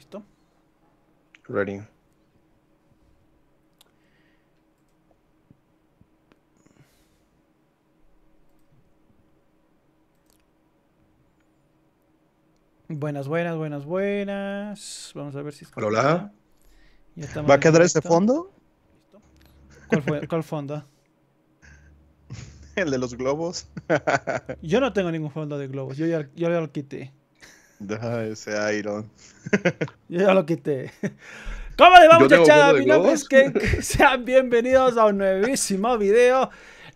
¿Listo? Ready. Buenas, buenas, buenas, buenas. Vamos a ver si. ¿Va a quedar ese fondo? ¿Listo? ¿Cuál, fondo? ¿El de los globos? yo no tengo ningún fondo de globos. Yo ya, yo ya lo quité. ese Iron. Yo ya lo quité. ¿Cómo les va, muchachada? Mi nombre es Ken. Sean bienvenidos a un nuevísimo video.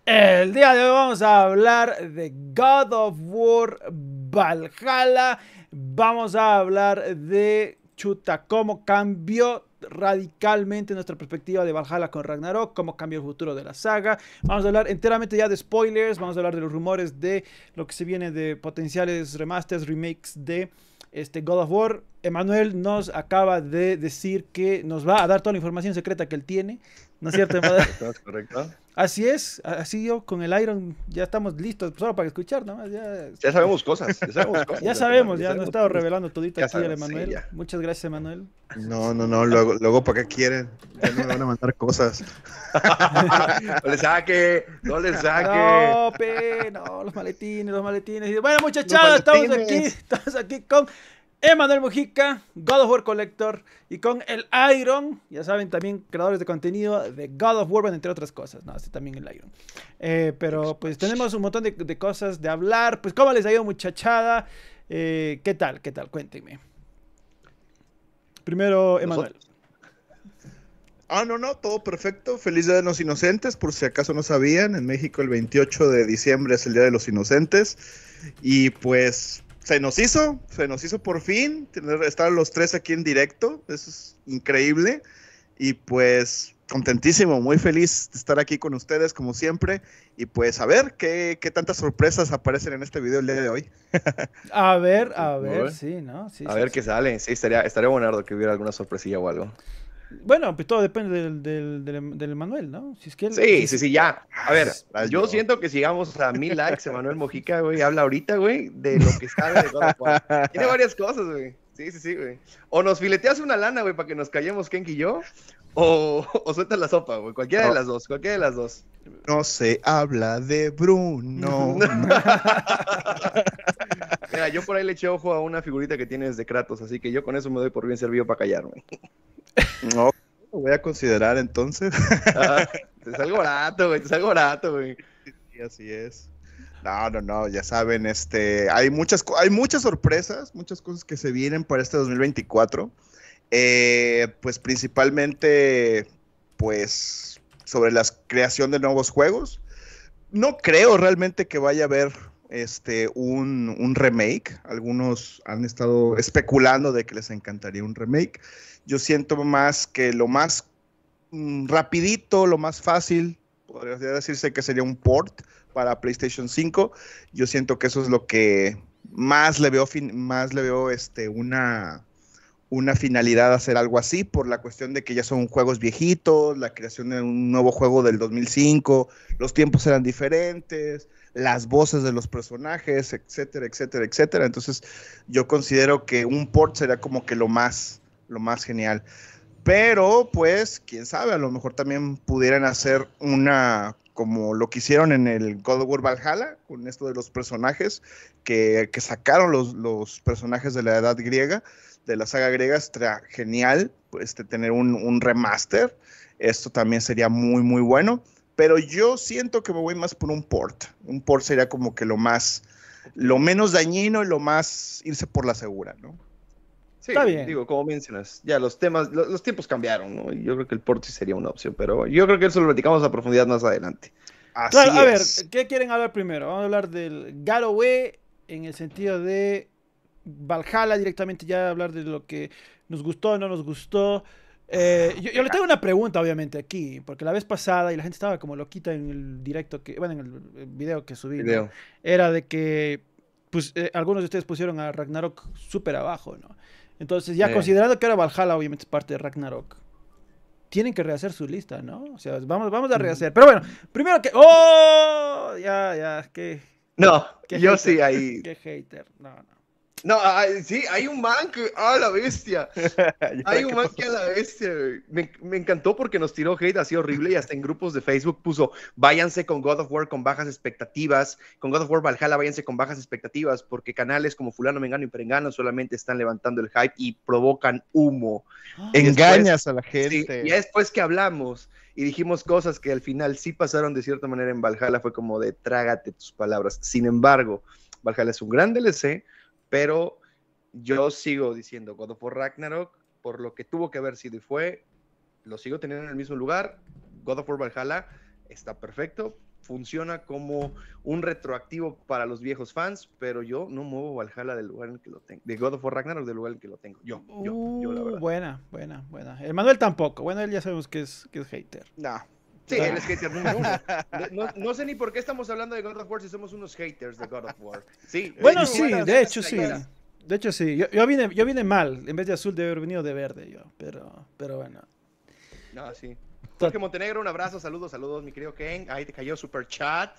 El día de hoy vamos a hablar de God of War Valhalla. Vamos a hablar de chuta, cómo cambió radicalmente nuestra perspectiva de Valhalla con Ragnarok, cómo cambió el futuro de la saga. Vamos a hablar enteramente ya de spoilers, vamos a hablar de los rumores de lo que se viene de potenciales remasters, remakes de este God of War. Emanuel nos acaba de decir que nos va a dar toda la información secreta que él tiene. ¿No es cierto, Emanuel? correcto. Así es, así yo con el Iron ya estamos listos solo para escuchar, nada más. Ya, ya sabemos cosas, ya sabemos cosas. ya sabemos, ya, nos no he estado revelando todito aquí a Emanuel. Muchas gracias, Emanuel. No, no, no, luego, luego ¿para qué quieren? Ya me van a mandar cosas. no les saque, no les saque. No, no, los maletines, los maletines. Bueno, muchachos, estamos aquí, estamos aquí con Emanuel Mujica, God of War Collector y con el Iron, ya saben, también creadores de contenido de God of War, entre otras cosas, no, así también el Iron. Eh, pero pues tenemos un montón de, cosas de hablar, pues cómo les ha ido muchachada, eh, qué tal, qué tal, cuéntenme. Primero, Emanuel. Ah, no, no, todo perfecto. Feliz Día de los Inocentes, por si acaso no sabían. En México el 28 de diciembre es el Día de los Inocentes. Y pues se nos hizo, se nos hizo por fin tener, estar los tres aquí en directo, eso es increíble. Y pues contentísimo, muy feliz de estar aquí con ustedes como siempre y pues a ver qué, tantas sorpresas aparecen en este video el día de hoy. a ver, a ver, sí, ¿no? Sí, a ver qué sale, sí, estaría, estaría buenardo que hubiera alguna sorpresilla o algo. Bueno, pues todo depende del, del, em, Manuel, ¿no? Si es que sí, sí, sí, ya. A ver, pues, pues, yo siento que sigamos a mil likes, Manuel Mojica, güey, habla ahorita, güey, de lo que está de todo. Tiene varias cosas, güey. Sí, sí, sí, güey. O nos fileteas una lana, güey, para que nos callemos Kenki y yo, o, o suelta la sopa, güey. Cualquiera de las dos, cualquiera de las dos. No se habla de Bruno. Mira, yo por ahí le eché ojo a una figurita que tienes de Kratos, así que yo con eso me doy por bien servido para callarme. No, lo voy a considerar entonces. te salgo rato, güey, te salgo rato, güey. Sí, así es. No, no, no, ya saben, este, hay muchas, hay muchas sorpresas, muchas cosas que se vienen para este 2024. Eh, pues principalmente, pues sobre la creación de nuevos juegos. No creo realmente que vaya a haber este, un, remake. Algunos han estado especulando de que les encantaría un remake. Yo siento más que lo más mm, rapidito, lo más fácil, podría decirse que sería un port para PlayStation 5. Yo siento que eso es lo que más le veo, más le veo este, una, una finalidad hacer algo así por la cuestión de que ya son juegos viejitos, la creación de un nuevo juego del 2005, los tiempos eran diferentes, las voces de los personajes, etcétera, etcétera, etcétera. Entonces, yo considero que un port sería como que lo más lo más genial. Pero pues quién sabe, a lo mejor también pudieran hacer una como lo que hicieron en el God of War Valhalla, con esto de los personajes, que, que sacaron los, los personajes de la edad griega, de la saga griega estaría genial este, tener un, remaster. Esto también sería muy, muy bueno. Pero yo siento que me voy más por un port. Un port sería como que lo más, lo menos dañino y lo más irse por la segura, ¿no? Sí, bien. digo, como mencionas, ya los temas, los, tiempos cambiaron, ¿no? Yo creo que el port sí sería una opción, pero yo creo que eso lo platicamos a profundidad más adelante. a ver, ¿qué quieren hablar primero? Vamos a hablar del Galloway en el sentido de Valhalla directamente, ya hablar de lo que nos gustó, no nos gustó. Eh, yo, le tengo una pregunta, obviamente, aquí, porque la vez pasada, y la gente estaba como loquita en el directo, que, bueno, en el video que subí, era de que pues, eh, algunos de ustedes pusieron a Ragnarok súper abajo, ¿no? Entonces, ya considerando que ahora Valhalla, obviamente, es parte de Ragnarok, tienen que rehacer su lista, ¿no? O sea, vamos, vamos a mm. rehacer. Pero bueno, primero que. ¡Oh! Ya, ya, que. No, yo sí ahí. Qué hater. No, no. No, sí, hay un man que. ¡Ah, la bestia! hay un man que a la bestia, Me, encantó porque nos tiró hate así horrible y hasta en grupos de Facebook puso: váyanse con God of War con bajas expectativas. Con God of War Valhalla, váyanse con bajas expectativas porque canales como Fulano, Mengano y Perengano solamente están levantando el hype y provocan humo. Ah. engañas a la gente. y después que hablamos y dijimos cosas que al final sí pasaron de cierta manera en Valhalla, fue como de trágate tus palabras. Sin embargo, Valhalla es un gran DLC pero yo sigo diciendo God of War Ragnarok, por lo que tuvo que haber sido y fue, lo sigo teniendo en el mismo lugar. God of War Valhalla está perfecto, funciona como un retroactivo para los viejos fans, pero yo no muevo Valhalla del lugar en que lo tengo, de God of War Ragnarok del lugar en que lo tengo. Yo, yo, yo la uh, verdad. Buena, buena, buena. El Manuel tampoco. Bueno, él ya sabemos que es, que es hater. no Sí, es número uno. No, sé ni por qué estamos hablando de God of War si somos unos haters de God of War. Sí, eh, bueno, sí, de hecho sí. De hecho sí, yo, vine, mal, en vez de azul debe haber venido de verde yo, pero, pero bueno. No, sí. Jorge Montenegro, un abrazo, saludos, saludos, mi querido Ken. Ahí te cayó super chat.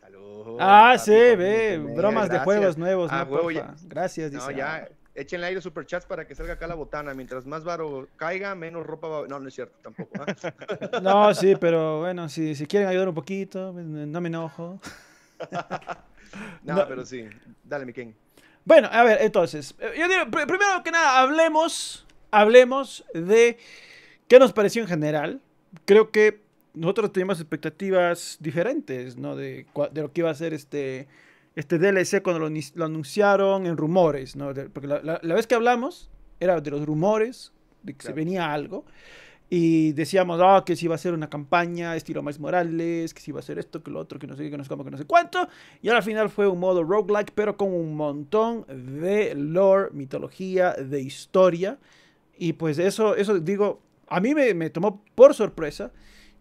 Saludos. Ah, sí, ve, bromas de juegos nuevos, ah, no, huevo, ya... Gracias, dice. No, ya, Échenle aire superchats para que salga acá la botana. Mientras más varo caiga, menos ropa va... a No, no es cierto tampoco. ¿ah? No, sí, pero bueno, si, si quieren ayudar un poquito, no me enojo. no, pero sí. Dale, mi King. Bueno, a ver, entonces. Eh, yo primero que nada, hablemos, hablemos de qué nos pareció en general. Creo que nosotros teníamos expectativas diferentes, ¿no? De, de lo que iba a ser este este DLC cuando lo, anunciaron en rumores, ¿no? porque la, vez que hablamos era de los rumores, de que se venía algo. Y decíamos, ah, que si iba a ser una campaña estilo más Morales, que si iba a ser esto, que lo otro, que no sé qué, que no sé cómo, que no sé cuánto. Y ahora al final fue un modo roguelike, pero con un montón de lore, mitología, de historia. Y pues eso, eso digo, a mí me, me tomó por sorpresa.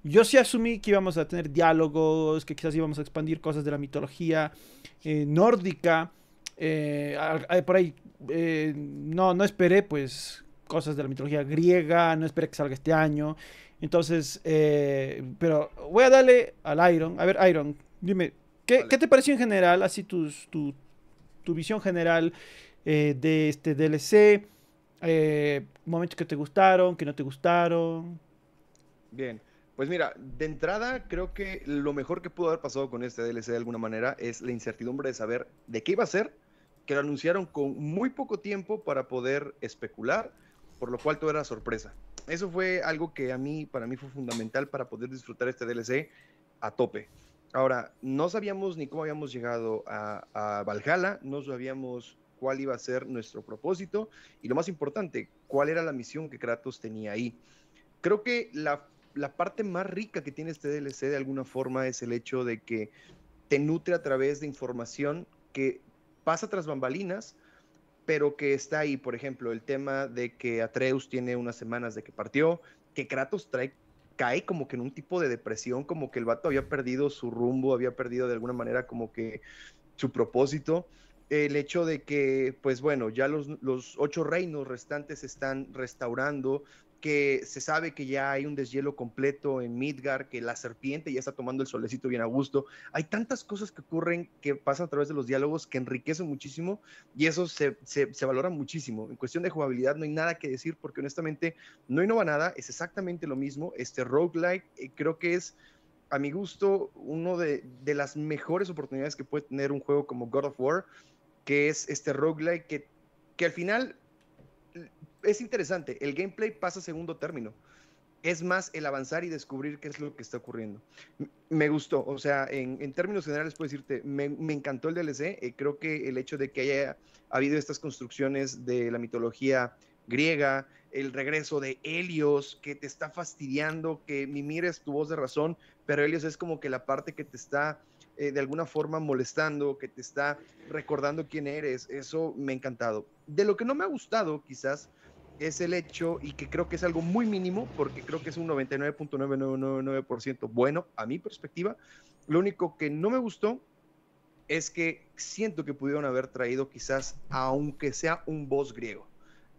Yo sí asumí que íbamos a tener diálogos, que quizás íbamos a expandir cosas de la mitología eh, nórdica. Eh, eh, por ahí, no, no esperé pues cosas de la mitología griega, no esperé que salga este año. Entonces, pero voy a darle al Iron. A ver, Iron, dime, ¿qué, te pareció en general, así tus, tu, tu visión general de este DLC? momentos que te gustaron, que no te gustaron. Bien. Pues mira, de entrada creo que lo mejor que pudo haber pasado con este DLC de alguna manera es la incertidumbre de saber de qué iba a ser, que lo anunciaron con muy poco tiempo para poder especular, por lo cual todo era sorpresa. Eso fue algo que a mí, para mí fue fundamental para poder disfrutar este DLC a tope. Ahora, no sabíamos ni cómo habíamos llegado a, a Valhalla, no sabíamos cuál iba a ser nuestro propósito y lo más importante, cuál era la misión que Kratos tenía ahí. Creo que la la parte más rica que tiene este DLC de alguna forma es el hecho de que te nutre a través de información que pasa tras bambalinas, pero que está ahí. Por ejemplo, el tema de que Atreus tiene unas semanas de que partió, que Kratos cae como que en un tipo de depresión, como que el vato había perdido su rumbo, había perdido de alguna manera como que su propósito. El hecho de que, pues bueno, ya los, los ocho reinos restantes están restaurando, que se sabe que ya hay un deshielo completo en Midgar, que la serpiente ya está tomando el solecito bien a gusto. Hay tantas cosas que ocurren, que pasan a través de los diálogos, que enriquecen muchísimo y eso se, se, valora muchísimo. En cuestión de jugabilidad no hay nada que decir porque honestamente no innova nada, es exactamente lo mismo. Este roguelike eh, creo que es a mi gusto, uno de, las mejores oportunidades que puede tener un juego como God of War, que es este roguelike que, que al final es interesante, el gameplay pasa a segundo término. Es más el avanzar y descubrir qué es lo que está ocurriendo. Me gustó, o sea, en, en términos generales puedo decirte, me, me encantó el DLC, eh, creo que el hecho de que haya habido estas construcciones de la mitología griega, el regreso de Helios que te está fastidiando, que ni es tu voz de razón, pero Helios es como que la parte que te está eh, de alguna forma molestando, que te está recordando quién eres, eso me ha encantado. De lo que no me ha gustado quizás es el hecho, y que creo que es algo muy mínimo, porque creo que es un 99.999% bueno, a mi perspectiva. Lo único que no me gustó es que siento que pudieron haber traído quizás, aunque sea un boss griego.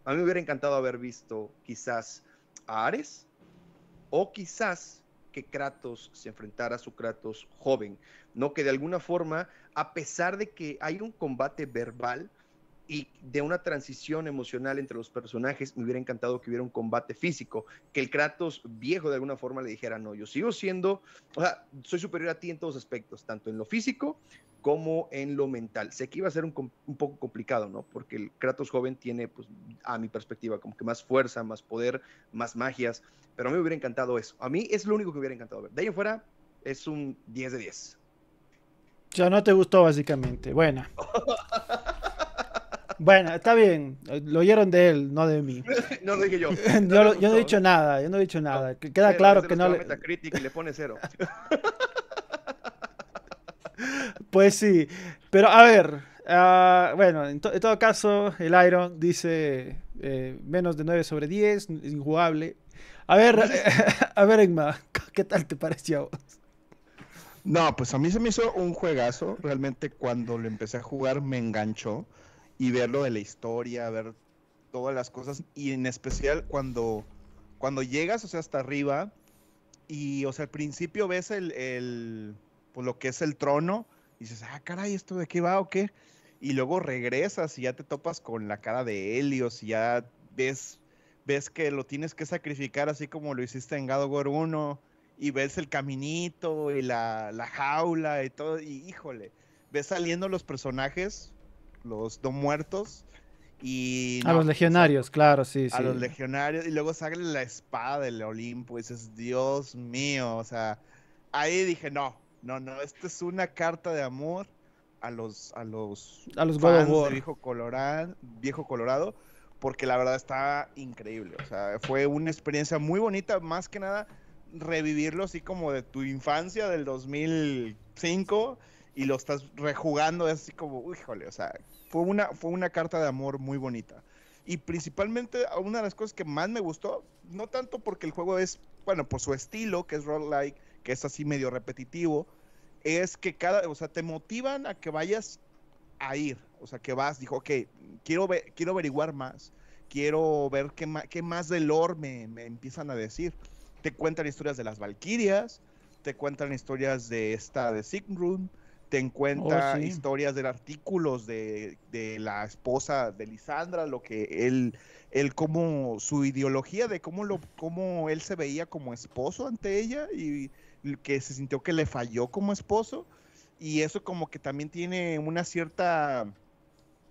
A mí me hubiera encantado haber visto quizás a Ares, o quizás que Kratos se enfrentara a su Kratos joven, ¿no? Que de alguna forma, a pesar de que hay un combate verbal, y de una transición emocional entre los personajes, me hubiera encantado que hubiera un combate físico, que el Kratos viejo de alguna forma le dijera, no, yo sigo siendo, o sea, soy superior a ti en todos aspectos, tanto en lo físico como en lo mental. Sé que iba a ser un, poco complicado, ¿no? Porque el Kratos joven tiene, pues, a mi perspectiva, como que más fuerza, más poder, más magias, pero a mí me hubiera encantado eso. A mí es lo único que me hubiera encantado ver. De ahí afuera fuera es un 10 de 10. Ya no te gustó básicamente. Bueno. Bueno, está bien. Lo oyeron de él, no de mí. no lo dije yo. yo, no, he dicho nada, yo no he dicho nada. Queda claro que no le... y le pone cero. pues sí. Pero a ver, ah, bueno, en, todo caso, el Iron dice eh, menos de 9 sobre 10, injugable. A ver, a ver, Enma, ¿qué tal te pareció No, pues a mí se me hizo un juegazo. Realmente cuando lo empecé a jugar me enganchó y ver lo de la historia, ver todas las cosas, y en especial cuando, cuando llegas, o sea, hasta arriba, y, o sea, al principio ves el, el pues, lo que es el trono, y dices, ah, caray, ¿esto de qué va o qué? Y luego regresas y ya te topas con la cara de Helios y ya ves, ves que lo tienes que sacrificar así como lo hiciste en God of War 1 y ves el caminito y la, la jaula y todo, y híjole, ves saliendo los personajes los dos muertos. Y, a los legionarios, claro, sí. A los legionarios. Y luego sale la espada del Olimpo. Y dices, Dios mío. O sea, ahí dije, no, no, no. Esta es una carta de amor a los a los, a los fans de viejo Colorado, viejo Colorado, porque la verdad está increíble. O sea, fue una experiencia muy bonita, más que nada revivirlo así como de tu infancia del 2005 y lo estás rejugando, es así como, híjole, o sea, fue una, fue una carta de amor muy bonita. Y principalmente una de las cosas que más me gustó, no tanto porque el juego es, bueno, por su estilo, que es roguelike, que es así medio repetitivo, es que cada, o sea, te motivan a que vayas a ir, o sea, que vas, dijo, ok, quiero, ver, quiero averiguar más, quiero ver qué, qué más del lore me, empiezan a decir. Te cuentan historias de las Valquirias, te cuentan historias de esta, de Sigrun, te encuentra historias de artículos de, la esposa de Lisandra, lo que él, él como su ideología de cómo, lo, cómo él se veía como esposo ante ella y que se sintió que le falló como esposo. Y eso como que también tiene una cierta,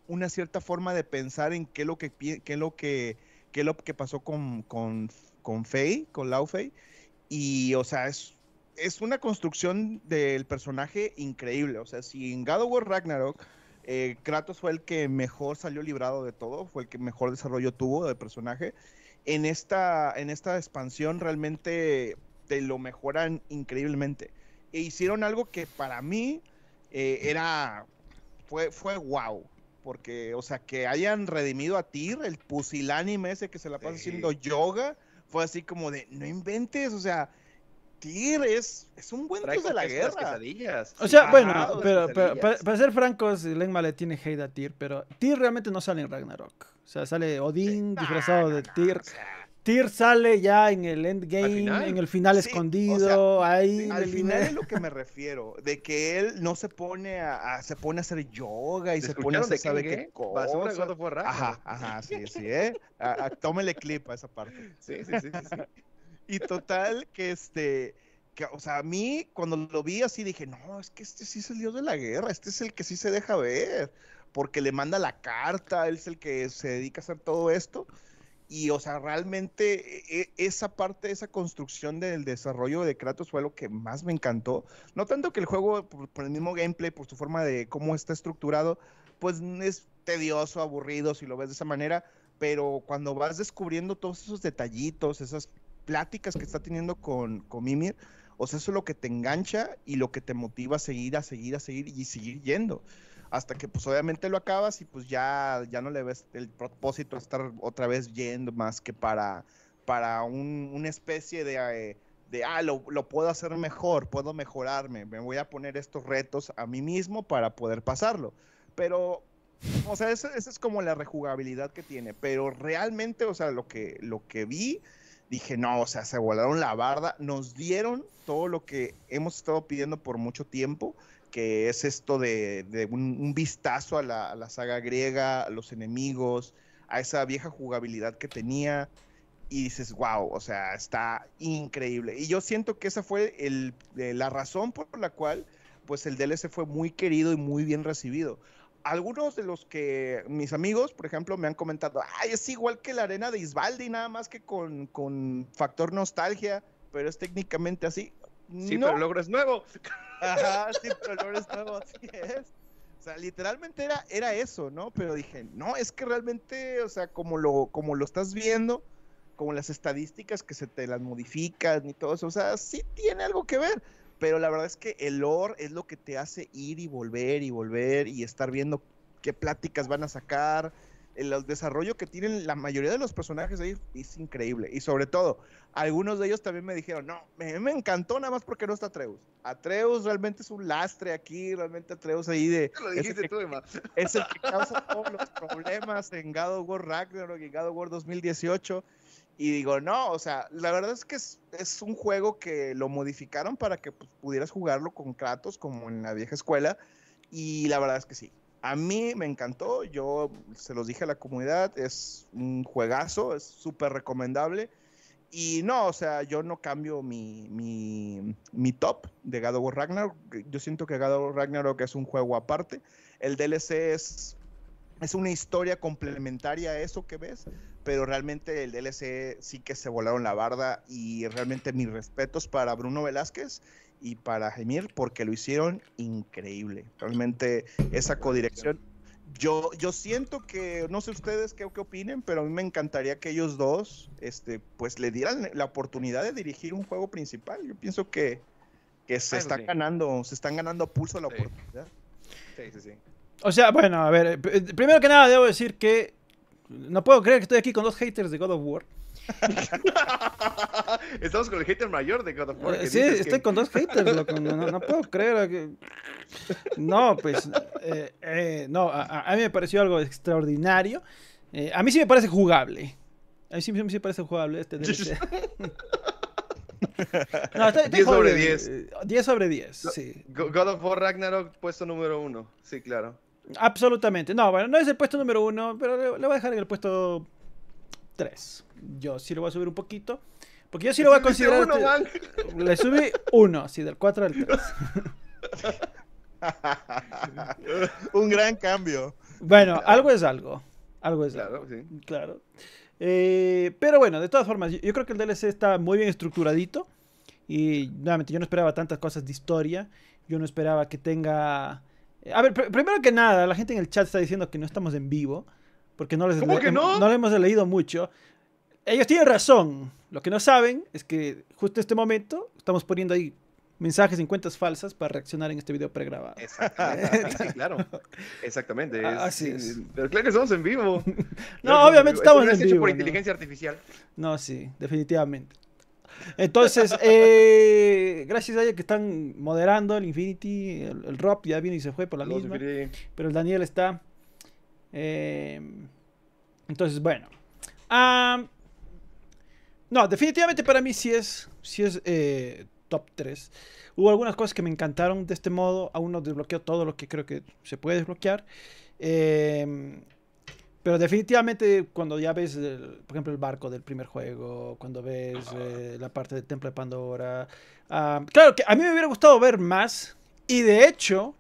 una cierta forma de pensar en qué es lo que, qué lo que, lo que pasó con, con, con Faye, con Lau Faye. Y, o sea, es es una construcción del personaje increíble. O sea, si en God of War Ragnarok eh, Kratos fue el que mejor salió librado de todo, fue el que mejor desarrollo tuvo de personaje. En esta, en esta expansión realmente te lo mejoran increíblemente. E hicieron algo que para mí eh, era. Fue, fue wow. Porque, o sea, que hayan redimido a Tyr, el pusilánime ese que se la pasa haciendo yoga, fue así como de: no inventes, o sea, Tyr es, es un buen de la guerra. O sea, bueno, pero, para, ser francos, Lengma le tiene hate a Tyr, pero Tyr realmente no sale en Ragnarok. O sea, sale Odín disfrazado ah, de Tyr. Tyr sale ya en el endgame, en el final escondido, ahí. Al final es lo que me refiero, de que él no se pone a, se pone a hacer yoga y se pone a hacer sabe qué cosa. Ajá, ajá, sí, sí, eh. tómele clip a esa parte. sí, sí. sí. sí. Y total, que este, que, o sea, a mí cuando lo vi así dije, no, es que este sí es el dios de la guerra, este es el que sí se deja ver, porque le manda la carta, él es el que se dedica a hacer todo esto. Y, o sea, realmente e, e, esa parte, esa construcción del desarrollo de Kratos fue lo que más me encantó. No tanto que el juego, por el mismo gameplay, por su forma de cómo está estructurado, pues es tedioso, aburrido si lo ves de esa manera, pero cuando vas descubriendo todos esos detallitos, esas pláticas que está teniendo con, con Mimir, o sea, eso es lo que te engancha y lo que te motiva a seguir, a seguir, a seguir y seguir yendo. Hasta que pues obviamente lo acabas y pues ya, ya no le ves el propósito de estar otra vez yendo más que para, para una especie de... Eh, de, ah, lo, lo, puedo hacer mejor, puedo mejorarme, me voy a poner estos retos a mí mismo para poder pasarlo. Pero, o sea, esa, es como la rejugabilidad que tiene. Pero realmente, o sea, lo que, lo que vi dije, no, o sea, se volaron la barda, nos dieron todo lo que hemos estado pidiendo por mucho tiempo, que es esto de, de un, vistazo a la, saga griega, a los enemigos, a esa vieja jugabilidad que tenía. Y dices, wow, o sea, está increíble. Y yo siento que esa fue el, eh, la razón por la cual, pues el DLC fue muy querido y muy bien recibido algunos de los que mis amigos, por ejemplo, me han comentado, ay, es igual que la arena de Isbaldi, nada más que con, factor nostalgia, pero es técnicamente así. Sí, pero el logro es nuevo. Ajá, sí, pero el logro es nuevo, así es. O sea, literalmente era, era eso, ¿no? Pero dije, no, es que realmente, o sea, como lo, como lo estás viendo, como las estadísticas que se te las modifican y todo eso, o sea, sí tiene algo que ver. Pero la verdad es que el lore es lo que te hace ir y volver y volver y estar viendo qué pláticas van a sacar. El, desarrollo que tienen la mayoría de los personajes ahí es increíble. Y sobre todo, algunos de ellos también me dijeron, no, me, encantó nada más porque no está Atreus. Atreus realmente es un lastre aquí, realmente Atreus ahí de... es el que, Es el que causa todos los problemas en God of War Ragnarok y God of War 2018. Y digo, no, o sea, la verdad es que es, es un juego que lo modificaron para que pues, pudieras jugarlo con Kratos, como en la vieja escuela. Y la verdad es que sí. A mí me encantó, yo se los dije a la comunidad, es un juegazo, es súper recomendable. Y no, o sea, yo no cambio mi, mi, mi top de God of War Ragnarok. Yo siento que God of War Ragnarok es un juego aparte. El DLC es, es una historia complementaria a eso que ves pero realmente el DLC sí que se volaron la barda y realmente mis respetos para Bruno Velázquez y para Gemir porque lo hicieron increíble. Realmente esa codirección. Yo, yo siento que, no sé ustedes qué, opinen, pero a mí me encantaría que ellos dos, este, pues le dieran la oportunidad de dirigir un juego principal. Yo pienso que, se están ganando, se están ganando a pulso la oportunidad. Sí, sí, sí. O sea, bueno, a ver, eh, primero que nada debo decir que no puedo creer que estoy aquí con dos haters de God of War. Estamos con el hater mayor de God of War. Eh, sí, estoy con dos haters, loco. No, puedo creer. Que... No, pues. Eh, eh, no, a, mí me pareció algo extraordinario. a mí sí me parece jugable. A mí sí, me parece jugable este 10 sobre 10. 10 sobre 10, sí. God of War Ragnarok, puesto número 1. Sí, claro. Absolutamente. No, bueno, no es el puesto número uno, pero le, voy a dejar en el puesto tres. Yo sí lo voy a subir un poquito. Porque yo sí lo voy a considerar. Le subí uno, así del 4 al tres. un gran cambio. Bueno, algo es algo. Algo es claro, algo. Claro. Eh, pero bueno, de todas formas, yo creo que el DLC está muy bien estructuradito. Y nuevamente, yo no esperaba tantas cosas de historia. Yo no esperaba que tenga eh, a ver, primero que nada, la gente en el chat está diciendo que no estamos en vivo, porque no les no? hemos leído mucho. Ellos tienen razón. Lo que no saben es que justo en este momento estamos poniendo ahí mensajes en cuentas falsas para reaccionar en este video pregrabado. Exactamente. Ah, claro. Exactamente. Ah, pero claro que estamos en vivo. no, obviamente estamos en vivo. es por inteligencia artificial. No, sí, definitivamente. Entonces, eh, gracias a ella que están moderando el Infinity, el, el Rob ya vino y se fue por la luz misma. Pero el Daniel está. Eh, entonces, bueno. no, definitivamente para mí sí es, sí es eh, top 3. Hubo algunas cosas que me encantaron de este modo. Aún no desbloqueo todo lo que creo que se puede desbloquear. Eh, pero definitivamente cuando ya ves, por ejemplo, el barco del primer juego, cuando ves eh, la parte del Templo de Pandora. claro que a mí me hubiera gustado ver más y de hecho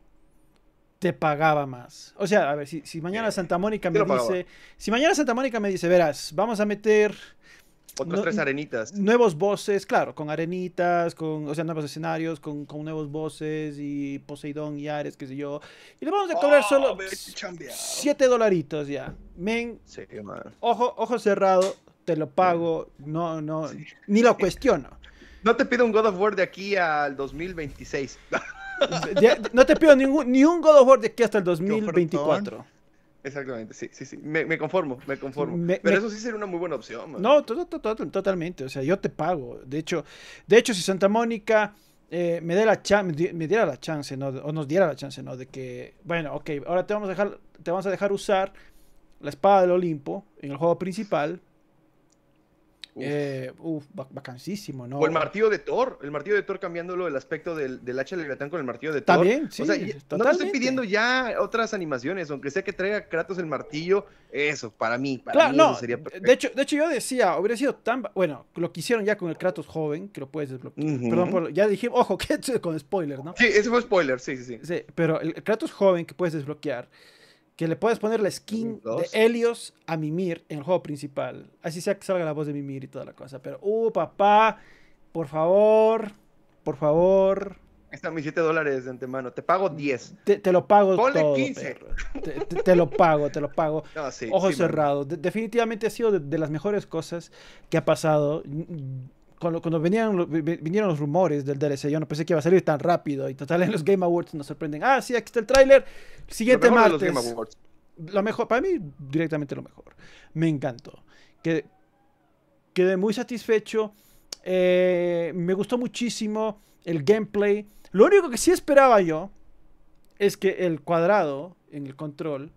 te pagaba más. O sea, a ver, si, si mañana Santa Mónica me dice, si mañana Santa Mónica me dice, verás, vamos a meter otras tres arenitas. Nuevos voces, claro, con arenitas, con, o sea, nuevos escenarios, con, nuevos voces y Poseidón y Ares, qué sé yo. Y le vamos a cobrar oh, solo 7 dolaritos ya. Men, ojo, ojo cerrado, te lo pago, no, no, ni lo cuestiono. No te pido un God of War de aquí al 2026. no te pido ningún, ni un God of War de aquí hasta el 2024. Exactamente, sí, sí, sí. Me, conformo, me conformo. Pero eso sí sería una muy buena opción. No, totalmente. O sea, yo te pago. De hecho, de hecho si Santa Mónica eh, me, me diera la chance, ¿no? O nos diera la chance, ¿no? De que, bueno, ok, ahora te vamos a dejar, te vamos a dejar usar la espada del Olimpo en el juego principal Uf. Eh, ¿no? O el martillo de Thor, el martillo de Thor cambiándolo el aspecto del, del hacha del con el martillo de Thor. También, sí. O sea, no pidiendo ya otras animaciones, aunque sea que traiga Kratos el martillo, eso, para mí, para mí no, sería De hecho, de hecho, yo decía, hubiera sido tan. Bueno, lo que hicieron ya con el Kratos joven, que lo puedes desbloquear. Perdón, ya dije, ojo, que con spoiler, ¿no? Sí, ese fue spoiler, sí, sí. sí pero el Kratos joven que puedes desbloquear que le puedes poner la skin de Helios a Mimir en el juego principal. Así sea que salga la voz de Mimir y toda la cosa. Pero, uh, papá, por favor, por favor. Están mis 7 dólares de antemano. Te pago 10. Te, te lo pago. 15. Te, lo pago, te lo pago. Ojo cerrado. definitivamente ha sido de, de, las mejores cosas que ha pasado cuando, venían, vinieron los rumores del DLC, yo no pensé que iba a salir tan rápido. Y total, en los Game Awards nos sorprenden. Ah, sí, aquí está el tráiler. Siguiente martes. Lo mejor, para mí, directamente lo mejor. Me encantó. Quedé, muy satisfecho. Eh, me gustó muchísimo el gameplay. Lo único que sí esperaba yo es que el cuadrado en el control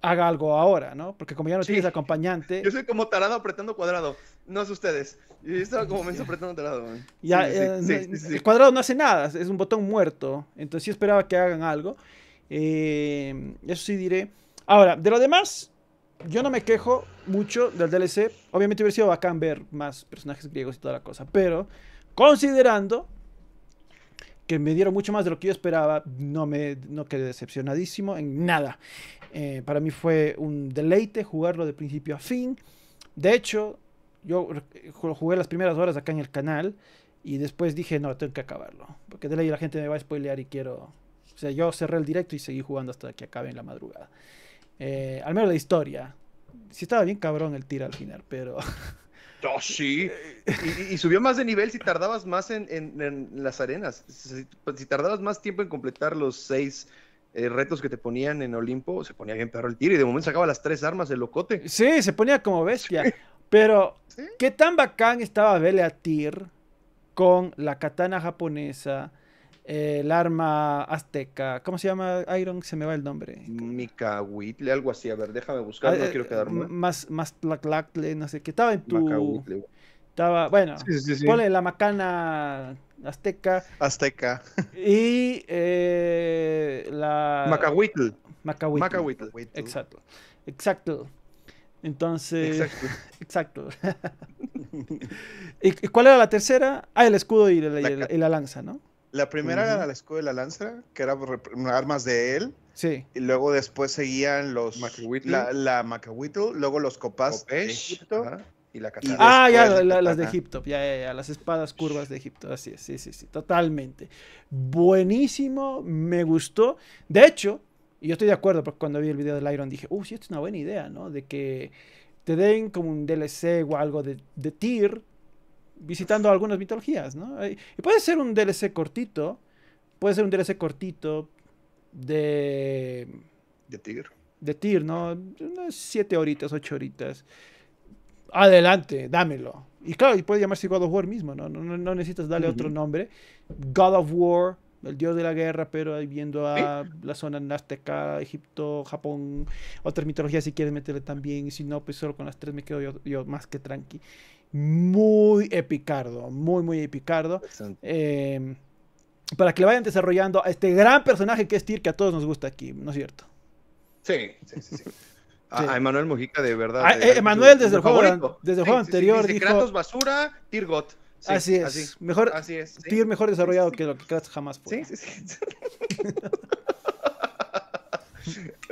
haga algo ahora, ¿no? Porque como ya no tienes acompañante. Yo soy como tarado apretando cuadrado. No es ustedes. estaba como me lado, eh, el cuadrado no hace nada, es un botón muerto. Entonces sí esperaba que hagan algo. Eh, eso sí diré. Ahora, de lo demás, yo no me quejo mucho del DLC. Obviamente hubiera sido bacán ver más personajes griegos y toda la cosa. Pero, considerando que me dieron mucho más de lo que yo esperaba, no me quedé decepcionadísimo en nada. Eh, para mí fue un deleite jugarlo de principio a fin. De hecho, yo jugué las primeras horas acá en el canal y después dije, no, tengo que acabarlo. Porque de ley la gente me va a spoilear y quiero... O sea, yo cerré el directo y seguí jugando hasta que acabe en la madrugada. Eh, al menos la historia. si estaba bien cabrón el tiro al final, pero... Oh, sí. Y, subió más de nivel si tardabas más en, las arenas. Si, tardabas más tiempo en completar los seis eh, retos que te ponían en Olimpo, se ponía bien perro el tiro y de momento sacaba las tres armas del locote. Sí, se ponía como bestia. Pero, ¿qué tan bacán estaba Beleatir con la katana japonesa, el arma azteca, ¿cómo se llama? Iron, se me va el nombre. Micahuitle, algo así, a ver, déjame buscar, ah, no eh, quiero quedarme. Más, más tlaclacle, no sé qué, estaba en tu... Estaba, bueno, Pone la macana azteca. Azteca. Y eh, la... Macahuitl. Macahuitl. Exacto. Exacto. Entonces. Exacto. ¿Y cuál era la tercera? Ah, el escudo y la, lanza, ¿no? La primera era el escudo y la lanza, que eran armas de él. Sí. Y luego después seguían los. La, la luego los copas de Egipto. Y la Ah, ya, las de Egipto, ya, ya, ya, las espadas curvas de Egipto, así es, sí, sí, sí, totalmente. Buenísimo, me gustó. De hecho, y yo estoy de acuerdo, porque cuando vi el video del Iron dije, uh, sí, esto es una buena idea, ¿no? De que te den como un DLC o algo de, de visitando algunas mitologías, ¿no? Eh, y puede ser un DLC cortito, puede ser un DLC cortito de... De tier. De tier, ¿no? Siete horitas, ocho horitas. Adelante, dámelo. Y claro, y puede llamarse God of War mismo, ¿no? No, no, necesitas darle otro nombre. God of War el dios de la guerra, pero ahí viendo a la zona azteca, Egipto, Japón, otras mitologías si quieres meterle también, si no, pues solo con las tres me quedo yo, más que tranqui. Muy epicardo, muy, muy epicardo. Em, para que le vayan desarrollando a este gran personaje que es Tyr, que a todos nos gusta aquí, ¿no es cierto? Sí, sí, sí. A, Emanuel Mojica, de verdad. Ah, Emanuel, eh, desde el, juego, anterior. dijo, basura, Tirgot así es. mejor, así es. mejor desarrollado que lo que jamás fue. Sí, sí, sí.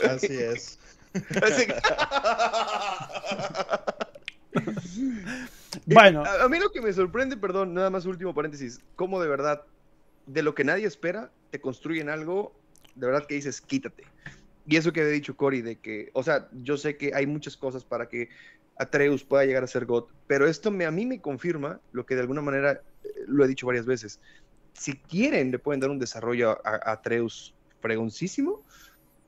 así es. bueno. Eh, a, a, mí lo que me sorprende, perdón, nada más último paréntesis, cómo de verdad, de lo que nadie espera, te construyen algo, de verdad que dices, quítate. Y eso que había dicho Cory, de que, o sea, yo sé que hay muchas cosas para que Atreus pueda llegar a ser God. Pero esto me, a mí me confirma lo que de alguna manera eh, lo he dicho varias veces. Si quieren, le pueden dar un desarrollo a, a Atreus fregoncísimo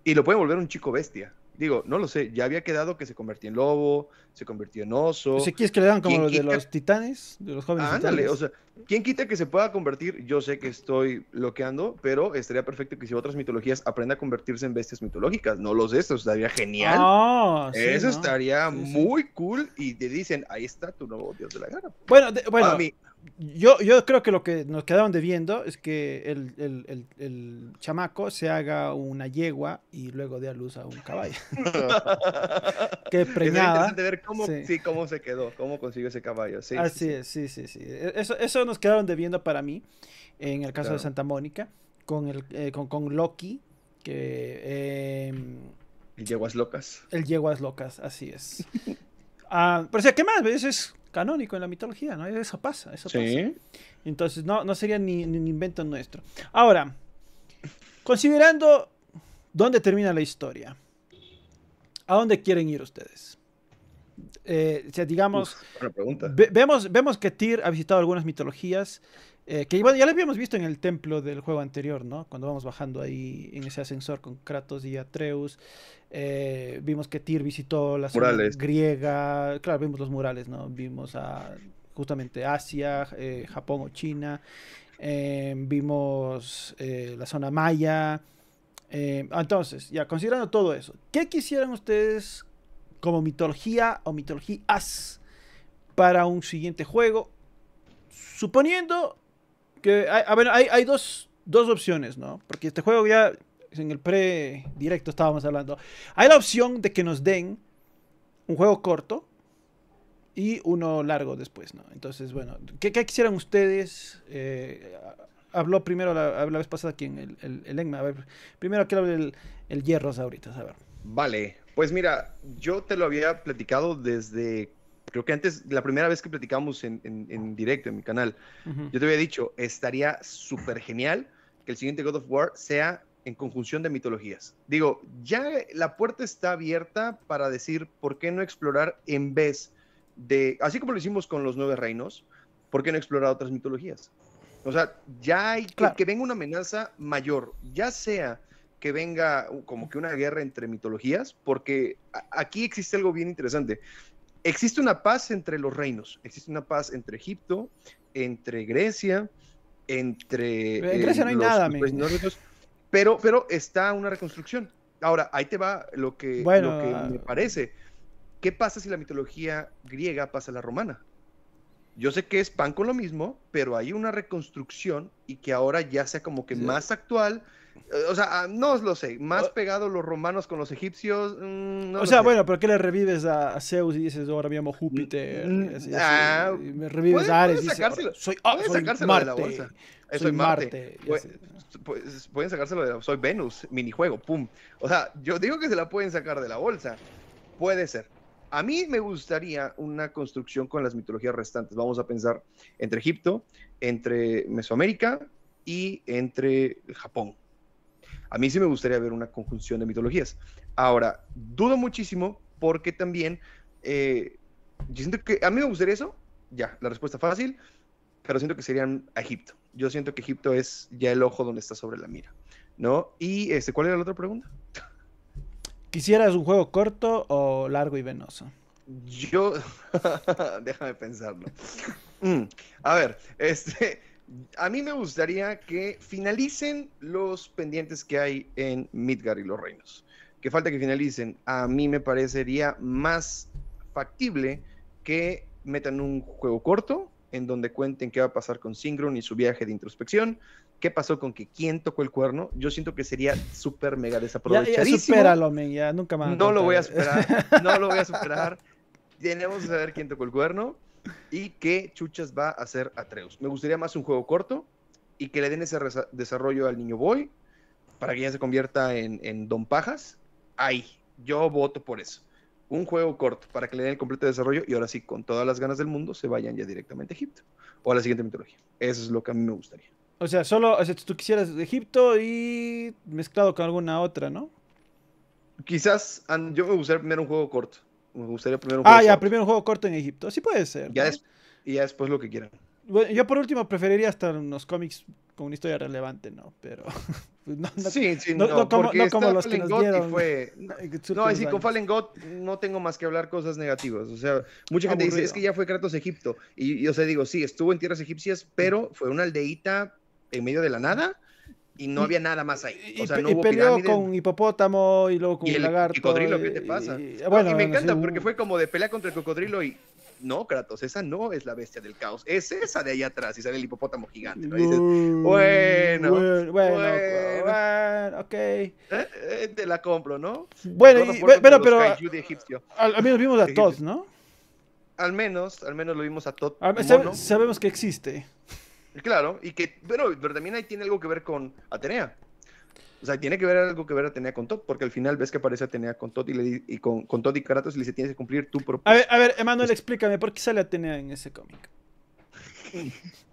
y lo pueden volver un chico bestia digo, no lo sé, ya había quedado que se convertía en lobo, se convirtió en oso. Si quieres que le dan como los de los titanes, de los jóvenes ándale, o sea, ¿quién quita que se pueda convertir? Yo sé que estoy bloqueando, pero estaría perfecto que si otras mitologías aprenda a convertirse en bestias mitológicas. No los de estos, estaría genial. Oh, sí, Eso estaría muy cool y te dicen, ahí está tu nuevo dios de la guerra. Bueno, de, bueno. a mí, yo, creo que lo que nos quedaron debiendo es que el, chamaco se haga una yegua y luego dé a luz a un caballo. que preñada. Es ver cómo, sí. cómo se quedó, cómo consiguió ese caballo. Así es, sí, sí, sí. E, eso, nos quedaron debiendo para mí, en el caso de Santa Mónica, con, el, eh, con, Loki, que... Em, el Yeguas Locas. El Yeguas Locas, así es. Ah, pero o ¿qué más? Es, es canónico en la mitología, ¿no? Eso pasa, eso pasa. Entonces, no, no sería ni, invento nuestro. Ahora, considerando dónde termina la historia, ¿a dónde quieren ir ustedes? Eh, o sea, digamos, vemos, vemos que Tyr ha visitado algunas mitologías, eh, que ya lo habíamos visto en el templo del juego anterior, ¿no? Cuando vamos bajando ahí en ese ascensor con Kratos y Atreus. Eh, vimos que Tyr visitó la zona murales. griega. Claro, vimos los murales, ¿no? Vimos a justamente Asia, eh, Japón o China. Em, vimos la zona maya. Em, entonces, ya considerando todo eso, ¿qué quisieran ustedes como mitología o mitologías para un siguiente juego suponiendo que hay, ah, hay, dos, opciones, ¿no? Porque este juego ya en el pre-directo estábamos hablando. Hay la opción de que nos den un juego corto y uno largo después, ¿no? Entonces, bueno, ¿qué, quisieran ustedes? Eh, habló primero la, vez pasada aquí en el, el, A ver, primero quiero el, el Hierros ahorita, a ver. Vale, pues mira, yo te lo había platicado desde creo que antes, la primera vez que platicamos en, directo en mi canal, yo te había dicho, estaría súper genial que el siguiente God of War sea en conjunción de mitologías. Digo, ya la puerta está abierta para decir, ¿por qué no explorar en vez de, así como lo hicimos con los nueve reinos, ¿por qué no explorar otras mitologías? O sea, ya hay que, que venga una amenaza mayor, ya sea que venga como que una guerra entre mitologías, porque aquí existe algo bien interesante existe una paz entre los reinos, existe una paz entre Egipto, entre Grecia, entre... En Grecia no hay nada, pero, pero está una reconstrucción. Ahora, ahí te va lo que, que ah. me parece. ¿Qué pasa si la mitología griega pasa a la romana? Yo sé que es pan con lo mismo, pero hay una reconstrucción y que ahora ya sea como que más actual, eh, o sea, ah, no lo sé. Más pegado los romanos con los egipcios. Mm, o sea, bueno, pero ¿qué le revives a, Zeus y dices, oh, ahora me llamo Júpiter? Mm, mm, ah, me revives a Ares. soy, Marte, de la bolsa. Soy, Marte. Pues, pueden sacárselo de la Soy Venus, minijuego, pum. O sea, yo digo que se la pueden sacar de la bolsa. Puede ser. A mí me gustaría una construcción con las mitologías restantes. Vamos a pensar entre Egipto, entre Mesoamérica y entre Japón. A mí sí me gustaría ver una conjunción de mitologías. Ahora, dudo muchísimo porque también, eh, yo siento que a mí me gustaría eso, ya, la respuesta fácil, pero siento que serían Egipto. Yo siento que Egipto es ya el ojo donde está sobre la mira, ¿no? Y, este, ¿cuál era la otra pregunta? ¿Quisieras un juego corto o largo y venoso? Yo, déjame pensarlo. Mm, a ver, este, a mí me gustaría que finalicen los pendientes que hay en Midgard y los Reinos. Que falta que finalicen. A mí me parecería más factible que metan un juego corto en donde cuenten qué va a pasar con Synchron y su viaje de introspección, qué pasó con que quién tocó el cuerno, yo siento que sería súper mega desaprovechadísimo. Ya, ya men, ya nunca más. No lo voy a esperar. no lo voy a esperar. Tenemos que saber quién tocó el cuerno y qué chuchas va a hacer Atreus. Me gustaría más un juego corto y que le den ese desarrollo al niño Boy para que ya se convierta en, Don Pajas. Ahí, yo voto por eso. Un juego corto para que le den el completo desarrollo y ahora sí, con todas las ganas del mundo, se vayan ya directamente a Egipto o a la siguiente mitología. Eso es lo que a mí me gustaría. O sea, solo o tú quisieras Egipto y mezclado con alguna otra, ¿no? Quizás yo me gustaría primero un juego corto me gustaría primero un ah, juego Ah, ya, corto. primero un juego corto en Egipto. Sí puede ser. Ya es, y ya después lo que quieran. yo por último preferiría hasta unos cómics con una historia relevante, ¿no? Pero. Pues, sí, sí, no, como, los Fallen que dieron. No, es con Fallen God no tengo más que hablar cosas negativas. O sea, mucha gente dice, es que ya fue Kratos Egipto. Y yo se digo, sí, estuvo en tierras egipcias, pero fue una aldeíta en medio de la nada y no había nada más ahí. y, peleó con hipopótamo y luego con ¿Y el lagarto. cocodrilo, ¿qué te pasa? Y, me encanta porque fue como de pelea contra el cocodrilo y no, Kratos, esa no es la bestia del caos, es esa de allá atrás y sale el hipopótamo gigante. Dices, bueno, bueno, bueno, ok. Eh, eh, te la compro, ¿no? Bueno, pero al, menos vimos a Todd, ¿no? Al menos, al menos lo vimos a Todd. sabemos que existe. Claro, y que, pero, pero también ahí tiene algo que ver con Atenea. O sea, tiene que ver algo que ver Atenea con Todd, porque al final ves que aparece Atenea con Todd y, y con, con Todd y Kratos y le dice, tienes que cumplir tu propósito. A ver, a ver, Emanuel, explícame, ¿por qué sale Atenea en ese cómic?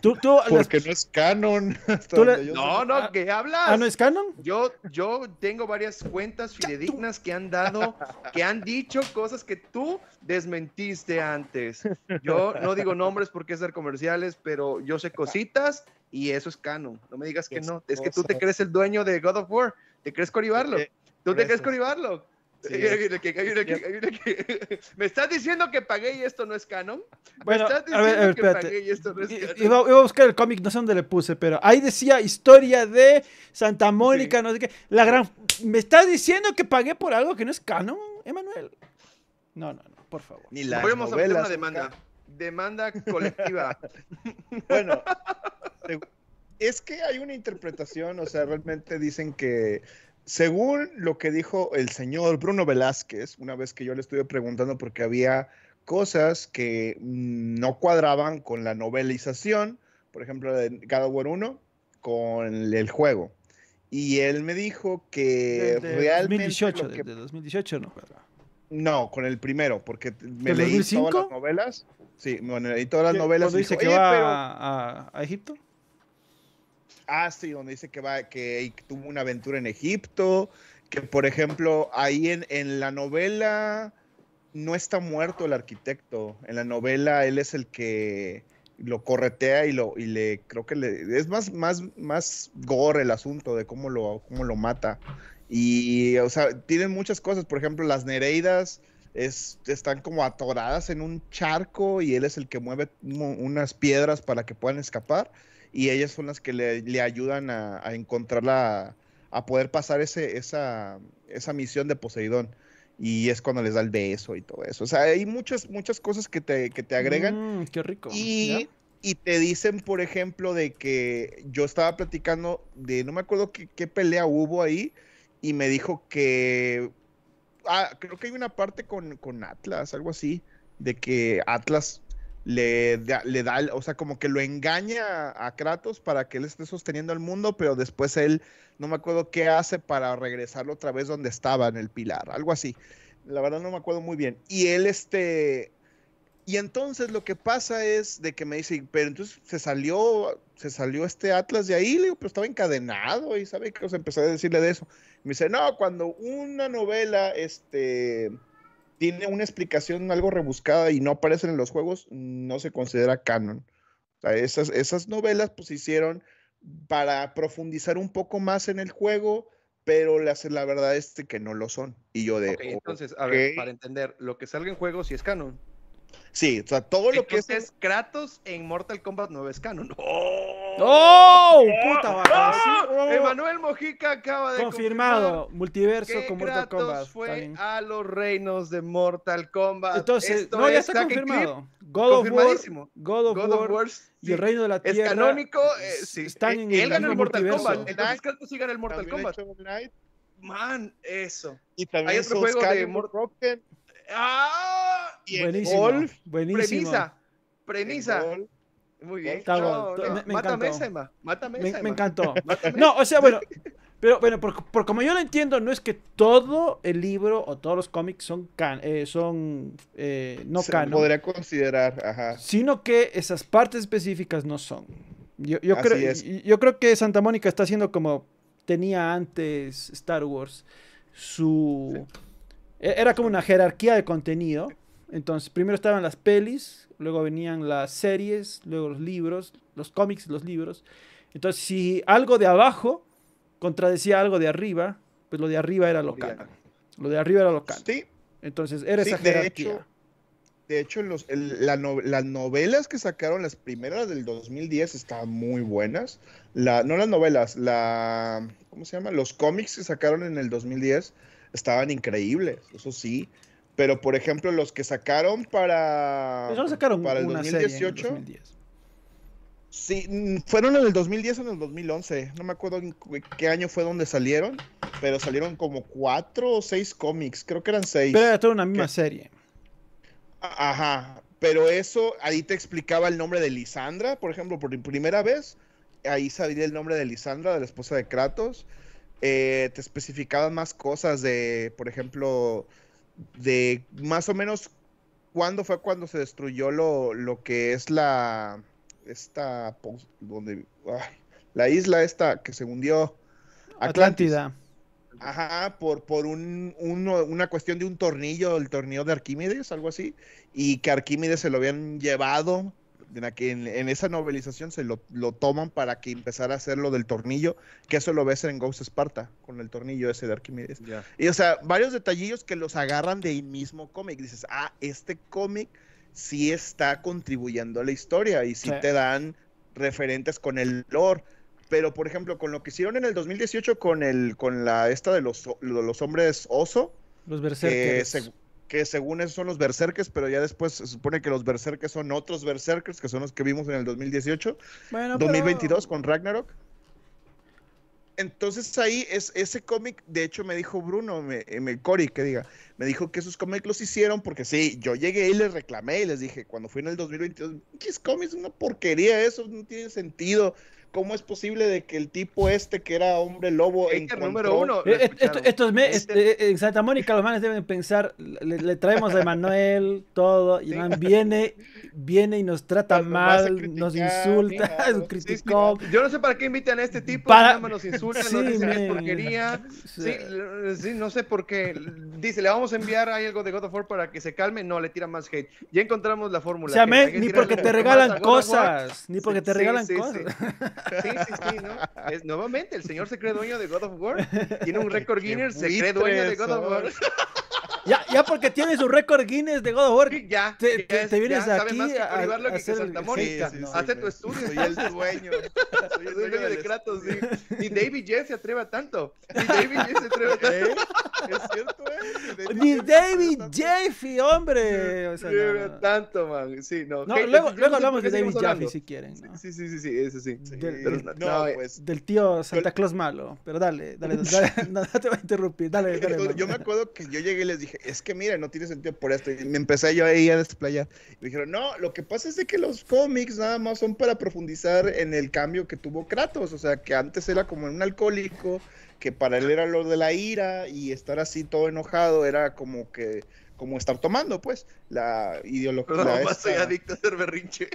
Tú, tú, Porque no es canon. No, no, que hablas? Ah, no es canon? Yo, yo tengo varias cuentas fidedignas que han dado, que han dicho cosas que tú desmentiste antes. Yo no digo nombres porque es ser comerciales, pero yo sé cositas y eso es canon. No me digas que no. Es que tú te crees el dueño de God of War. ¿Te crees Cory Barlow? ¿Tú te crees Cory tú te crees cory ¿Me estás diciendo que pagué y esto no es canon? ¿Me bueno, diciendo a ver, que pagué esto no es canon? Iba, a buscar el cómic, no sé dónde le puse, pero ahí decía historia de Santa Mónica, no sé La gran... ¿Me estás diciendo que pagué por algo que no es canon, Emanuel? No, no, no, por favor. Ni la Podemos hacer una demanda. Demanda colectiva. bueno, es que hay una interpretación, o sea, realmente dicen que según lo que dijo el señor Bruno Velázquez, una vez que yo le estuve preguntando porque había cosas que mm, no cuadraban con la novelización, por ejemplo, de God of 1, con el juego. Y él me dijo que realmente... de realmente... 2018, de, 2018 no No, con el primero, porque me leí todas las novelas. Sí, me leí todas las novelas. ¿Cuándo dice que va a Egipto? Ah, sí, donde dice que va, que tuvo una aventura en Egipto, que por ejemplo, ahí en, la novela no está muerto el arquitecto. En la novela él es el que lo corretea y lo y le creo que le es más más más gore el asunto de cómo lo cómo lo mata y o sea tienen muchas cosas por ejemplo las nereidas están como atoradas en un charco y él es el que mueve unas piedras para que puedan escapar y ellas son las que le, ayudan a, encontrarla, a poder pasar ese, esa, misión de Poseidón. Y es cuando les da el beso y todo eso. O sea, hay muchas, muchas cosas que te, agregan. Mm, qué rico. Y, y te dicen, por ejemplo, de que yo estaba platicando de, no me acuerdo qué, pelea hubo ahí, y me dijo que, ah, creo que hay una parte con, con Atlas, algo así, de que Atlas le da, le da, o sea, como que lo engaña a Kratos para que él esté sosteniendo al mundo, pero después él, no me acuerdo qué hace para regresarlo otra vez donde estaba, en el pilar, algo así. La verdad no me acuerdo muy bien. Y él, este, y entonces lo que pasa es de que me dice, pero entonces se salió, se salió este Atlas de ahí, le digo, pero estaba encadenado y sabe que os empecé a decirle de eso. Me dice, no, cuando una novela, este tiene una explicación algo rebuscada y no aparecen en los juegos, no se considera canon. O esas, esas novelas pues se hicieron para profundizar un poco más en el juego, pero la verdad es que no lo son. Y yo de... entonces, a ver, para entender, lo que salga en juego sí es canon. Sí, o sea, todo lo que es... Kratos en Mortal Kombat 9 es canon. ¡Oh! ¡Oh! ¡Puta vaca! ¡Ah! ¡Oh! Emanuel Mojica acaba de Confirmado, multiverso con Mortal Kombat. fue a los reinos de Mortal Kombat. Entonces, Esto no, ya está confirmado. God of, War, God of, God War, y el Reino de la Tierra. Eh, es canónico. sí. Están eh, en él el el Mortal Kombat. Entonces Kratos sí gana el Mortal Kombat. Man, eso. Y también Hay otro juego de Mortal Kombat. Ah, y el buenísimo, Buenísimo. Premisa. Premisa. Muy bien. me, mátame encantó. mátame me, encantó. No, o sea, bueno. Pero bueno, por, como yo lo entiendo, no es que todo el libro o todos los cómics son can, eh, son eh, no Se podría considerar, ajá. Sino que esas partes específicas no son. Yo, creo, yo creo que Santa Mónica está haciendo como tenía antes Star Wars. Su e, era como una jerarquía de contenido. Entonces, primero estaban las pelis, luego venían las series, luego los libros, los cómics los libros. Entonces, si algo de abajo contradecía algo de arriba, pues lo de arriba era local. Lo de arriba era local. Sí. Entonces, era esa jerarquía. De hecho, las novelas que sacaron, las primeras del 2010, estaban muy buenas. La, no las novelas, la, ¿cómo se llama? Los cómics que sacaron en el 2010 estaban increíbles, eso sí. Pero, por ejemplo, los que sacaron para. Pues sacaron para el 2018. Sí, mm, fueron en el 2010 o en el 2011. No me acuerdo en qué año fue donde salieron. Pero salieron como cuatro o seis cómics. Creo que eran seis. Pero era toda una misma serie. Ajá. Pero eso, ahí te explicaba el nombre de Lisandra, por ejemplo, por primera vez. Ahí salía el nombre de Lisandra, de la esposa de Kratos. Eh, te especificaban más cosas de, por ejemplo, de más o menos cuándo fue cuando se destruyó lo, que es la esta pues, donde la isla esta que se hundió Atlántida. Ajá, por, por un, una cuestión de un tornillo, el tornillo de Arquímedes, algo así, y que Arquímedes se lo habían llevado en, en, esa novelización se lo, toman para que empezara a hacer lo del tornillo, que eso lo ves en Ghost Sparta, con el tornillo ese de Arquimedes. Y o sea, varios detallillos que los agarran del mismo cómic. Dices, ah, este cómic sí está contribuyendo a la historia y sí, te dan referentes con el lore. Pero, por ejemplo, con lo que hicieron en el 2018 con el con la esta de los, los hombres oso. Los berserkers que según eso son los berserkers, pero ya después se supone que los berserkers son otros berserkers, que son los que vimos en el 2018, 2022 con Ragnarok. Entonces ahí es ese cómic, de hecho me dijo Bruno, me, eh, me Cory que diga, me dijo que esos cómics los hicieron porque sí, yo llegué y les reclamé y les dije, cuando fui en el 2022, ¿qué cómics? Una porquería, eso no tiene sentido. ¿Cómo es posible de que el tipo este que era hombre lobo en este encontró... número uno? Eh, eh, esto, es en Santa este este, eh, Mónica los manes deben pensar, le, traemos a Emanuel todo, y viene, viene y nos trata mal, nos insulta, Yo no sé para qué invitan a este tipo, para... nos insulta, nos es porquería. Sí, no sé por qué. Dice, le vamos a enviar algo de God of War para que se calme. No, le tira más hate. Ya encontramos la fórmula. O ni porque te regalan cosas, ni porque te regalan cosas. Sí, sí, sí, ¿no? Es, nuevamente, el señor se cree dueño de God of War. Tiene un récord Guinness, se cree dueño de God of War ya, ya porque tiene su récord Guinness de God of War. Ya. Te, vienes ya, aquí a, hacer que sí, Hace tu estudio. Soy el dueño. Soy el dueño de, Kratos. Ni David Jeffy se atreva tanto. Ni David Jess se atreve tanto. ¿Eh? Es cierto, ¿eh? Ni David Jeffy, hombre. Tanto, man. Sí, no. luego, luego hablamos de David Jeffy si quieren. Sí, sí, sí, sí, eso sí. Del, eh. pues. del tío Santa Claus malo. Pero dale, dale, dale, no te voy a interrumpir. Dale, dale. Yo me acuerdo que yo llegué y les dije, es que mira, no tiene sentido por esto. Y me empecé yo ahí a desplayar. Y me dijeron, no, lo que pasa es que los cómics nada más son para profundizar en el cambio que tuvo Kratos. O sea, que antes era como un alcohólico, que para él era lo de la ira y estar así todo enojado era como que como estar tomando, pues, la ideología. No, más soy adicto a ser berrinche.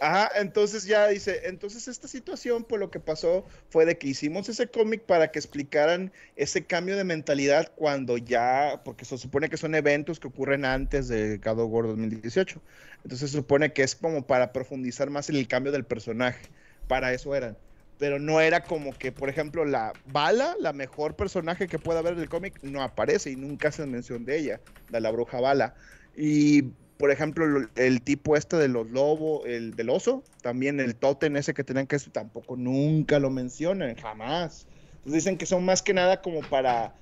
Ajá, entonces ya dice, entonces esta situación, pues lo que pasó fue de que hicimos ese cómic para que explicaran ese cambio de mentalidad cuando ya, porque se supone que son eventos que ocurren antes de God of War 2018. Entonces se supone que es como para profundizar más en el cambio del personaje. Para eso eran pero no era como que, por ejemplo, la bala, la mejor personaje que pueda haber del cómic, no aparece y nunca se mención de ella, de la bruja bala. Y, por ejemplo, el tipo este de los lobos, el del oso, también el tótem ese que tenían que tampoco nunca lo mencionan, jamás. Entonces dicen que son más que nada como para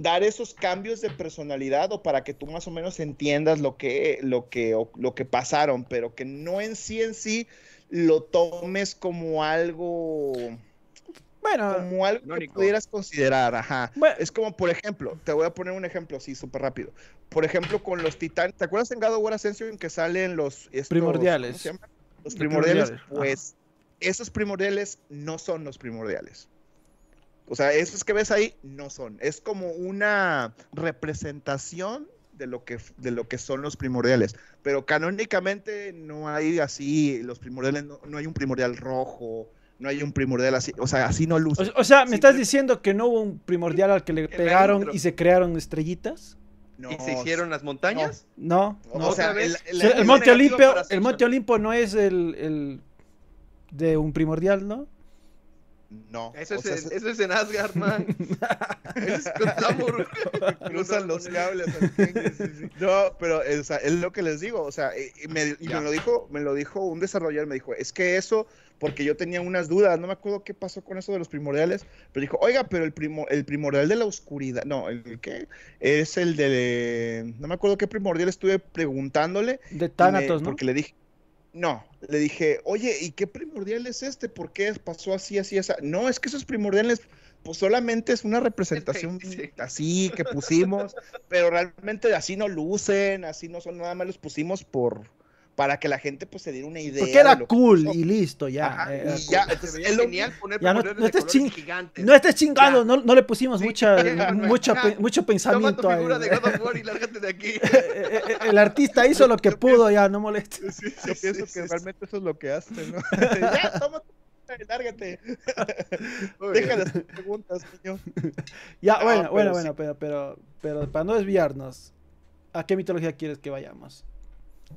dar esos cambios de personalidad o para que tú más o menos entiendas lo que, lo que, lo que pasaron, pero que no en sí en sí lo tomes como algo. Bueno, como algo que pudieras considerar, ajá. Es como, por ejemplo, te voy a poner un ejemplo así, súper rápido. Por ejemplo, con los titanes. ¿Te acuerdas en God of War Ascension que salen los. primordiales. Los primordiales. Pues esos primordiales no son los primordiales. O sea, esos que ves ahí no son. Es como una representación de lo que, de lo que son los primordiales. Pero canónicamente no hay así, los primordiales, no, hay un primordial rojo, no hay un primordial así, o sea, así no luce. O, sea, ¿me estás diciendo que no hubo un primordial al que le pegaron y se crearon estrellitas? ¿Y se hicieron las montañas? No, el, Monte Olimpo, el Monte Olimpo no es el, de un primordial, ¿no? No. Eso, es, en, eso es en Asgard, man. es con Cruzan los cables. No, pero eh, es lo que les digo. O sea, eh, y, me, lo dijo, me lo dijo un desarrollador. Me dijo, es que eso, porque yo tenía unas dudas. No me acuerdo qué pasó con eso de los primordiales. Pero dijo, oiga, pero el, primo, el primordial de la oscuridad. No, ¿el qué? Es el de. No me acuerdo qué primordial estuve preguntándole. De Thanatos, ¿no? Porque le dije. No, le dije, oye, ¿y qué primordial es este? ¿Por qué pasó así, así, esa? No, es que esos primordiales, pues solamente es una representación así que pusimos, pero realmente así no lucen, así no son, nada más los pusimos por, para que la gente pues se diera una idea. Porque era cool y listo, ya. ya poner no, estés ching, no, estés chingado, no, no, le pusimos mucha, mucha mucho pensamiento. figura de God of War y lárgate de aquí. Eh, eh, eh, el artista hizo lo que pudo, ya, no molestes. Sí, Yo pienso que realmente eso es lo que hace, ¿no? ya, toma tu lárgate. Deja las preguntas, señor. Ya, bueno, bueno, bueno, pero, pero, pero para no desviarnos, ¿a qué mitología quieres que vayamos?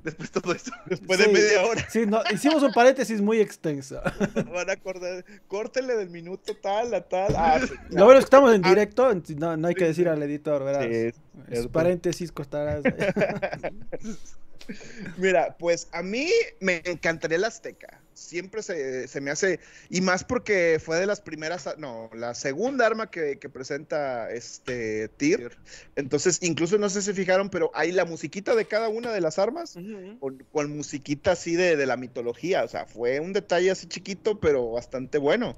Después todo esto, después de media hora. Sí, no, hicimos un paréntesis muy extenso. Van a acordar, córtenle del minuto tal a tal. Ah, Lo bueno es que estamos en ah, directo, no, hay que decir al editor, ¿verdad? paréntesis costará. Mira, pues a mí me encantaría el Azteca siempre se, me hace, y más porque fue de las primeras, no, la segunda arma que, presenta este Tyr. Entonces, incluso no sé si fijaron, pero hay la musiquita de cada una de las armas, con, musiquita así de, la mitología, o sea, fue un detalle así chiquito, pero bastante bueno.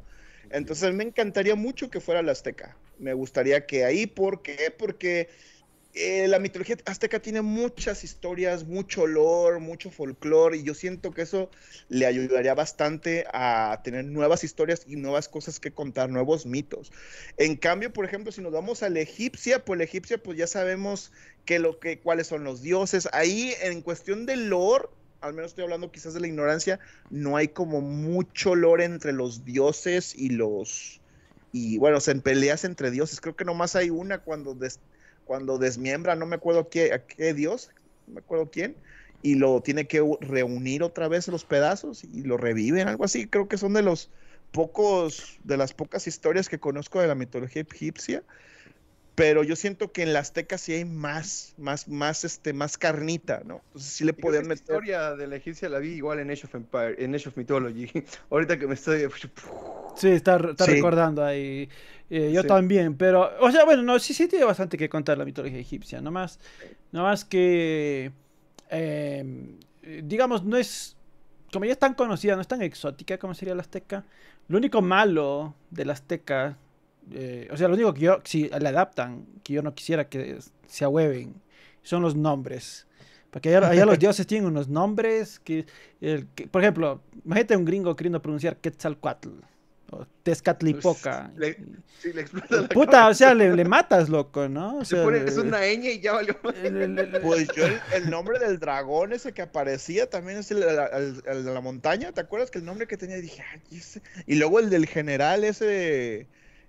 Entonces, me encantaría mucho que fuera la Azteca. Me gustaría que ahí, ¿por qué? Porque... porque eh, la mitología azteca tiene muchas historias, mucho olor, mucho folclore, y yo siento que eso le ayudaría bastante a tener nuevas historias y nuevas cosas que contar, nuevos mitos. En cambio, por ejemplo, si nos vamos a la egipcia, pues la egipcia, pues ya sabemos que lo que, cuáles son los dioses. Ahí, en cuestión de lore, al menos estoy hablando quizás de la ignorancia, no hay como mucho lore entre los dioses y los... Y bueno, o sea, en peleas entre dioses, creo que nomás hay una cuando cuando desmiembra, no me acuerdo qué, a qué dios, no me acuerdo quién, y lo tiene que reunir otra vez los pedazos y lo reviven, algo así. Creo que son de los pocos, de las pocas historias que conozco de la mitología egipcia pero yo siento que en la Azteca sí hay más, más, más, este, más carnita, ¿no? Entonces sí le podían La historia de la egipcia la vi igual en Age of en Mythology. Ahorita que me estoy. Sí, está, recordando ahí. Eh, yo también, pero. O sea, bueno, no, sí, sí tiene bastante que contar la mitología egipcia. Nomás, más que. Em, digamos, no es. Como ya es tan conocida, no es tan exótica como sería la Azteca. Lo único malo de la Azteca eh, o sea, lo único que yo, si le adaptan, que yo no quisiera que se ahueven, son los nombres. Porque allá, los dioses tienen unos nombres que, por ejemplo, imagínate un gringo queriendo pronunciar Quetzalcoatl o Tezcatlipoca. le Puta, o sea, le, matas, loco, ¿no? es una ñ y ya valió. Pues yo, el, nombre del dragón ese que aparecía también es el, de la montaña. ¿Te acuerdas que el nombre que tenía? Dije, ay, ese... Y luego el del general ese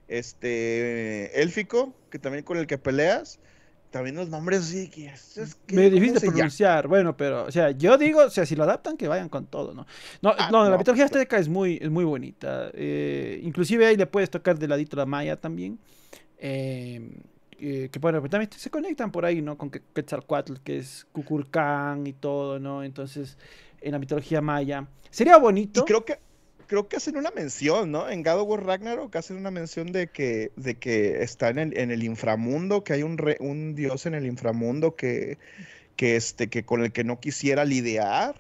este élfico, que también con el que peleas. También los nombres sí que es que me difícil pronunciar, bueno, pero o sea, yo digo, o sea, si lo adaptan que vayan con todo, ¿no? No, ah, la mitología pues, azteca es muy muy bonita. Eh, inclusive ahí le puedes tocar de ladito la maya también. Em, eh, que bueno, pues también se conectan por ahí, ¿no? Con Quetzalcoatl, que es Cucurcán y todo, ¿no? Entonces, en la mitología maya. Sería bonito. Y creo que creo que hacen una mención, ¿no? En God of Ragnarok hacen una mención de que, de que está en el, inframundo, que hay un, un dios en el inframundo que, que, este, que con el que no quisiera lidiar.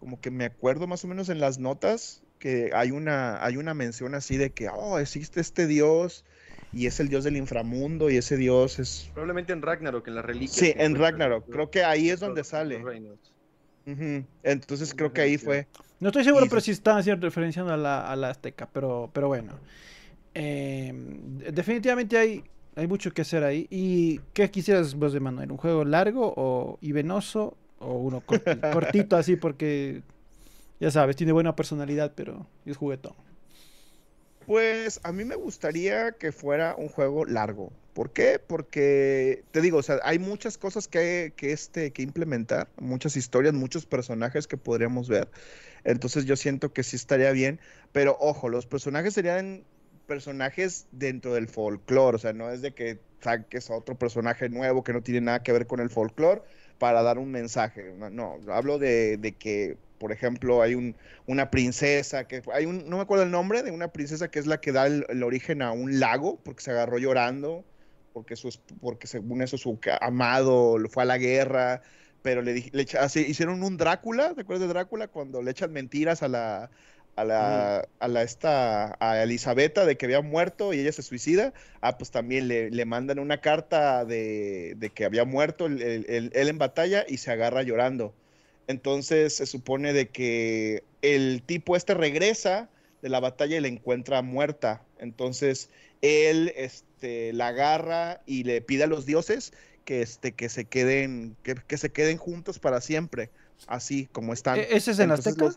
Como que me acuerdo más o menos en las notas que hay una, hay una mención así de que, oh, existe este dios y es el dios del inframundo y ese dios es... Probablemente en Ragnarok, en la reliquia. Sí, en Ragnarok. Creo que ahí es donde sale. Entonces creo que ahí fue... No estoy seguro, pero si están haciendo referencia a la, Azteca, pero, pero bueno. Em, definitivamente hay, hay mucho que hacer ahí. ¿Y qué quisieras vos de Manuel? ¿Un juego largo o, y venoso o uno cortito así? Porque ya sabes, tiene buena personalidad, pero es juguetón. Pues a mí me gustaría que fuera un juego largo. ¿Por qué? Porque, te digo, o sea, hay muchas cosas que, que, este, que implementar, muchas historias, muchos personajes que podríamos ver. Entonces yo siento que sí estaría bien, pero ojo, los personajes serían personajes dentro del folclore, o sea, no es de que saques a otro personaje nuevo que no tiene nada que ver con el folclore para dar un mensaje, no, hablo de, de que por ejemplo, hay una princesa que hay un, no me acuerdo el nombre de una princesa que es la que da el origen a un lago porque se agarró llorando porque, su, porque según eso su amado fue a la guerra, pero le, le así, hicieron un Drácula, ¿te acuerdas de Drácula? Cuando le echan mentiras a la, a la, esta, a de que había muerto y ella se suicida, ah, pues también le, mandan una carta de, que había muerto él en batalla y se agarra llorando. Entonces se supone de que el tipo este regresa de la batalla y la encuentra muerta. Entonces él, este, este, la agarra y le pide a los dioses que, este, que se queden, que, se queden juntos para siempre, así como están. E-, ¿Ese es en Azteca?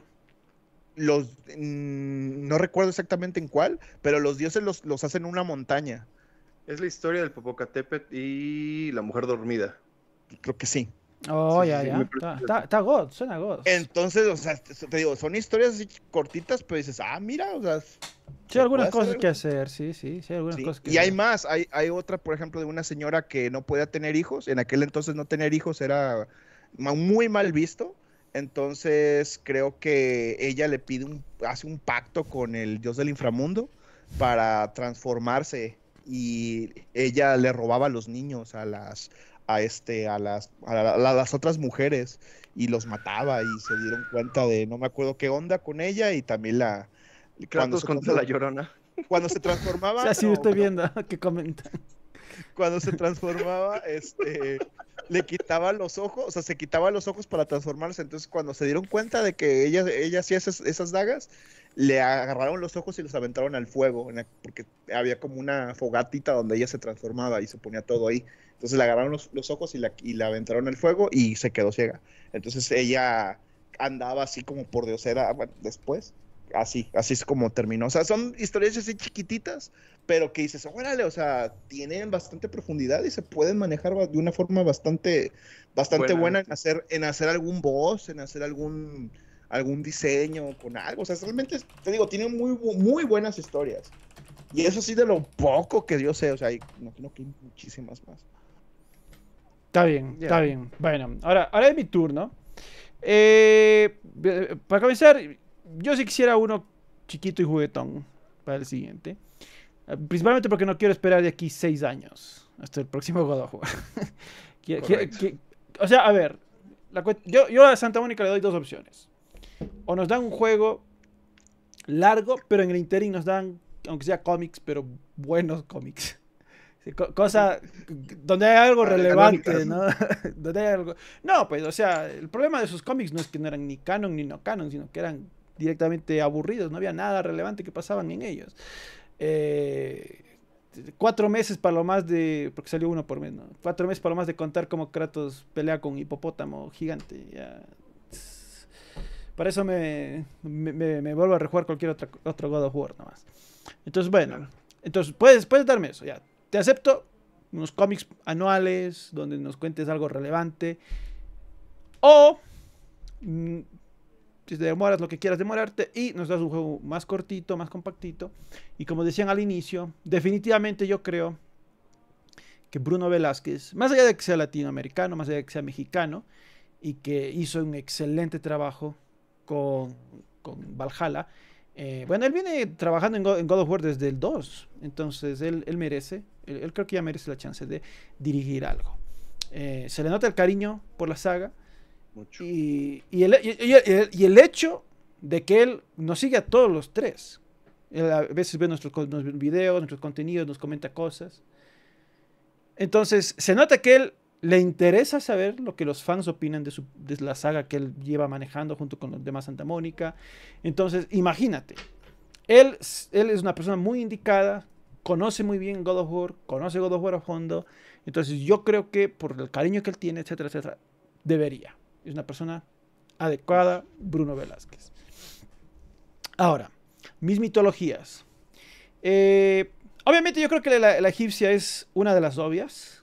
Los, mm, no recuerdo exactamente en cuál, pero los dioses los, los hacen una montaña. Es la historia del Popocatépetl y la mujer dormida. Creo que sí. Oh, ya, ya. Está, está God, suena God. Entonces, o sea, te digo, son historias así cortitas, pero dices, ah, mira, o sea. Sí, hay algunas cosas que hacer, sí, sí, sí, algunas cosas que Y hay más, hay, hay otra, por ejemplo, de una señora que no podía tener hijos. En aquel entonces no tener hijos era muy mal visto. Entonces, creo que ella le pide un, hace un pacto con el dios del inframundo para transformarse y ella le robaba a los niños a las a este a las a, las otras mujeres y los mataba y se dieron cuenta de no me acuerdo qué onda con ella y también la cuando se la llorona cuando se transformaba que cuando se transformaba este le quitaba los ojos o sea se quitaba los ojos para transformarse entonces cuando se dieron cuenta de que ella ella hacía esas dagas le agarraron los ojos y los aventaron al fuego, porque había como una fogatita donde ella se transformaba y se ponía todo ahí. Entonces le agarraron los, ojos y la, y la aventaron al fuego y se quedó ciega. Entonces ella andaba así como por era, bueno, después. Así, así es como terminó. O sea, son historias así chiquititas, pero que dices, órale, o sea, tienen bastante profundidad y se pueden manejar de una forma bastante, bastante buena, en hacer, en hacer algún voz, en hacer algún, algún diseño con algo. O sea, realmente, te digo, tienen muy, muy buenas historias. Y eso sí de lo poco que Dios sé, o sea, imagino que hay muchísimas más. Está bien, está bien. Bueno, ahora, ahora es mi turno. Eh, eh, para comenzar, yo sí quisiera uno chiquito y juguetón para el siguiente. Eh, principalmente porque no quiero esperar de aquí seis años hasta el próximo juego of o sea, a ver, yo, yo a Santa Mónica le doy dos opciones. O nos dan un juego largo, pero en el interín nos dan, aunque sea cómics, pero buenos cómics cosa donde hay algo relevante, ¿no? donde hay algo... No, pues, o sea, el problema de esos cómics no es que no eran ni canon ni no canon, sino que eran directamente aburridos, no había nada relevante que pasaban en ellos. Eh, cuatro meses para lo más de. Porque salió uno por mes, Cuatro meses para lo más de contar cómo Kratos pelea con hipopótamo gigante. Para eso me, me, vuelvo a rejugar cualquier otro, otro God of War nomás. Entonces, bueno. Entonces, puedes, puedes darme eso, ya. Te acepto unos cómics anuales donde nos cuentes algo relevante. O mm, si te demoras lo que quieras demorarte y nos das un juego más cortito, más compactito. Y como decían al inicio, definitivamente yo creo que Bruno Velázquez, más allá de que sea latinoamericano, más allá de que sea mexicano, y que hizo un excelente trabajo con, con Valhalla, eh, bueno, él viene trabajando en God, of War desde el 2, entonces él, merece, él, creo que ya merece la chance de dirigir algo. Eh, se le nota el cariño por la saga. Y, el, hecho de que él nos sigue a todos los tres. a veces ve nuestros videos, nuestros contenidos, nos comenta cosas. Entonces, se nota que él le interesa saber lo que los fans opinan de, su, la saga que él lleva manejando junto con los demás Santa Mónica. Entonces, imagínate, él, él es una persona muy indicada, conoce muy bien God of War, conoce God of War a fondo. Entonces, yo creo que por el cariño que él tiene, etcétera, etcétera, debería. Es una persona adecuada, Bruno Velázquez. Ahora, mis mitologías. Eh, obviamente yo creo que la, la egipcia es una de las obvias,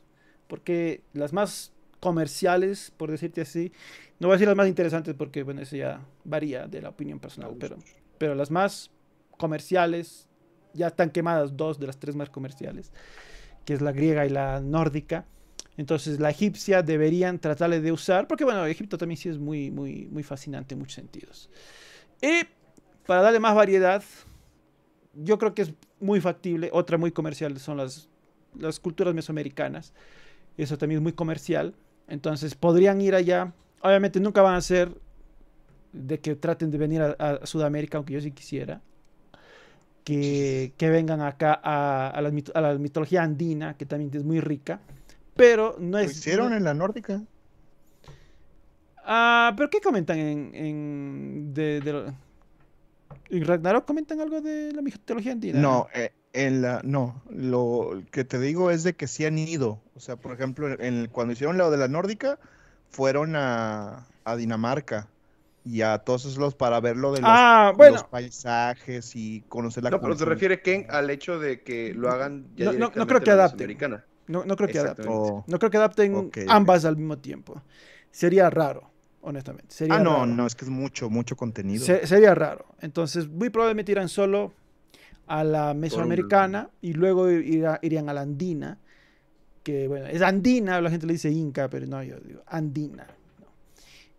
porque las más comerciales, por decirte así, no voy a decir las más interesantes porque, bueno, eso ya varía de la opinión personal, pero, pero las más comerciales ya están quemadas, dos de las tres más comerciales, que es la griega y la nórdica. Entonces la egipcia deberían tratarle de usar, porque bueno, Egipto también sí es muy, muy, muy fascinante en muchos sentidos. Y para darle más variedad, yo creo que es muy factible, otra muy comercial son las, las culturas mesoamericanas. Eso también es muy comercial. Entonces podrían ir allá. Obviamente nunca van a ser de que traten de venir a, Sudamérica, aunque yo sí quisiera. Que, vengan acá a, la, mitología andina, que también es muy rica. Pero no es. Lo hicieron en la nórdica. Ah, pero ¿qué comentan en, en Ragnarok? ¿Comentan algo de la mitología andina? No, eh, en la, no, lo que te digo es de que sí han ido. O sea, por ejemplo, cuando hicieron lo de la nórdica, fueron a, Dinamarca y a todos esos para ver lo de ah, los, paisajes y conocer la No, pero se refiere Ken al hecho de que lo hagan ya no, no, no creo que adapten. No, creo que adapten. No creo que adapten ambas al mismo tiempo. Sería raro, honestamente. ah, no, no, es que es mucho, mucho contenido. sería raro. Entonces, muy probablemente irán solo a la mesoamericana y luego irían a la andina, que bueno, es andina, la gente le dice inca, pero no, yo digo andina.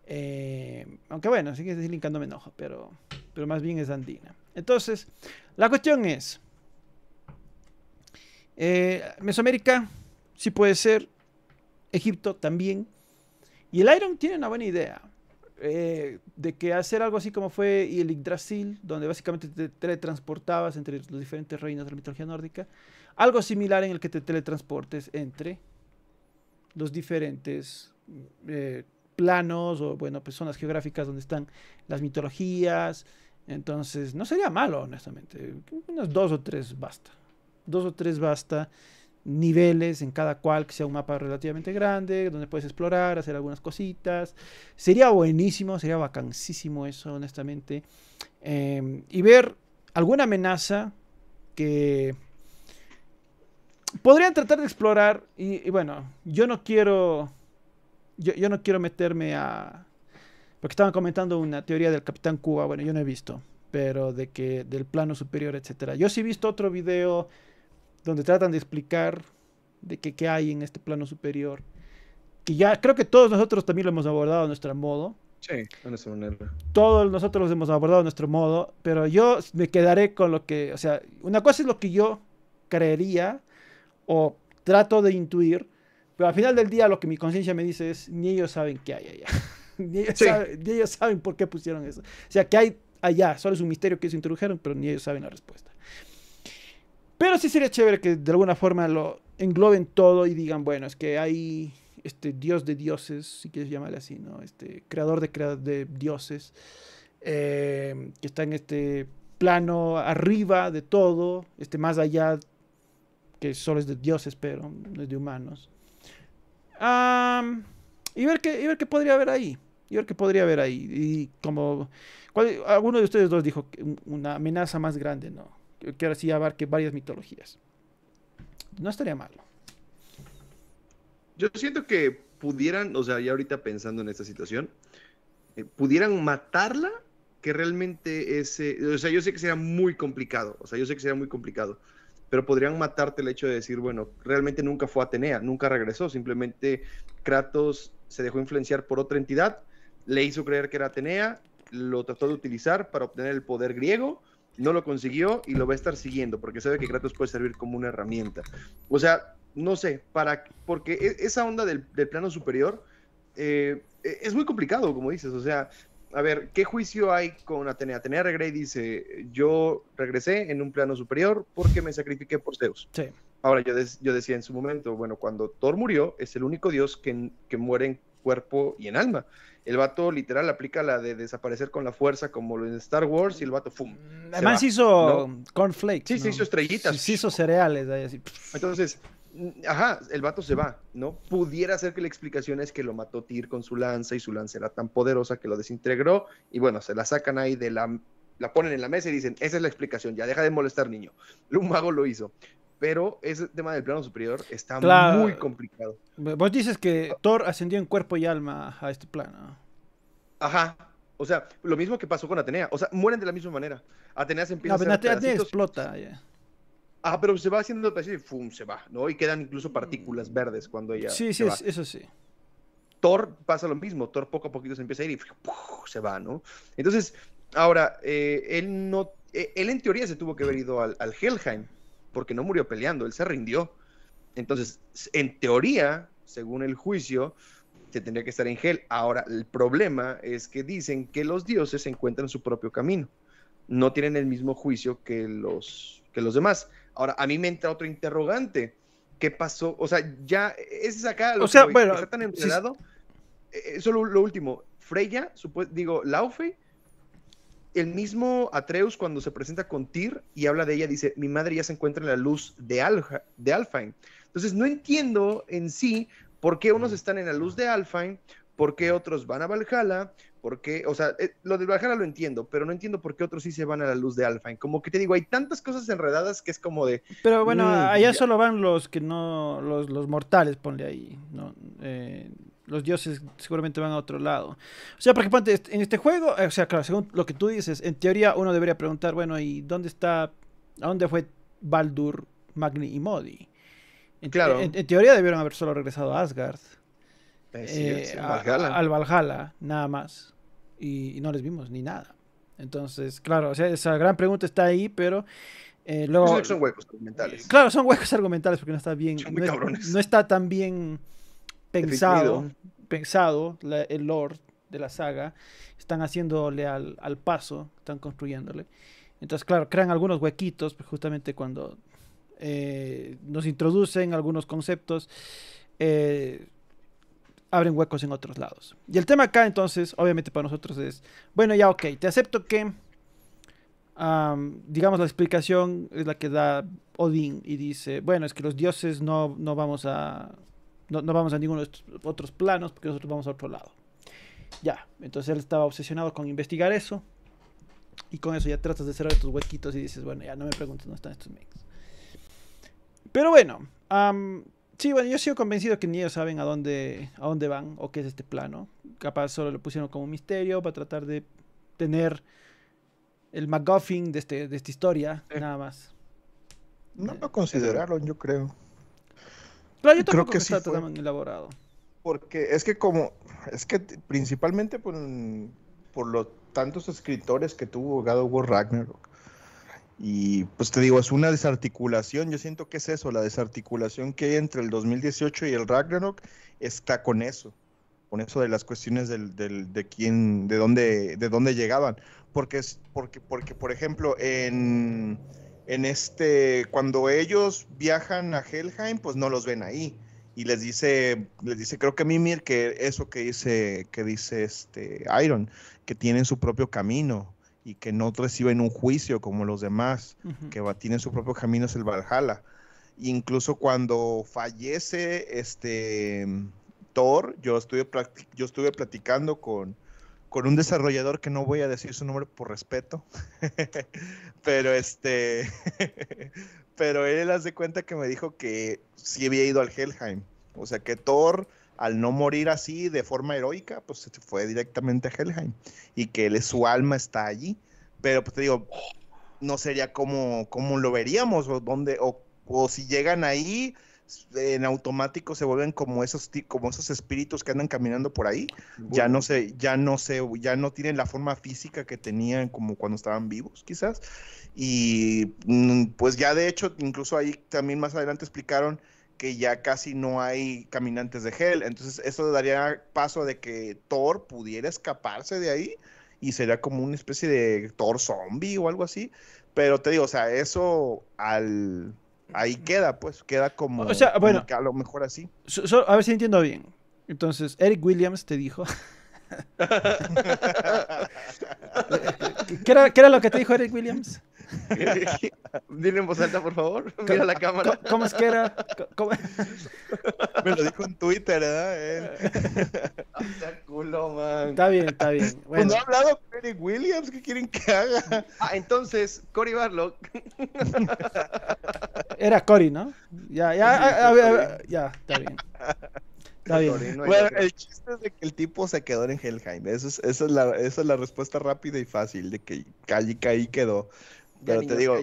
Eh, aunque bueno, si que decir inca no me enojo, pero, pero más bien es andina. Entonces, la cuestión es, eh, Mesoamérica sí puede ser, Egipto también, y el Iron tiene una buena idea. Eh, de que hacer algo así como fue el Yggdrasil, donde básicamente te teletransportabas entre los diferentes reinos de la mitología nórdica, algo similar en el que te teletransportes entre los diferentes eh, planos o, bueno, pues zonas geográficas donde están las mitologías. Entonces, no sería malo, honestamente. dos o tres basta. Dos o tres basta niveles en cada cual que sea un mapa relativamente grande, donde puedes explorar, hacer algunas cositas. Sería buenísimo, sería vacancísimo eso, honestamente. Em, y ver alguna amenaza que podrían tratar de explorar. Y, bueno, yo no quiero. Yo, yo, no quiero meterme a. Porque estaban comentando una teoría del Capitán Cuba. Bueno, yo no he visto. Pero de que del plano superior, etcétera. Yo sí he visto otro video donde tratan de explicar de qué hay en este plano superior, que ya creo que todos nosotros también lo hemos abordado a nuestro modo. Sí, a nuestra manera. Todos nosotros lo hemos abordado a nuestro modo, pero yo me quedaré con lo que, o sea, una cosa es lo que yo creería o trato de intuir, pero al final del día lo que mi conciencia me dice es, ni ellos saben qué hay allá. ni, ellos saben, ni ellos saben por qué pusieron eso. O sea, que hay allá, solo es un misterio que ellos introdujeron, pero ni ellos saben la respuesta. Pero sí sería chévere que de alguna forma lo engloben todo y digan, bueno, es que hay este dios de dioses, si quieres llamarle así, ¿no? Este creador de, de dioses, eh, que está en este plano arriba de todo, este más allá, que solo es de dioses, pero no es de humanos. y, ver qué, y ver qué podría haber ahí. Y ver qué podría haber ahí. Y como alguno de ustedes dos dijo, que una amenaza más grande, ¿no? que ahora sí abarque varias mitologías. No estaría mal. Yo siento que pudieran, o sea, ya ahorita pensando en esta situación, eh, pudieran matarla, que realmente ese, o sea, yo sé que sería muy complicado, o sea, yo sé que sería muy complicado, pero podrían matarte el hecho de decir, bueno, realmente nunca fue Atenea, nunca regresó, simplemente Kratos se dejó influenciar por otra entidad, le hizo creer que era Atenea, lo trató de utilizar para obtener el poder griego, no lo consiguió y lo va a estar siguiendo porque sabe que Kratos puede servir como una herramienta. O sea, no sé, para, porque e, esa onda del, plano superior eh, e, es muy complicado, como dices. O sea, a ver, ¿qué juicio hay con Atenea? Atenea regresa y dice, yo regresé en un plano superior porque me sacrifiqué por Zeus. Sí. Ahora, yo, yo decía en su momento, bueno, cuando Thor murió, es el único dios que, que muere en cuerpo y en alma. El vato literal aplica la de desaparecer con la fuerza como en Star Wars y el vato ¡fum! Mm, además hizo cornflakes. Sí, se hizo estrellitas. hizo cereales. Entonces, mm, ajá, el vato se va, ¿no? Pudiera ser que la explicación es que lo mató Tyr con su lanza y su lanza era tan poderosa que lo desintegró y bueno, se la sacan ahí de la la ponen en la mesa y dicen, esa es la explicación, ya deja de molestar niño. Un mago lo hizo pero ese tema del plano superior está muy complicado. Vos dices que Thor ascendió en cuerpo y alma a este plano. Ajá. O sea, lo mismo que pasó con Atenea. O sea, mueren de la misma manera. Atenea se empieza a hacer Atenea explota. ya. Ah, pero se va haciendo y ¡fum! se va, ¿no? Y quedan incluso mm. partículas verdes cuando ella. Sí, sí, eso sí. Thor pasa lo mismo. Thor poco a poquito se empieza a ir y se va, ¿no? Entonces, ahora, eh, él no. Eh, él en teoría se tuvo que haber mm. ido al, al Helheim porque no murió peleando, él se rindió. Entonces, en teoría, según el juicio, se tendría que estar en gel. Ahora, el problema es que dicen que los dioses encuentran su propio camino. No tienen el mismo juicio que los, que los demás. Ahora, a mí me entra otro interrogante. ¿Qué pasó? O sea, ya e-, es acá lo o sea, bueno, tan enredado. Eso eh, eh, Solo lo último. Freya, digo, Laufe el mismo Atreus cuando se presenta con Tyr y habla de ella, dice, mi madre ya se encuentra en la luz de, Alha, de Alfheim. Entonces no entiendo en sí por qué unos están en la luz de Alfheim, por qué otros van a Valhalla, por qué, o sea, eh, lo de Valhalla lo entiendo, pero no entiendo por qué otros sí se van a la luz de Alfheim. Como que te digo, hay tantas cosas enredadas que es como de... Pero bueno, mm, allá solo van los que no, los, los mortales, ponle ahí, ¿no? Eh los dioses seguramente van a otro lado. O sea, porque en este juego, eh, o sea, claro, según lo que tú dices, en teoría uno debería preguntar, bueno, ¿y dónde está, a dónde fue Baldur, Magni y Modi? En, claro. En, teoría debieron haber solo regresado a Asgard. Eh, sí, eh, al Valhalla, nada más. Y, no les vimos ni nada. Entonces, claro, o sea, esa gran pregunta está ahí, pero luego... Son huecos argumentales. Claro, son huecos argumentales porque no está bien... Son muy cabrones. no está tan bien pensado, pensado el Lord de la saga, están haciéndole al, paso, están construyéndole. Entonces, claro, crean algunos huequitos pues, justamente cuando eh, nos introducen algunos conceptos. Eh, abren huecos en otros lados. Y el tema acá entonces, obviamente para nosotros es, bueno, ya ok, te acepto que, digamos, la explicación es la que da Odín y dice, bueno, es que los dioses no vamos a, no, vamos a ninguno de estos otros planos porque nosotros vamos a otro lado. Ya, entonces él estaba obsesionado con investigar eso. Y con eso ya tratas de cerrar tus huequitos y dices, bueno, ya no me preguntes dónde están estos mechs. Pero bueno, sí, bueno, yo sigo convencido que ni ellos saben a dónde, a dónde van o qué es este plano. Capaz solo lo pusieron como un misterio para tratar de tener el McGuffin de, este, de esta historia, nada más. No, lo eh, considerarlo, yo creo yo creo que, sí elaborado. Porque es que como, es que principalmente por, los tantos escritores que tuvo God of War Ragnarok. Y pues te digo, es una desarticulación, yo siento que es eso, la desarticulación que hay entre el 2018 y el Ragnarok está con eso, con eso de las cuestiones del, del, de quién, de dónde, de dónde llegaban. Porque, es, porque, porque, por ejemplo, en en este, cuando ellos viajan a Helheim, pues no los ven ahí. Y les dice, les dice, creo que Mimir, que eso que dice, que dice este Iron, que tienen su propio camino y que no reciben un juicio como los demás, que tienen su propio camino es el Valhalla. Incluso cuando fallece este Thor, yo estuve, yo estuve platicando con, con un desarrollador que no voy a decir su nombre por respeto, pero este, pero él hace cuenta que me dijo que sí había ido al Helheim, o sea que Thor al no morir así de forma heroica, pues se fue directamente a Helheim y que su alma está allí, pero pues te digo, no sería como, como lo veríamos o dónde, o, o si llegan ahí en automático se vuelven como esos como esos espíritus que andan caminando por ahí ya no se ya no se ya no tienen la forma física que tenían como cuando estaban vivos quizás y mm, pues ya de hecho incluso ahí también más adelante explicaron que ya casi no hay caminantes de gel entonces eso daría paso de que Thor pudiera escaparse de ahí y sería como una especie de Thor zombie o algo así pero te digo o sea eso al ahí queda, pues, queda como. O sea, bueno. a lo mejor así. a ver si entiendo bien. Entonces, Eric Williams te dijo. ¿Qué, ¿Qué, era, lo que te dijo Eric Williams? Dile en voz alta, por favor. Mira la cámara. ¿Cómo es que era? Me lo dijo en Twitter, ¿verdad? Ah, culo, man. Está bien, está bien. Cuando pues no ha hablado Perry Williams. ¿Qué quieren que haga? Ah, entonces, Cory Barlock. Era Cory, ¿no? Ya, ya, ya, ya, ya, está bien. Está bien. bueno, el chiste es de que el tipo se quedó en Helheim. esa, es la, respuesta rápida y fácil de que allí caí quedó. Pero te digo,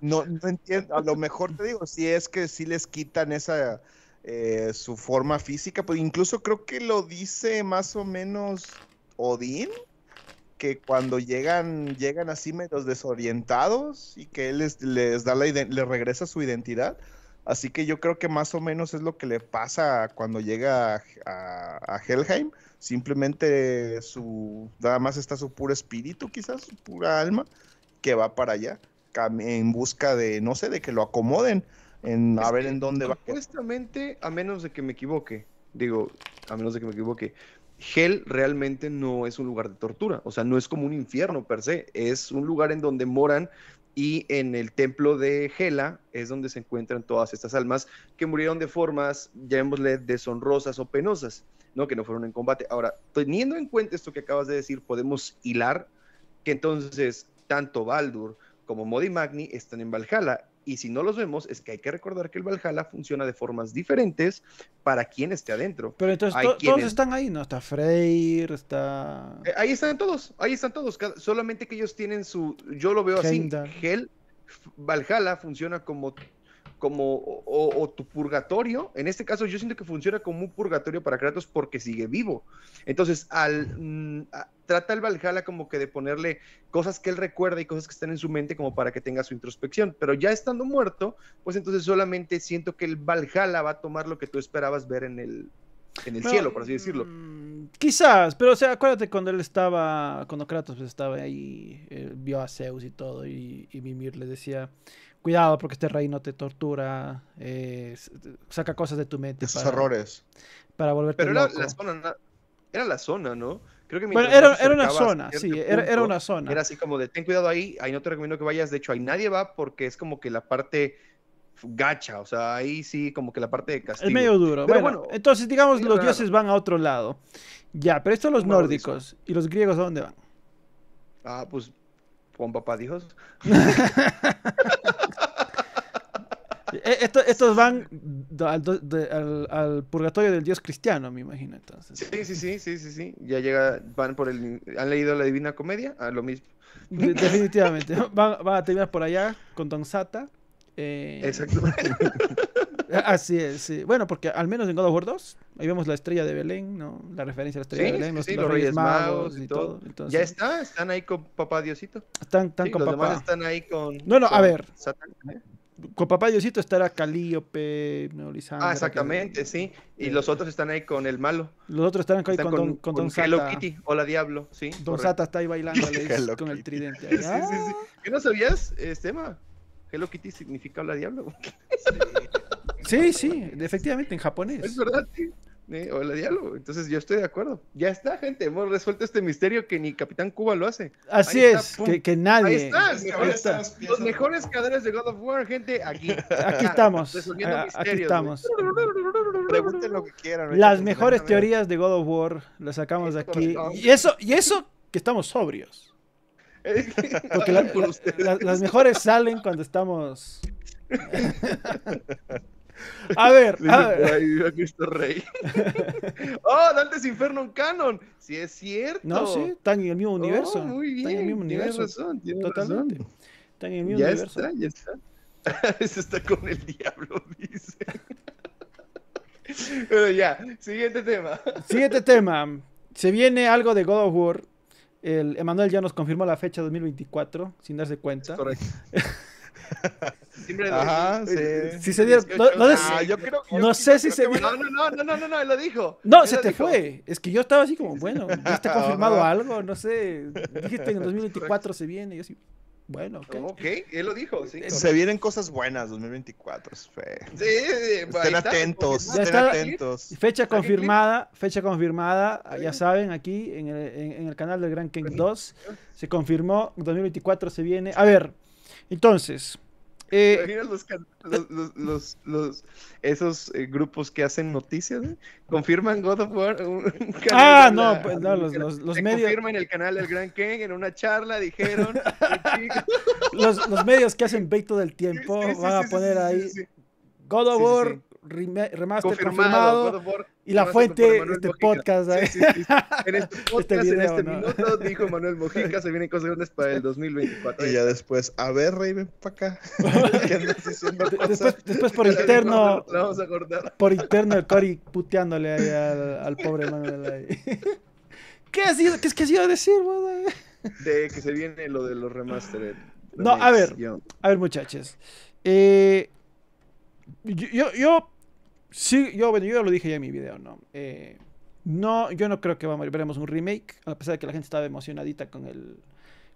No, entiendo, a lo mejor te digo, si es que si les quitan esa eh, su forma física, pues incluso creo que lo dice más o menos Odín, que cuando llegan, llegan así medio desorientados y que él les, da la regresa su identidad. Así que yo creo que más o menos es lo que le pasa cuando llega a, Helheim. Simplemente su nada más está su puro espíritu, quizás, su pura alma que va para allá en busca de, no sé, de que lo acomoden, en, a ver en dónde va. Supuestamente, a menos de que me equivoque, digo, a menos de que me equivoque, Hel realmente no es un lugar de tortura, o sea, no es como un infierno per se, es un lugar en donde moran y en el templo de Hela es donde se encuentran todas estas almas que murieron de formas, llamémosle, deshonrosas o penosas, ¿no? Que no fueron en combate. Ahora, teniendo en cuenta esto que acabas de decir, podemos hilar que entonces tanto Baldur como Modi Magni están en Valhalla. Y si no los vemos, es que hay que recordar que el Valhalla funciona de formas diferentes para quien esté adentro. Pero entonces todos están ahí, ¿no? Está Freyr, está. Eh, ahí están todos, ahí están todos. Solamente que ellos tienen su. Yo lo veo así. Hel Valhalla funciona como como o, tu purgatorio. En este caso, yo siento que funciona como un purgatorio para Kratos porque sigue vivo. Entonces, al mm, trata el Valhalla como que de ponerle cosas que él recuerda y cosas que están en su mente como para que tenga su introspección. Pero ya estando muerto, pues entonces solamente siento que el Valhalla va a tomar lo que tú esperabas ver en el en el cielo, por así decirlo. Mm, quizás, pero o sea, acuérdate cuando él estaba, cuando Kratos pues, estaba ahí, eh, vio a Zeus y todo, y, y Mimir le decía, cuidado porque este no te tortura, eh, saca cosas de tu mente. Esos errores. Para volverte Pero era la zona, era la zona, ¿no? Creo que bueno, era, una zona, sí, era, una zona. Era así como de, ten cuidado ahí, ahí no te recomiendo que vayas, de hecho ahí nadie va porque es como que la parte gacha, o sea, ahí sí como que la parte de castigo. Es medio duro, bueno, entonces digamos los dioses van a otro lado. Ya, pero estos los nórdicos, ¿y los griegos a dónde van? Ah, pues con papá Dios. Eh, estos, van al, al, purgatorio del dios cristiano, me imagino, entonces. Sí, sí, sí, sí, sí, Ya llega, van por el... ¿Han leído la Divina Comedia? A ah, lo mismo. definitivamente. Van, a terminar por allá con Don Sata. Eh... Exacto. Así es, Bueno, porque al menos en God of War 2, ahí vemos la estrella de Belén, ¿no? La referencia a la estrella de Belén, los, Reyes, Magos y todo. Entonces, ya está, están ahí con Papá Diosito. Están, están con los papá. Demás están ahí con. No, no, a ver. ¿eh? con Papá Diosito estará Calíope, ¿no? Ah, exactamente, sí. Y eh, los otros están ahí con el malo. Los otros están ahí con, Don, Don Sata. Hello Kitty, hola Diablo, sí. Don Sata está ahí bailando con el tridente. Sí, sí, ah. ¿Qué no sabías, Estema? Hello Kitty significa hola Diablo. sí, sí, efectivamente, en japonés. Es verdad, sí o el diálogo. Entonces yo estoy de acuerdo. Ya está, gente, hemos resuelto este misterio que ni Capitán Cuba lo hace. Así es, que, nadie. Ahí estás. Ahí estás. Los, mejores cadáveres de God of War, gente, aquí. Aquí estamos. Ah, aquí estamos. Pregunten lo que quieran. Las mejores teorías de God of War las sacamos de aquí. Y eso, y eso que estamos sobrios. las mejores salen cuando estamos A ver, a ver. Ahí viva Cristo Rey. oh, Dante's Inferno Canon. Sí, es cierto. No, sí, están en el mismo oh, universo. muy bien. Están en el mismo Razón, tienes Totalmente. Razón. Están en el mismo ya universo. Está, ya está. Eso está con el diablo, dice. Pero ya, siguiente tema. Siguiente tema. Se viene algo de God of War. El Emanuel ya nos confirmó la fecha 2024, sin darse cuenta. correcto. Si se no, ah, sé si se No, no, no, no, no, no, él lo dijo. No, se te fue. Es que yo estaba así como, bueno, ¿ya está confirmado algo? No sé. Dijiste en 2024 se viene. bueno, ok. él lo dijo, Se vienen cosas buenas 2024, estén atentos, atentos. Fecha confirmada, fecha confirmada, ya saben, aquí en el, el canal del Gran King 2, se confirmó, 2024 se viene. A ver, entonces, eh, los, los, los, esos eh, grupos que hacen noticias? Eh? ¿Confirman God of War? ah, no, pues, no, los, los, medios. Confirman el canal del Gran King en una charla, dijeron. los, medios que hacen Beito del tiempo van a poner ahí God of War remaster confirmado. y la fuente de este podcast. ¿eh? En este podcast, este en este ¿no? minuto, dijo Manuel Mojica, se vienen cosas grandes para el 2024. Y ya después, a ver, Rey, para acá. después, por interno, vamos a por interno el Cori puteándole ahí al, pobre Manuel. ¿Qué has ido, qué, has ido a decir, De que se viene lo de los remastered. No, a ver, a ver, muchachos. Eh, yo, yo, Sí, yo, bueno, lo dije ya en mi video, ¿no? Eh, no, yo no creo que vamos, veremos un remake, a pesar de que la gente estaba emocionadita con el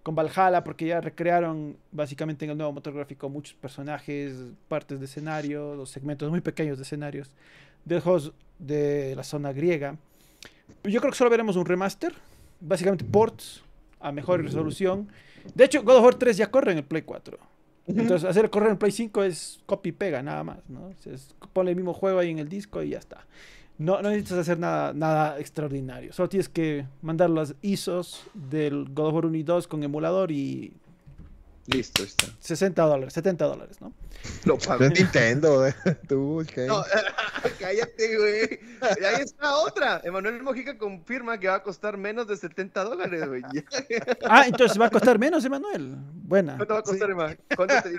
con Valhalla, porque ya recrearon básicamente en el nuevo motor gráfico muchos personajes, partes de escenario, los segmentos muy pequeños de escenarios de de la zona griega. Yo creo que solo veremos un remaster, básicamente ports a mejor mm. resolución. De hecho, God of War 3 ya corre en el Play 4. Entonces, hacer correr en Play 5 es copy y pega, nada más, ¿no? Es, ponle el mismo juego ahí en el disco y ya está. No, necesitas hacer nada, nada extraordinario. Solo tienes que mandar las ISOs del God of War 1 y 2 con emulador y Listo, está. 60 dólares, 70 dólares, ¿no? Lo pagó Nintendo, eh. Tú, ¿qué? no, cállate, güey. Y ahí está otra. Emanuel Mojica confirma que va a costar menos de 70 dólares, güey. ah, entonces va a costar menos, Emanuel. Buena. ¿Cuánto va a costar, ¿Cuánto te,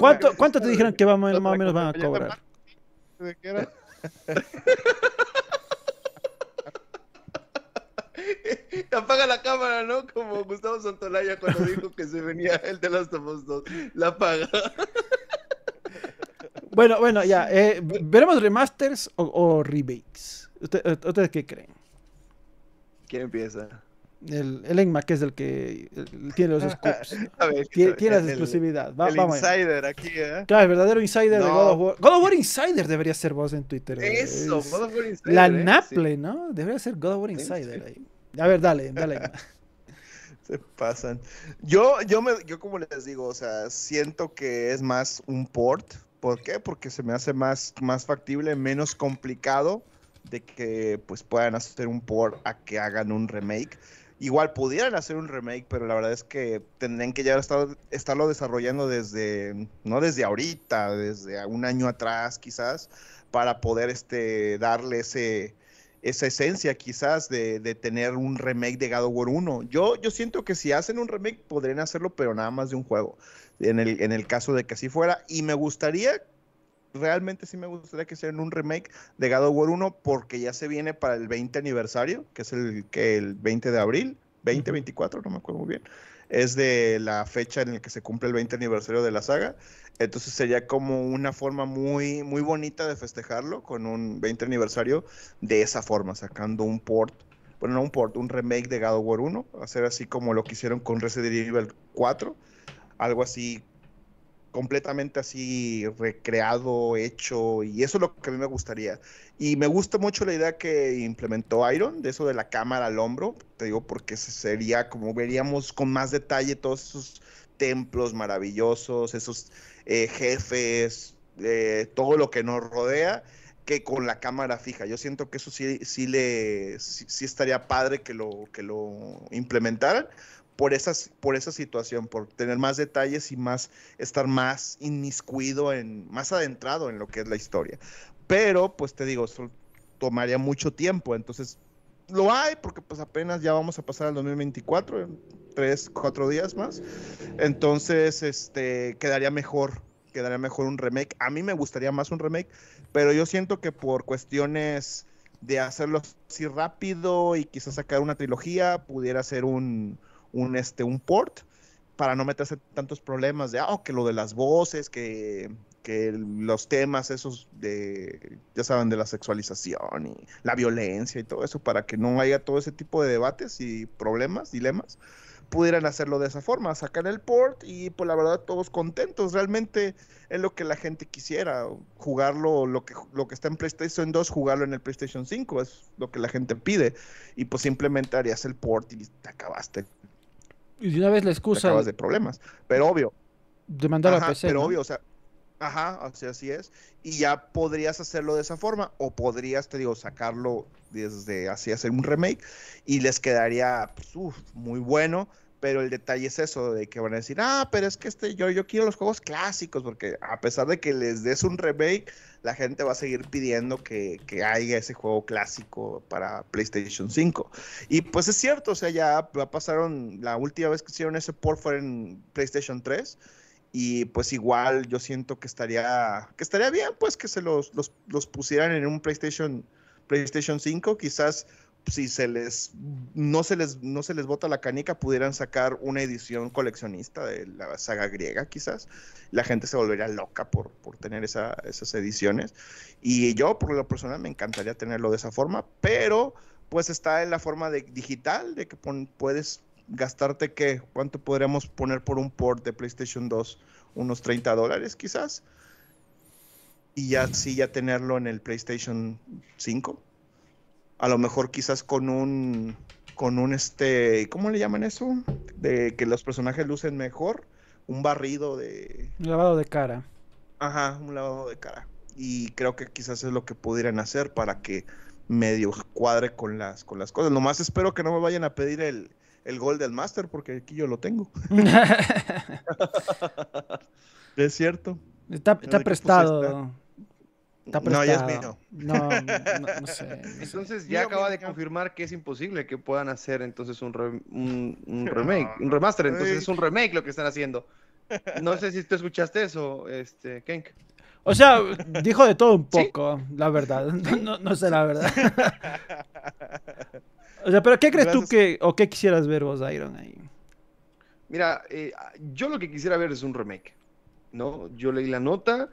cuánto ¿Cuánto, te dijeron que más o menos van a cobrar? Apaga la cámara, ¿no? Como Gustavo Santolaya cuando dijo que se venía el de Last of Us 2. La apaga. Bueno, bueno, ya. Eh, ¿Veremos remasters o, rebates? ¿Ustedes qué creen? ¿Quién empieza? El, el que es el que tiene los scoops. tiene, la exclusividad. el insider aquí, ¿eh? Claro, el verdadero insider de God of War. God of War Insider debería ser vos en Twitter. Eh. Eso, God of War Insider. La ¿eh? Naple, ¿no? Debería ser God of War Insider ahí. A ver, dale, dale. Se pasan. Yo, yo, yo como les digo, o sea, siento que es más un port. ¿Por qué? Porque se me hace más, más factible, menos complicado de que pues puedan hacer un port a que hagan un remake. Igual pudieran hacer un remake, pero la verdad es que tendrían que ya estarlo desarrollando desde, no desde ahorita, desde un año atrás quizás, para poder este, darle ese, esa esencia quizás de, tener un remake de God War 1. Yo, yo siento que si hacen un remake podrían hacerlo, pero nada más de un juego, en el, en el caso de que así fuera. Y me gustaría, realmente sí me gustaría que hicieran un remake de God War 1 porque ya se viene para el 20 aniversario, que es el, que el 20 de abril, 2024, no me acuerdo muy bien es de la fecha en la que se cumple el 20 aniversario de la saga. Entonces sería como una forma muy, muy bonita de festejarlo con un 20 aniversario de esa forma, sacando un port, bueno, no un port, un remake de God of War 1, hacer así como lo que hicieron con Resident Evil 4, algo así completamente así recreado, hecho, y eso es lo que a mí me gustaría. Y me gusta mucho la idea que implementó Iron, de eso de la cámara al hombro, te digo, porque sería como veríamos con más detalle todos esos templos maravillosos, esos eh, jefes, eh, todo lo que nos rodea, que con la cámara fija. Yo siento que eso sí, sí, le, estaría padre que lo, que lo implementaran, por, esas, por esa situación, por tener más detalles y más, estar más inmiscuido, en, más adentrado en lo que es la historia. Pero, pues te digo, eso tomaría mucho tiempo, entonces lo hay porque pues apenas ya vamos a pasar al 2024, en tres, cuatro días más. Entonces, este, quedaría mejor, quedaría mejor un remake. A mí me gustaría más un remake, pero yo siento que por cuestiones de hacerlo así rápido y quizás sacar una trilogía, pudiera ser un, un, este, un port para no meterse tantos problemas de, ah, que lo de las voces, que, que los temas esos de, ya saben, de la sexualización y la violencia y todo eso, para que no haya todo ese tipo de debates y problemas, dilemas, pudieran hacerlo de esa forma, sacar el port y pues la verdad todos contentos, realmente es lo que la gente quisiera, jugarlo, lo que, lo que está en PlayStation 2, jugarlo en el PlayStation 5, es lo que la gente pide, y pues simplemente harías el port y te acabaste y de una vez la excusa. acabas de problemas. Pero obvio. demandar ajá, Pero obvio, o sea. Ajá, así es. Y ya podrías hacerlo de esa forma. O podrías, te digo, sacarlo desde así, hacer un remake. Y les quedaría pues, muy bueno. Pero el detalle es eso, de que van a decir, ah, pero es que este, yo, yo quiero los juegos clásicos, porque a pesar de que les des un remake, la gente va a seguir pidiendo que, haya ese juego clásico para PlayStation 5. Y pues es cierto, o sea, ya pasaron, la última vez que hicieron ese port fue en PlayStation 3. Y pues igual yo siento que estaría, que estaría bien pues que se los, los, los pusieran en un PlayStation, PlayStation 5, quizás si se les no se les no se les bota la canica pudieran sacar una edición coleccionista de la saga griega quizás la gente se volvería loca por, tener esas ediciones y yo por lo personal me encantaría tenerlo de esa forma pero pues está en la forma de digital de que puedes gastarte qué cuánto podríamos poner por un port de PlayStation 2 unos 30 dólares quizás y ya sí ya tenerlo en el PlayStation 5 a lo mejor quizás con un, con un este, ¿cómo le llaman eso? De que los personajes lucen mejor, un barrido de... Un lavado de cara. Ajá, un lavado de cara. Y creo que quizás es lo que pudieran hacer para que medio cuadre con las, con las cosas. Nomás espero que no me vayan a pedir el, gol del master porque aquí yo lo tengo. es cierto. Está, pues, está prestado no, ya es mío. No, no, sé. Entonces ya acaba de confirmar que es imposible que puedan hacer entonces un, remake, un remaster. Entonces es un remake lo que están haciendo. No sé si tú escuchaste eso, este, Kenk. O sea, dijo de todo un poco, la verdad. No, sé la verdad. o sea, pero ¿qué crees tú que, o qué quisieras ver vos, Iron, ahí? Mira, eh, yo lo que quisiera ver es un remake. ¿No? Yo leí la nota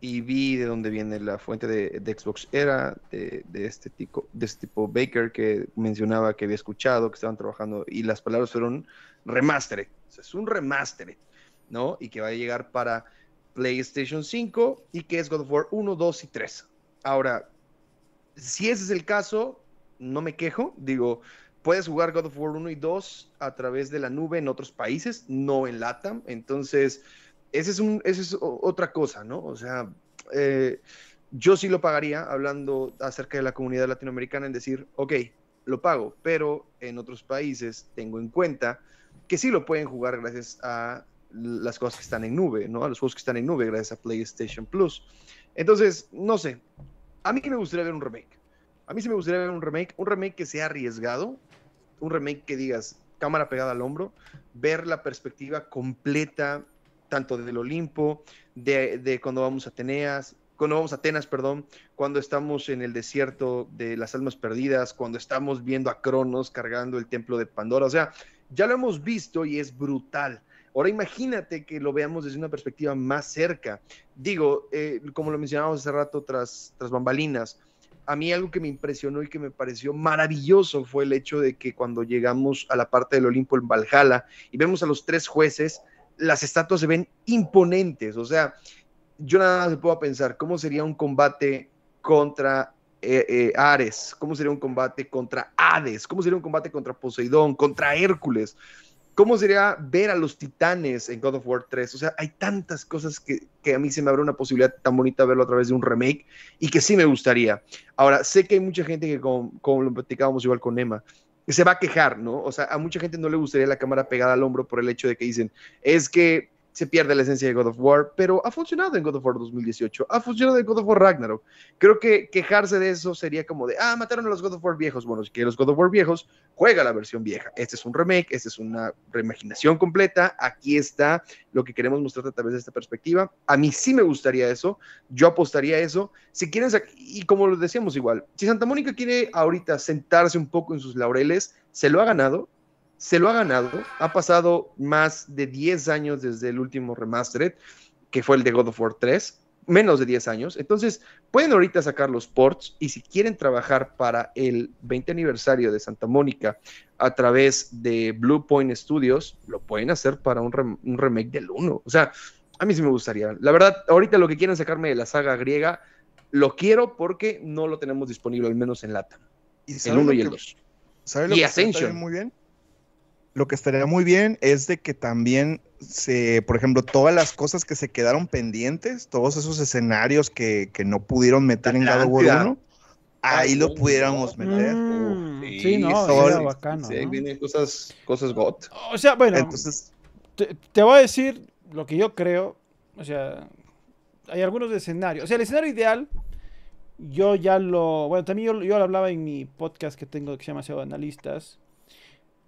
y vi de dónde viene la fuente de, Xbox era de, este tipo de este tipo Baker que mencionaba que había escuchado que estaban trabajando y las palabras fueron remastered o es un remastered no y que va a llegar para PlayStation 5 y que es God of War 1 2 y 3 ahora si ese es el caso no me quejo digo puedes jugar God of War 1 y 2 a través de la nube en otros países no en LATAM entonces esa es, un, es otra cosa, ¿no? O sea, eh, yo sí lo pagaría, hablando acerca de la comunidad latinoamericana, en decir, ok, lo pago, pero en otros países tengo en cuenta que sí lo pueden jugar gracias a las cosas que están en nube, ¿no? A los juegos que están en nube gracias a PlayStation Plus. Entonces, no sé, a mí me gustaría ver un remake. A mí sí me gustaría ver un remake, un remake que sea arriesgado, un remake que digas cámara pegada al hombro, ver la perspectiva completa tanto del Olimpo, de, cuando vamos a Atenas, cuando vamos a Atenas, perdón, cuando estamos en el desierto de las almas perdidas, cuando estamos viendo a Cronos cargando el templo de Pandora, o sea, ya lo hemos visto y es brutal. Ahora imagínate que lo veamos desde una perspectiva más cerca. Digo, eh, como lo mencionábamos hace rato tras, tras bambalinas, a mí algo que me impresionó y que me pareció maravilloso fue el hecho de que cuando llegamos a la parte del Olimpo en Valhalla y vemos a los tres jueces, las estatuas se ven imponentes. O sea, yo nada más puedo pensar cómo sería un combate contra eh, eh, Ares, cómo sería un combate contra Hades, cómo sería un combate contra Poseidón, contra Hércules, cómo sería ver a los titanes en God of War 3. O sea, hay tantas cosas que, a mí se me abre una posibilidad tan bonita verlo a través de un remake y que sí me gustaría. Ahora, sé que hay mucha gente que, como, lo platicábamos igual con Emma, se va a quejar, ¿no? O sea, a mucha gente no le gustaría la cámara pegada al hombro por el hecho de que dicen, es que se pierde la esencia de God of War, pero ha funcionado en God of War 2018, ha funcionado en God of War Ragnarok. Creo que quejarse de eso sería como de, ah, mataron a los God of War viejos. Bueno, si quieren los God of War viejos, juega la versión vieja. Este es un remake, esta es una reimaginación completa. Aquí está lo que queremos mostrarte a través de esta perspectiva. A mí sí me gustaría eso, yo apostaría eso. Si quieren, y como lo decíamos igual, si Santa Mónica quiere ahorita sentarse un poco en sus laureles, se lo ha ganado, se lo ha ganado. Ha pasado más de 10 años desde el último remastered, que fue el de God of War 3, menos de 10 años. Entonces, pueden ahorita sacar los ports y si quieren trabajar para el 20 aniversario de Santa Mónica a través de Blue Point Studios, lo pueden hacer para un, un remake del 1. O sea, a mí sí me gustaría. La verdad, ahorita lo que quieren sacarme de la saga griega, lo quiero porque no lo tenemos disponible, al menos en LATAM. el 1 y el 2. y Ascension. muy bien? Lo que estaría muy bien es de que también se, por ejemplo, todas las cosas que se quedaron pendientes, todos esos escenarios que, que no pudieron meter en God of 1, ahí lo pudiéramos mm. meter. sí, no, era bacano. Sí, vienen cosas, cosas got. O sea, bueno, Entonces, te, voy a decir lo que yo creo. O sea, hay algunos escenarios. O sea, el escenario ideal, yo ya lo. Bueno, también yo, yo lo hablaba en mi podcast que tengo que se llama SEO Analistas.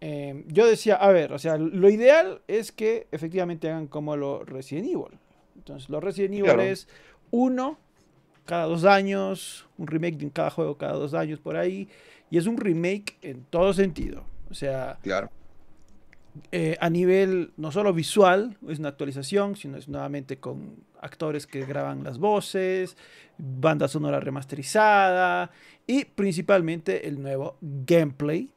Em, yo decía, a ver, o sea, lo ideal es que efectivamente hagan como lo Resident Evil. Entonces, lo Resident Evil es uno cada dos años, un remake de cada juego cada dos años por ahí, y es un remake en todo sentido. O sea, claro. Eh, a nivel no solo visual, es una actualización, sino es nuevamente con actores que graban las voces, banda sonora remasterizada y principalmente el nuevo gameplay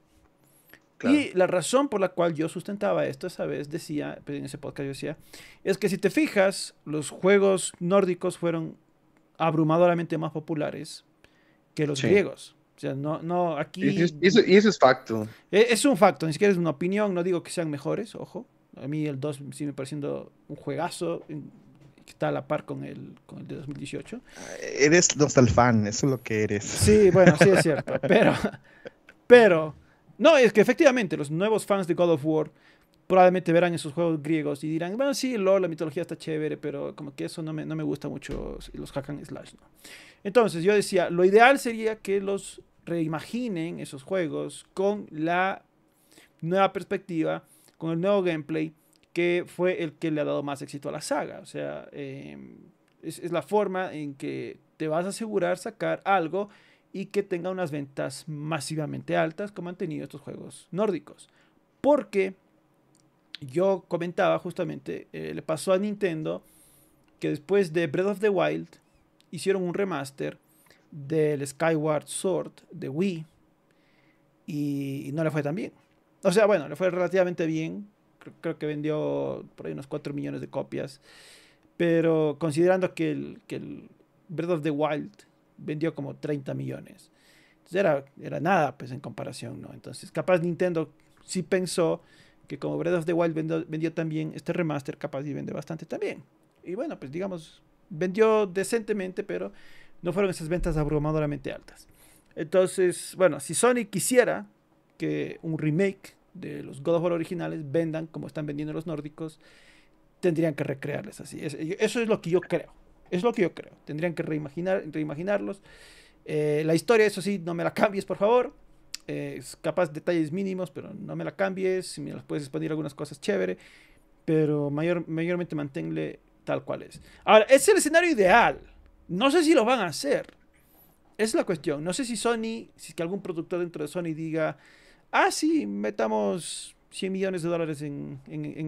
y la razón por la cual yo sustentaba esto esa vez, decía, pues, en ese podcast yo decía, es que si te fijas, los juegos nórdicos fueron abrumadoramente más populares que los griegos. O sea, no, no, aquí... Y eso, es facto. E, es, un facto, ni siquiera es una opinión, no digo que sean mejores, ojo. A mí el 2 sí me pareciendo un juegazo, que está a la par con el, con el de 2018. Eres nostalfan, eso es lo que eres. Sí, bueno, sí es cierto, pero... Pero no, es que efectivamente los nuevos fans de God of War probablemente verán esos juegos griegos y dirán, bueno, sí, la mitología está chévere, pero como que eso no me, gusta mucho los hack slash, Entonces yo decía, lo ideal sería que los reimaginen esos juegos con la nueva perspectiva, con el nuevo gameplay, que fue el que le ha dado más éxito a la saga. O sea, em, es la forma en que te vas a asegurar sacar algo y que tenga unas ventas masivamente altas como han tenido estos juegos nórdicos. Porque yo comentaba justamente, eh, le pasó a Nintendo que después de Breath of the Wild hicieron un remaster del Skyward Sword de Wii y, no le fue tan bien. O sea, bueno, le fue relativamente bien. Creo, que vendió por ahí unos 4 millones de copias. Pero considerando que el, que el Breath of the Wild vendió como 30 millones. Entonces era, nada, pues en comparación, ¿no? Entonces, capaz Nintendo sí pensó que como Breath of the Wild vendió, también este remaster, capaz y vende bastante también. Y bueno, pues digamos, vendió decentemente, pero no fueron esas ventas abrumadoramente altas. Entonces, bueno, si Sony quisiera que un remake de los God of War originales vendan como están vendiendo los nórdicos, tendrían que recrearles así. Eso es lo que yo creo. Es lo que yo creo. Tendrían que reimaginarlos. Eh, la historia, eso sí, no me la cambies, por favor. Eh, es capaz detalles mínimos, pero no me la cambies. Si me las puedes expandir algunas cosas chévere. Pero mayor, mayormente manténle tal cual es. Ahora, es el escenario ideal. No sé si lo van a hacer. Es la cuestión. No sé si Sony, si es que algún productor dentro de Sony diga, ah, sí, metamos 100 millones de dólares en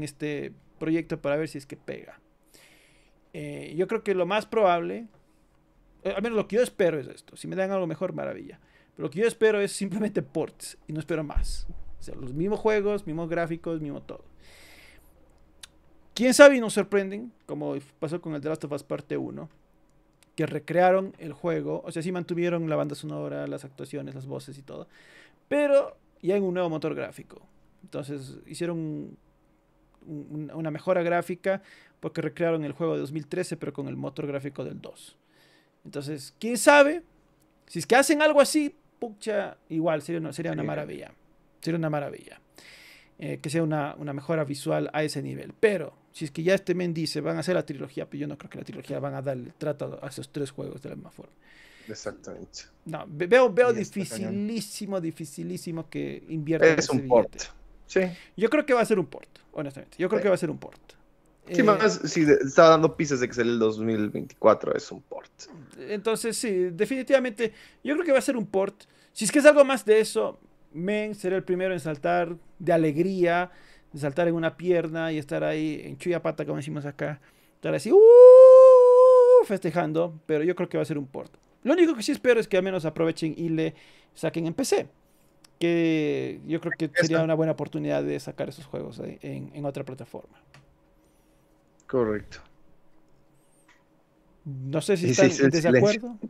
este proyecto para ver si es que pega. Eh, yo creo que lo más probable, eh, al menos lo que yo espero es esto. Si me dan algo mejor, maravilla. Pero lo que yo espero es simplemente ports y no espero más. O sea, los mismos juegos, mismos gráficos, mismo todo. Quién sabe y nos sorprenden, como pasó con el The Last of Us Parte 1, que recrearon el juego. O sea, sí mantuvieron la banda sonora, las actuaciones, las voces y todo. Pero ya en un nuevo motor gráfico. Entonces hicieron una mejora gráfica porque recrearon el juego de 2013 pero con el motor gráfico del 2. Entonces, quién sabe, si es que hacen algo así, pucha, igual sería una, maravilla. Sería una maravilla. Eh, que sea una, mejora visual a ese nivel. Pero si es que ya este men dice, van a hacer la trilogía, pero pues yo no creo que la trilogía van a dar el trato a esos tres juegos de la misma forma. Exactamente. No, veo, dificilísimo, dificilísimo que inviertan. Sí. Yo creo que va a ser un port, honestamente. Yo creo que va a ser un port. Sí, eh, más si estaba dando pistas de que el 2024, es un port. Entonces, sí, definitivamente, yo creo que va a ser un port. Si es que es algo más de eso, Men será el primero en saltar de alegría, de saltar en una pierna y estar ahí en chuyapata, como decimos acá. Estar así, uh", festejando, pero yo creo que va a ser un port. Lo único que sí espero es que al menos aprovechen y le saquen en PC que yo creo que sería una buena oportunidad de sacar esos juegos en, en otra plataforma. Correcto. No sé si están de desacuerdo.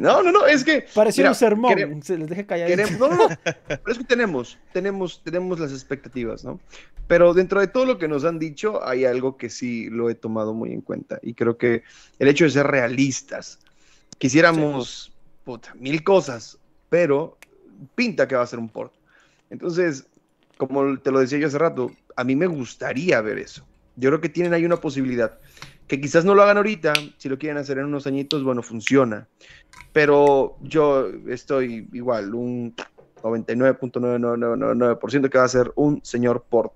No, no, no, es que. Pareció un sermón, se les deje callar. Queremos, no, no, pero es que tenemos, tenemos, tenemos las expectativas, ¿no? Pero dentro de todo lo que nos han dicho, hay algo que sí lo he tomado muy en cuenta. Y creo que el hecho de ser realistas, quisiéramos puta, mil cosas, pero pinta que va a ser un port. Entonces, como te lo decía yo hace rato, a mí me gustaría ver eso. Yo creo que tienen ahí una posibilidad. Que quizás no lo hagan ahorita, si lo quieren hacer en unos añitos, bueno, funciona. Pero yo estoy igual, un 99.999% que va a ser un señor port.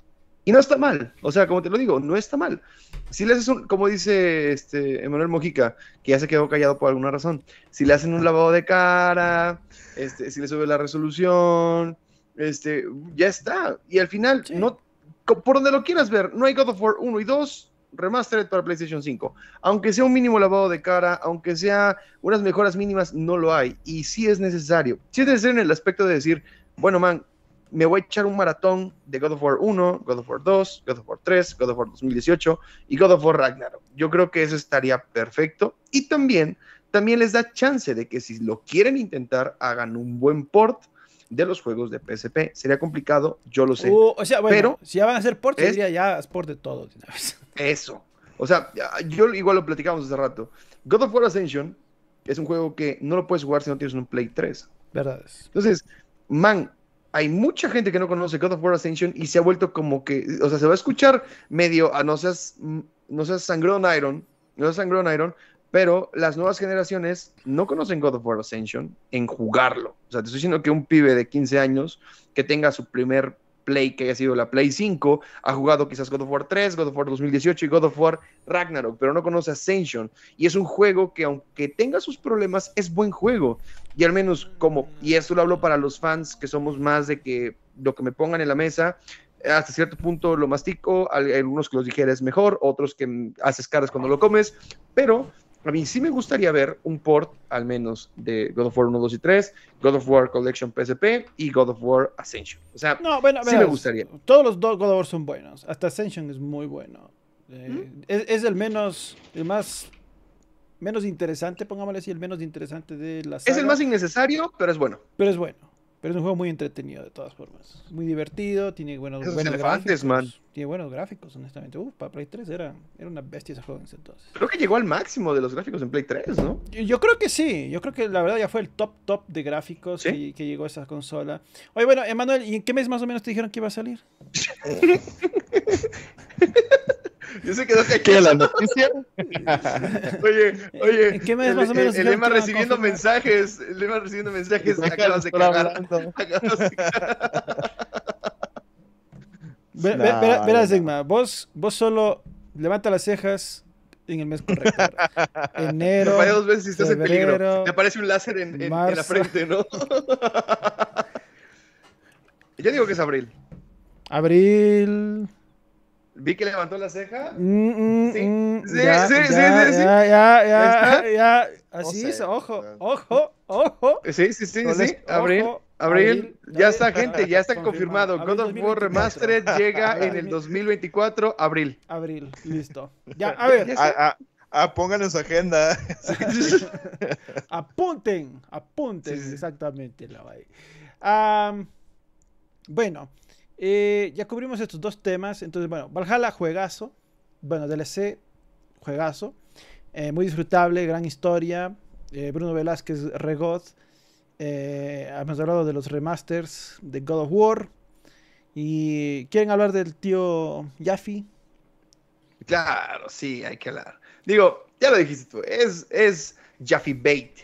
Y no está mal, o sea, como te lo digo, no está mal. Si le haces un, como dice este Emanuel Mojica, que ya se quedó callado por alguna razón, si le hacen un lavado de cara, este, si le sube la resolución, este, ya está. Y al final, no, por donde lo quieras ver, no hay God of War 1 y 2 remastered para PlayStation 5. Aunque sea un mínimo lavado de cara, aunque sea unas mejoras mínimas, no lo hay. Y sí es necesario. Sí es necesario en el aspecto de decir, bueno, man, me voy a echar un maratón de God of War 1, God of War 2, God of War 3, God of War 2018 y God of War Ragnarok. Yo creo que eso estaría perfecto y también, también les da chance de que si lo quieren intentar, hagan un buen port de los juegos de PSP. Sería complicado, yo lo sé. Uh, o sea, pero si ya van a hacer port, es, sería ya port de todo. Eso. O sea, yo igual lo platicamos hace rato. God of War Ascension es un juego que no lo puedes jugar si no tienes un Play 3. Verdad. Entonces, man, hay mucha gente que no conoce God of War Ascension y se ha vuelto como que, o sea, se va a escuchar medio a no seas, no seas sangrón Iron, no seas sangrón Iron, pero las nuevas generaciones no conocen God of War Ascension en jugarlo. O sea, te estoy diciendo que un pibe de 15 años que tenga su primer Play que haya sido la Play 5, ha jugado quizás God of War 3, God of War 2018 y God of War Ragnarok, pero no conoce Ascension. Y es un juego que aunque tenga sus problemas, es buen juego. Y al menos como, y esto lo hablo para los fans que somos más de que lo que me pongan en la mesa, hasta cierto punto lo mastico, algunos que los dijeres mejor, otros que haces caras cuando lo comes, pero a mí sí me gustaría ver un port, al menos, de God of War 1, 2 y 3, God of War Collection PSP y God of War Ascension. O sea, sí me gustaría. Todos los dos God of War son buenos. Hasta Ascension es muy bueno. Eh, es, el menos, el más, menos interesante, pongámosle así, el menos interesante de las... Es el más innecesario, pero es bueno. Pero es bueno. Pero es un juego muy entretenido de todas formas. Muy divertido, tiene buenos, buenos gráficos. Man. Tiene buenos gráficos, honestamente. Uf, para Play 3 era, era una bestia ese juego entonces. Creo que llegó al máximo de los gráficos en Play 3, ¿no? Yo, creo que sí. Yo creo que la verdad ya fue el top top de gráficos que, llegó a esa consola. Oye, bueno, Emanuel, ¿y en qué mes más o menos te dijeron que iba a salir? Yo se quedó que ¿Qué, la noticia? oye, oye. ¿Qué el, más recibiendo mensajes. El Emma recibiendo mensajes. Acabas de cagar. Acabas Verás, Sigma, vos, solo levanta las cejas en el mes correcto. Enero. Te dos veces estás en peligro. Te aparece un láser en, en la frente, ¿no? Ya digo que es abril. Abril. Vi que levantó la ceja. Mm, mm, mm, sí. sí, sí, sí, ya, Ya, ya, ya. Así es, ojo, ah. ojo, ojo. Sí, sí, sí, sí. Abril, abril, ya está, gente, ya está confirmado. God of War Remastered llega en el 2024, abril. Abril, listo. Ya, a ver. Ah, pónganos pongan en su agenda. apunten, apunten, exactamente la bueno. Eh, ya cubrimos estos dos temas. Entonces, bueno, Valhalla, juegazo. Bueno, DLC, juegazo. Eh, muy disfrutable, gran historia. Eh, Bruno Velázquez, Regoth. hemos hablado de los remasters de God of War. ¿Y quieren hablar del tío Jaffi? Claro, sí, hay que hablar. Digo, ya lo dijiste tú, es, es Jaffi Bait.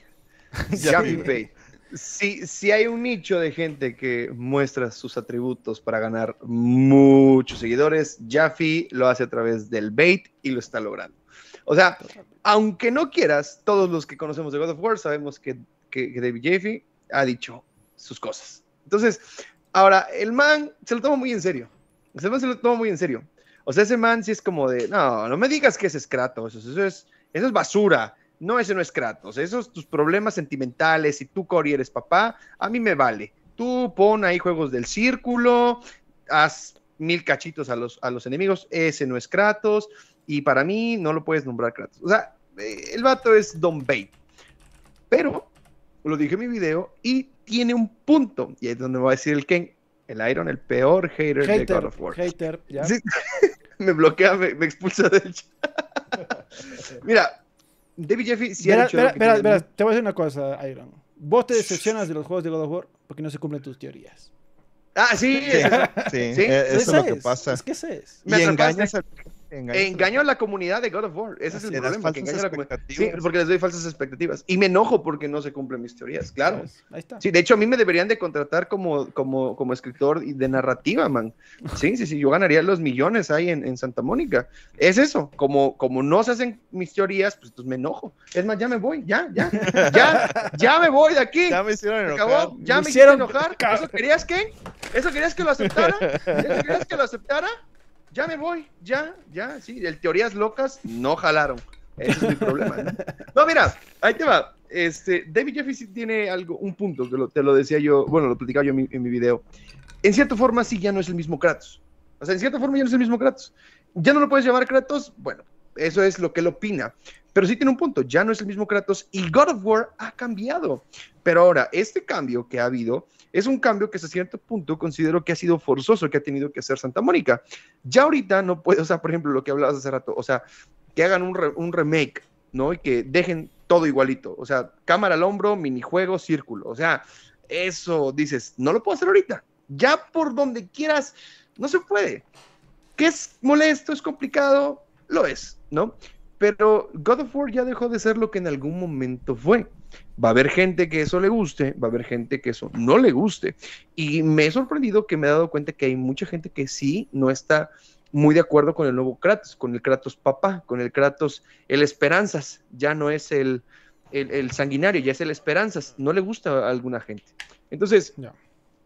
Jaffi Bait si, hay un nicho de gente que muestra sus atributos para ganar muchos seguidores, Jaffe lo hace a través del bait y lo está logrando. O sea, aunque no quieras, todos los que conocemos de God of War sabemos que, que, David Jaffe ha dicho sus cosas. Entonces, ahora, el man se lo toma muy en serio. El man se lo toma muy en serio. O sea, ese man sí es como de, no, no me digas que es escrato, es, eso es basura. No, ese no es Kratos. Esos tus problemas sentimentales. y tú, Cory, eres papá, a mí me vale. Tú pon ahí juegos del círculo, haz mil cachitos a los, a los enemigos. Ese no es Kratos. Y para mí no lo puedes nombrar Kratos. O sea, eh, el vato es Don Bait. Pero, lo dije en mi video, y tiene un punto. Y es donde va a decir el Ken. El Iron, el peor hater, de God of War. me bloquea, me, me expulsa del chat. Mira, David Jeffy sí ha te voy a decir una cosa, Iron. Vos te decepcionas de los juegos de God of War porque no se cumplen tus teorías. Ah, sí. Sí, eh, eso es lo que pasa. Es que es. Me engañas al engaño a la comunidad de God of War. Ese es el problema. porque les doy falsas expectativas. Y me enojo porque no se cumplen mis teorías, claro. Ahí está. Sí, de hecho, a mí me deberían de contratar como, como, como escritor de narrativa, man. Sí, sí, sí, yo ganaría los millones ahí en, en Santa Mónica. Es eso, como, como no se hacen mis teorías, pues, pues me enojo. Es más, ya me voy, ya, ya, ya, ya me voy de aquí. Ya me hicieron enojar. hicieron enojar. ¿Eso querías que? ¿Eso querías que lo aceptara? ¿Eso querías que lo aceptara? ya me voy, ya, ya, sí, el teorías locas no jalaron. Ese es mi problema. ¿no? mira, ahí te va. Este, David Jeffries tiene algo, un punto, que te lo decía yo, bueno, lo platicaba yo en mi, en mi, video. En cierta forma, sí, ya no es el mismo Kratos. O sea, en cierta forma ya no es el mismo Kratos. Ya no lo puedes llamar Kratos, bueno, eso es lo que él opina. Pero sí tiene un punto, ya no es el mismo Kratos y God of War ha cambiado. Pero ahora, este cambio que ha habido es un cambio que hasta cierto punto considero que ha sido forzoso que ha tenido que hacer Santa Mónica. Ya ahorita no puede, o sea, por ejemplo, lo que hablabas hace rato, o sea, que hagan un, remake, ¿no? Y que dejen todo igualito, o sea, cámara al hombro, minijuego, círculo, o sea, eso dices, no lo puedo hacer ahorita. Ya por donde quieras, no se puede. ¿Qué es molesto, es complicado, lo es, ¿no? Pero God of War ya dejó de ser lo que en algún momento fue. Va a haber gente que eso le guste, va a haber gente que eso no le guste. Y me he sorprendido que me he dado cuenta que hay mucha gente que sí no está muy de acuerdo con el nuevo Kratos, con el Kratos papá, con el Kratos el Esperanzas, ya no es el, el, sanguinario, ya es el Esperanzas, no le gusta a alguna gente. Entonces,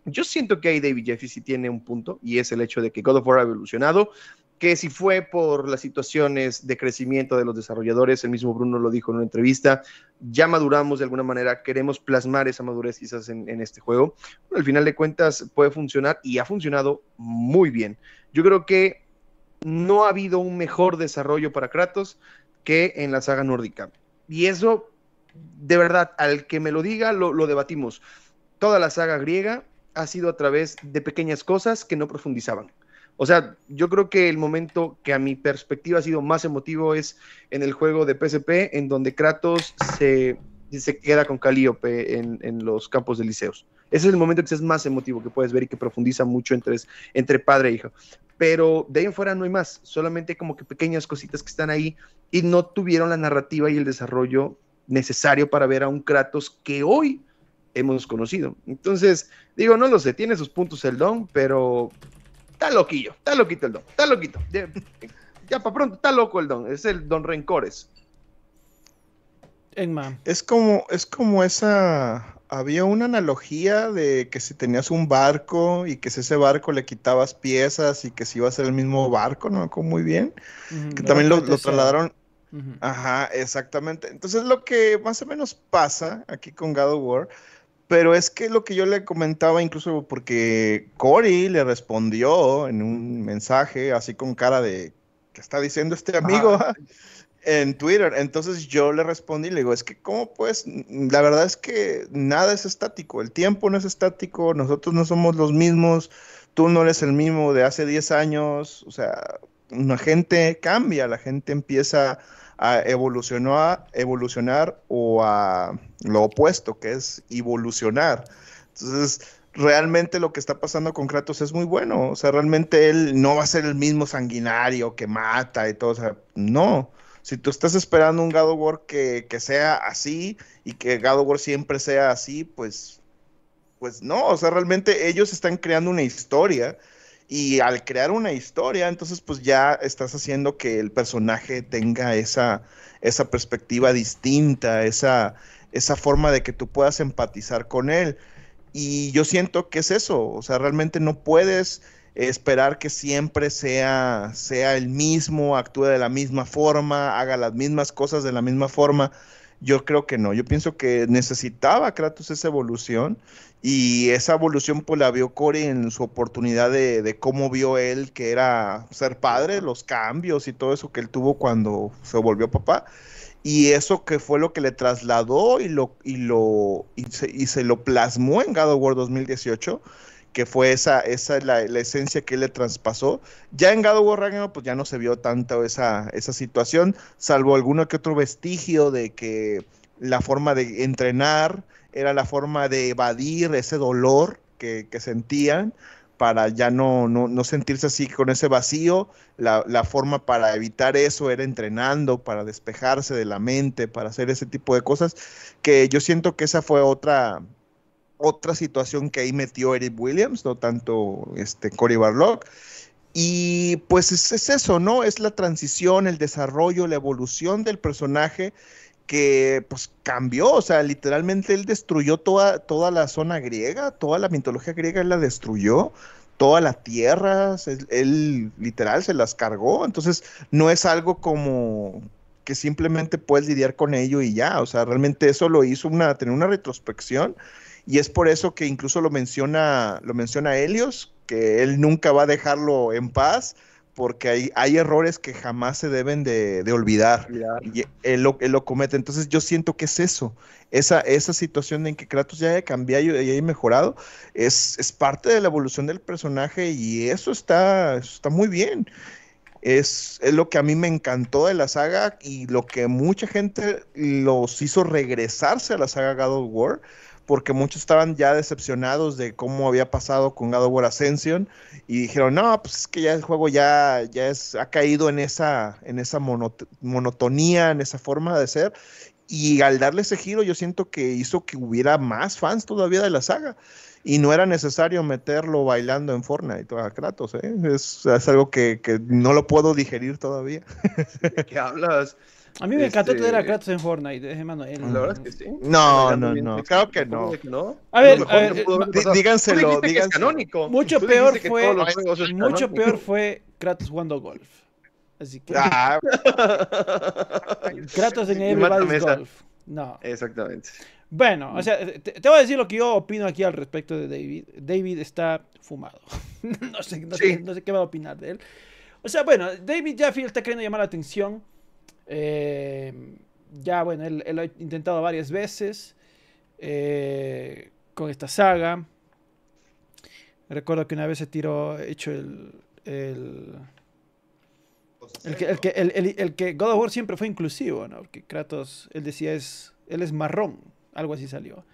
yo siento que ahí David Jeffy sí tiene un punto y es el hecho de que God of War ha evolucionado, que si fue por las situaciones de crecimiento de los desarrolladores, el mismo Bruno lo dijo en una entrevista, ya maduramos de alguna manera, queremos plasmar esa madurez quizás en, este juego. al final de cuentas puede funcionar y ha funcionado muy bien. Yo creo que no ha habido un mejor desarrollo para Kratos que en la saga nórdica. Y eso, de verdad, al que me lo diga, lo debatimos. Toda la saga griega ha sido a través de pequeñas cosas que no profundizaban. O sea, yo creo que el momento que a mi perspectiva ha sido más emotivo es en el juego de PSP, en donde Kratos se, se queda con Calíope en, en, los campos de Liceos. Ese es el momento que es más emotivo que puedes ver y que profundiza mucho entre, entre padre e hijo. Pero de ahí en fuera no hay más, solamente como que pequeñas cositas que están ahí y no tuvieron la narrativa y el desarrollo necesario para ver a un Kratos que hoy hemos conocido. Entonces, digo, no lo sé, tiene sus puntos el don, pero Está loquillo, está loquito el don, está loquito. Ya, para pronto, está loco el don, es el don Rencores. Enman. Es como, es como esa. Había una analogía de que si tenías un barco y que si ese barco le quitabas piezas y que si iba a ser el mismo barco, no Como muy bien. que también lo, trasladaron. Ajá, exactamente. Entonces lo que más o menos pasa aquí con God of War pero es que lo que yo le comentaba, incluso porque Cory le respondió en un mensaje así con cara de ¿qué está diciendo este amigo? En Twitter. Entonces yo le respondí y le digo, es que ¿cómo pues? La verdad es que nada es estático, el tiempo no es estático, nosotros no somos los mismos, tú no eres el mismo de hace 10 años, o sea, la gente cambia, la gente empieza a evolucionar, o a lo opuesto, que es evolucionar. Entonces, realmente lo que está pasando con Kratos es muy bueno. O sea, realmente él no va a ser el mismo sanguinario que mata y todo. O sea, no. Si tú estás esperando un God of War que, sea así y que God of War siempre sea así, pues, pues no. O sea, realmente ellos están creando una historia y al crear una historia, entonces pues ya estás haciendo que el personaje tenga esa, esa perspectiva distinta, esa, esa forma de que tú puedas empatizar con él. Y yo siento que es eso, o sea, realmente no puedes esperar que siempre sea, sea el mismo, actúe de la misma forma, haga las mismas cosas de la misma forma. Yo creo que no, yo pienso que necesitaba Kratos esa evolución y esa evolución por pues, la vio Corey en su oportunidad de, cómo vio él que era ser padre, los cambios y todo eso que él tuvo cuando se volvió papá. Y eso que fue lo que le trasladó y, lo, y, lo, y, se, lo plasmó en God of 2018 que fue esa, esa la, esencia que él le traspasó. Ya en God of War Ragnarok, pues ya no se vio tanto esa, esa situación, salvo alguno que otro vestigio de que la forma de entrenar, era la forma de evadir ese dolor que, sentían para ya no, no, sentirse así con ese vacío. La, forma para evitar eso era entrenando, para despejarse de la mente, para hacer ese tipo de cosas, que yo siento que esa fue otra, otra situación que ahí metió Eric Williams, no tanto este, Cory Barlock. Y pues es, es eso, ¿no? Es la transición, el desarrollo, la evolución del personaje que pues cambió, o sea, literalmente él destruyó toda, toda la zona griega, toda la mitología griega él la destruyó, toda la tierra, él literal se las cargó, entonces no es algo como que simplemente puedes lidiar con ello y ya, o sea, realmente eso lo hizo una, tener una retrospección y es por eso que incluso lo menciona, lo menciona Helios, que él nunca va a dejarlo en paz, porque hay, hay errores que jamás se deben de, olvidar. Y él lo, él lo, comete. Entonces yo siento que es eso. Esa, esa situación en que Kratos ya haya cambiado y haya mejorado es, es parte de la evolución del personaje y eso está, está muy bien. Es, es, lo que a mí me encantó de la saga y lo que mucha gente los hizo regresarse a la saga God of War porque muchos estaban ya decepcionados de cómo había pasado con God of War Ascension y dijeron, no, pues que ya el juego ya, ya es, ha caído en esa, en esa monotonía, en esa forma de ser. Y al darle ese giro, yo siento que hizo que hubiera más fans todavía de la saga. Y no era necesario meterlo bailando en Fortnite a Kratos. ¿eh? Es, es, algo que, que no lo puedo digerir todavía. qué hablas? A mí me encantó tener a este, Kratos en Fortnite, eh, La verdad es que sí. No, no, no. Claro que no. A ver, a ver díganselo. canónico. Mucho peor fue. Mucho peor fue Kratos jugando golf. Así que. Ah. Kratos en Everybody's Golf. No. Exactamente. Bueno, o sea, te, voy a decir lo que yo opino aquí al respecto de David. David está fumado. no, sé, no, sé, qué va a opinar de él. O sea, bueno, David Jaffe está queriendo llamar la atención eh, ya, bueno, él, lo ha intentado varias veces eh, con esta saga. Recuerdo que una vez se tiró, hecho el... el el que, el, God of War siempre fue inclusivo, ¿no? Porque Kratos, él decía, es, él es marrón, algo así salió.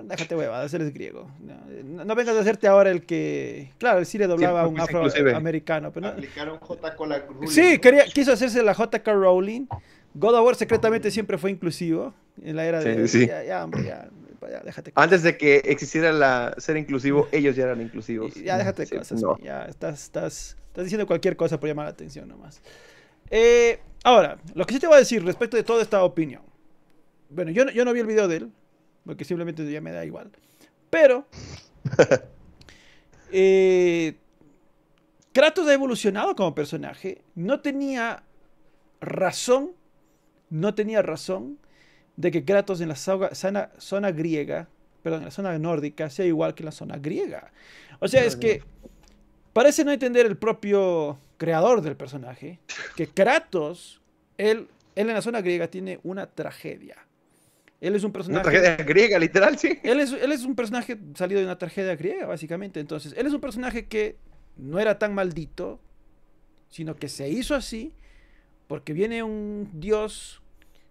Déjate huevadas, eres griego. No, vengas a hacerte ahora el que. Claro, el sí le doblaba a un pues, afroamericano. Aplicaron J.K. Rowling. Sí, quería, quiso hacerse la J.K. Rowling. God of War secretamente siempre fue inclusivo. En la era de. Ya, ya, hombre, ya. déjate Antes de que existiera la ser inclusivo, ellos ya eran inclusivos. ya déjate cosas. Ya estás, estás, diciendo cualquier cosa por llamar la atención nomás. Eh, ahora, lo que sí te voy a decir respecto de toda esta opinión. Bueno, yo yo no vi el video de él porque simplemente ya me da igual. Pero. Eh, Kratos ha evolucionado como personaje. No tenía razón. No tenía razón de que Kratos en la zona, griega. Perdón, en la zona nórdica sea igual que en la zona griega. O sea, es que. Parece no entender el propio creador del personaje que Kratos, él en la zona griega tiene una tragedia. Él es un personaje. Una tragedia griega, literal, sí. Él es, él es un personaje salido de una tragedia griega, básicamente. Entonces, él es un personaje que no era tan maldito, sino que se hizo así porque viene un dios,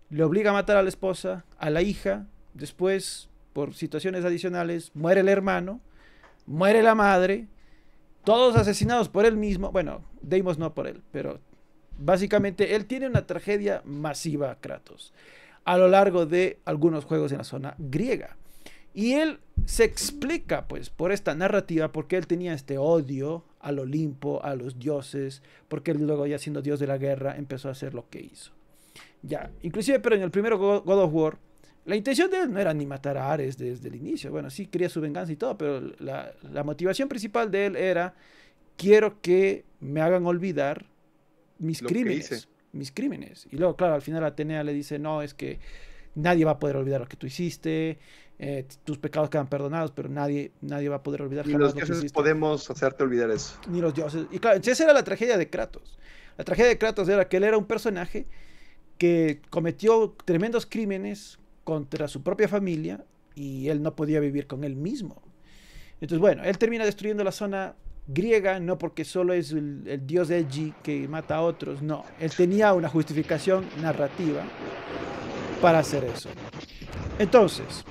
le obliga a matar a la esposa, a la hija, después, por situaciones adicionales, muere el hermano, muere la madre, todos asesinados por él mismo. Bueno, Deimos no por él, pero básicamente él tiene una tragedia masiva, Kratos a lo largo de algunos juegos en la zona griega. Y él se explica, pues, por esta narrativa, porque él tenía este odio al Olimpo, a los dioses, porque él luego ya siendo dios de la guerra empezó a hacer lo que hizo. Ya, inclusive, pero en el primero God of War, la intención de él no era ni matar a Ares desde el inicio. Bueno, sí quería su venganza y todo, pero la, motivación principal de él era, quiero que me hagan olvidar mis crímenes mis crímenes. Y luego, claro, al final Atenea le dice, no, es que nadie va a poder olvidar lo que tú hiciste, eh, tus pecados quedan perdonados, pero nadie, nadie va a poder olvidar Ni los dioses podemos hacerte olvidar eso. Ni los dioses. Y claro, esa era la tragedia de Kratos. La tragedia de Kratos era que él era un personaje que cometió tremendos crímenes contra su propia familia y él no podía vivir con él mismo. Entonces, bueno, él termina destruyendo la zona griega, no porque solo es el, dios dios Edgy que mata a otros, no, él tenía una justificación narrativa para hacer eso. Entonces,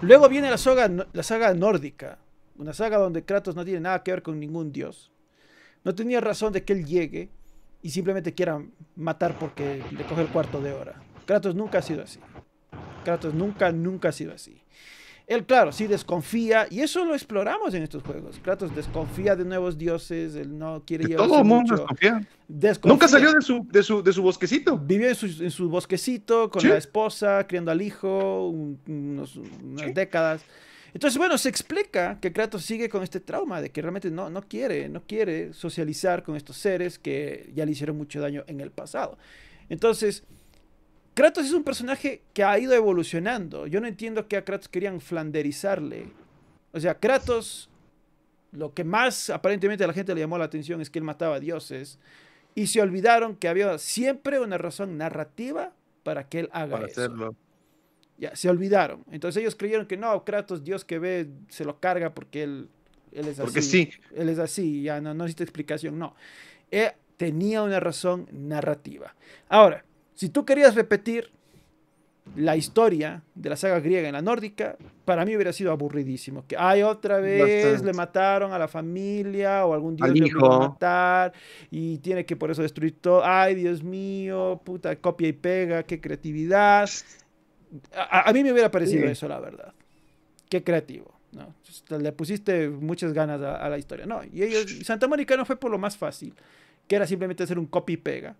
luego viene la saga, la saga nórdica, una saga donde Kratos no tiene nada que ver con ningún dios, no tenía razón de que él llegue y simplemente quiera matar porque le coge el cuarto de hora. Kratos nunca ha sido así. Kratos nunca, nunca ha sido así. Él, claro, sí desconfía, y eso lo exploramos en estos juegos. Kratos desconfía de nuevos dioses, él no quiere Todo el mundo Desconfía. Nunca salió de su, bosquecito. Vivió en su, bosquecito con la esposa, criando al hijo, unas décadas. Entonces, bueno, se explica que Kratos sigue con este trauma de que realmente no, no quiere, no quiere socializar con estos seres que ya le hicieron mucho daño en el pasado. Entonces, Kratos es un personaje que ha ido evolucionando. Yo no entiendo que a Kratos querían flanderizarle. O sea, Kratos, lo que más aparentemente a la gente le llamó la atención es que él mataba dioses. Y se olvidaron que había siempre una razón narrativa para que él haga eso. Ya, se olvidaron. Entonces ellos creyeron que no, Kratos, Dios que ve, se lo carga porque él, es así. Porque sí. Él es así, ya no, no necesita explicación, no. Eh, tenía una razón narrativa. Ahora, si tú querías repetir la historia de la saga griega en la nórdica, para mí hubiera sido aburridísimo. Que ay, otra vez le mataron a la familia o algún dios le hijo. matar y tiene que por eso destruir todo. Ay, Dios mío, puta, copia y pega, qué creatividad. A, mí me hubiera parecido eso, la verdad. Qué creativo. ¿no? Le pusiste muchas ganas a, la historia. No, y ellos, Santa Mónica no fue por lo más fácil, que era simplemente hacer un copy y pega.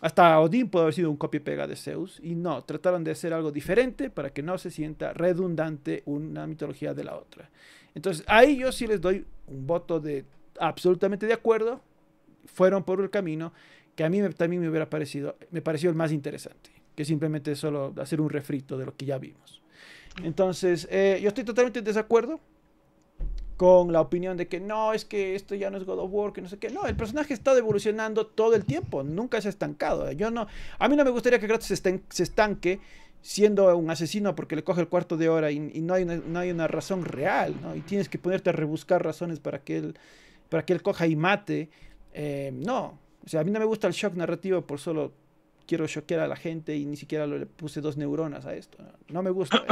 Hasta Odín puede haber sido un copia pega de Zeus, y no, trataron de hacer algo diferente para que no se sienta redundante una mitología de la otra. Entonces, ahí yo sí les doy un voto de absolutamente de acuerdo, fueron por el camino que a mí también me hubiera parecido, me pareció el más interesante, que simplemente solo hacer un refrito de lo que ya vimos. Mm. Entonces, eh, yo estoy totalmente en desacuerdo con la opinión de que no, es que esto ya no es God of War, que no sé qué. No, el personaje está evolucionando todo el tiempo, nunca se ha estancado. Yo no, a mí no me gustaría que Kratos se, estanque siendo un asesino porque le coge el cuarto de hora y, no, hay una, no hay una razón real, ¿no? Y tienes que ponerte a rebuscar razones para que él, para que él coja y mate. Eh, no, o sea, a mí no me gusta el shock narrativo por solo quiero choquear a la gente y ni siquiera le puse dos neuronas a esto. No, me gusta.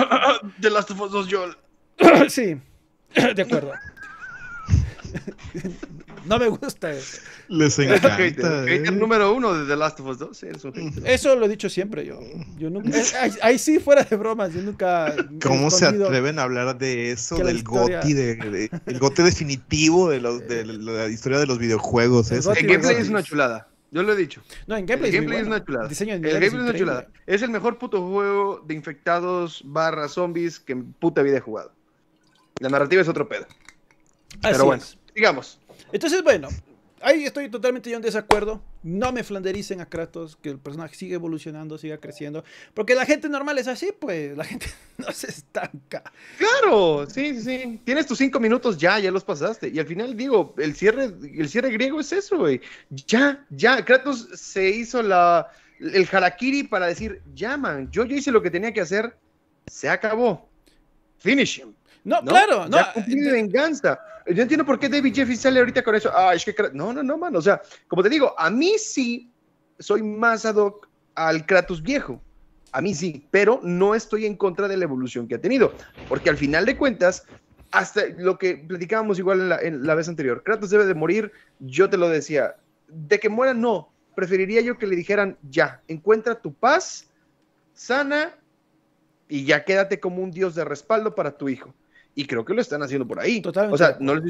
The Last of Us sí. de acuerdo. no me gusta eso. Les encanta. Es el ¿eh? número uno de The Last of Us 2. eso lo he dicho siempre yo. yo nunca, eh, ahí, sí, fuera de bromas, yo nunca... ¿Cómo se atreven a hablar de eso, del de, el definitivo de, eh, la historia de los videojuegos? El, gameplay es una chulada. Yo lo he dicho. No, en gameplay, es, una chulada. el gameplay es, una chulada. Es el mejor puto juego de infectados barra zombies que en puta vida he jugado. La narrativa es otro pedo. Pero bueno, digamos. Entonces, bueno, ahí estoy totalmente yo en desacuerdo. No me flandericen a Kratos, que el personaje sigue evolucionando, siga creciendo. Porque la gente normal es así, pues. La gente no se estanca. Claro, sí, sí. Tienes tus cinco minutos ya, ya los pasaste. Y al final, digo, el cierre, el cierre griego es eso, güey. Ya, ya. Kratos se hizo la, el harakiri para decir, ya, man, yo, yo hice lo que tenía que hacer. Se acabó. Finish no, claro, no. Ya cumplí mi eh, venganza. Yo entiendo por qué David Jeffy sale ahorita con eso. Ah, es que no, no, no, mano. O sea, como te digo, a mí sí soy más ad hoc al Kratos viejo. A mí sí, pero no estoy en contra de la evolución que ha tenido. Porque al final de cuentas, hasta lo que platicábamos igual la, en la vez anterior, Kratos debe de morir, yo te lo decía. De que muera, no. Preferiría yo que le dijeran, ya, encuentra tu paz, sana y ya quédate como un dios de respaldo para tu hijo y creo que lo están haciendo por ahí. Totalmente. O sea, no, lo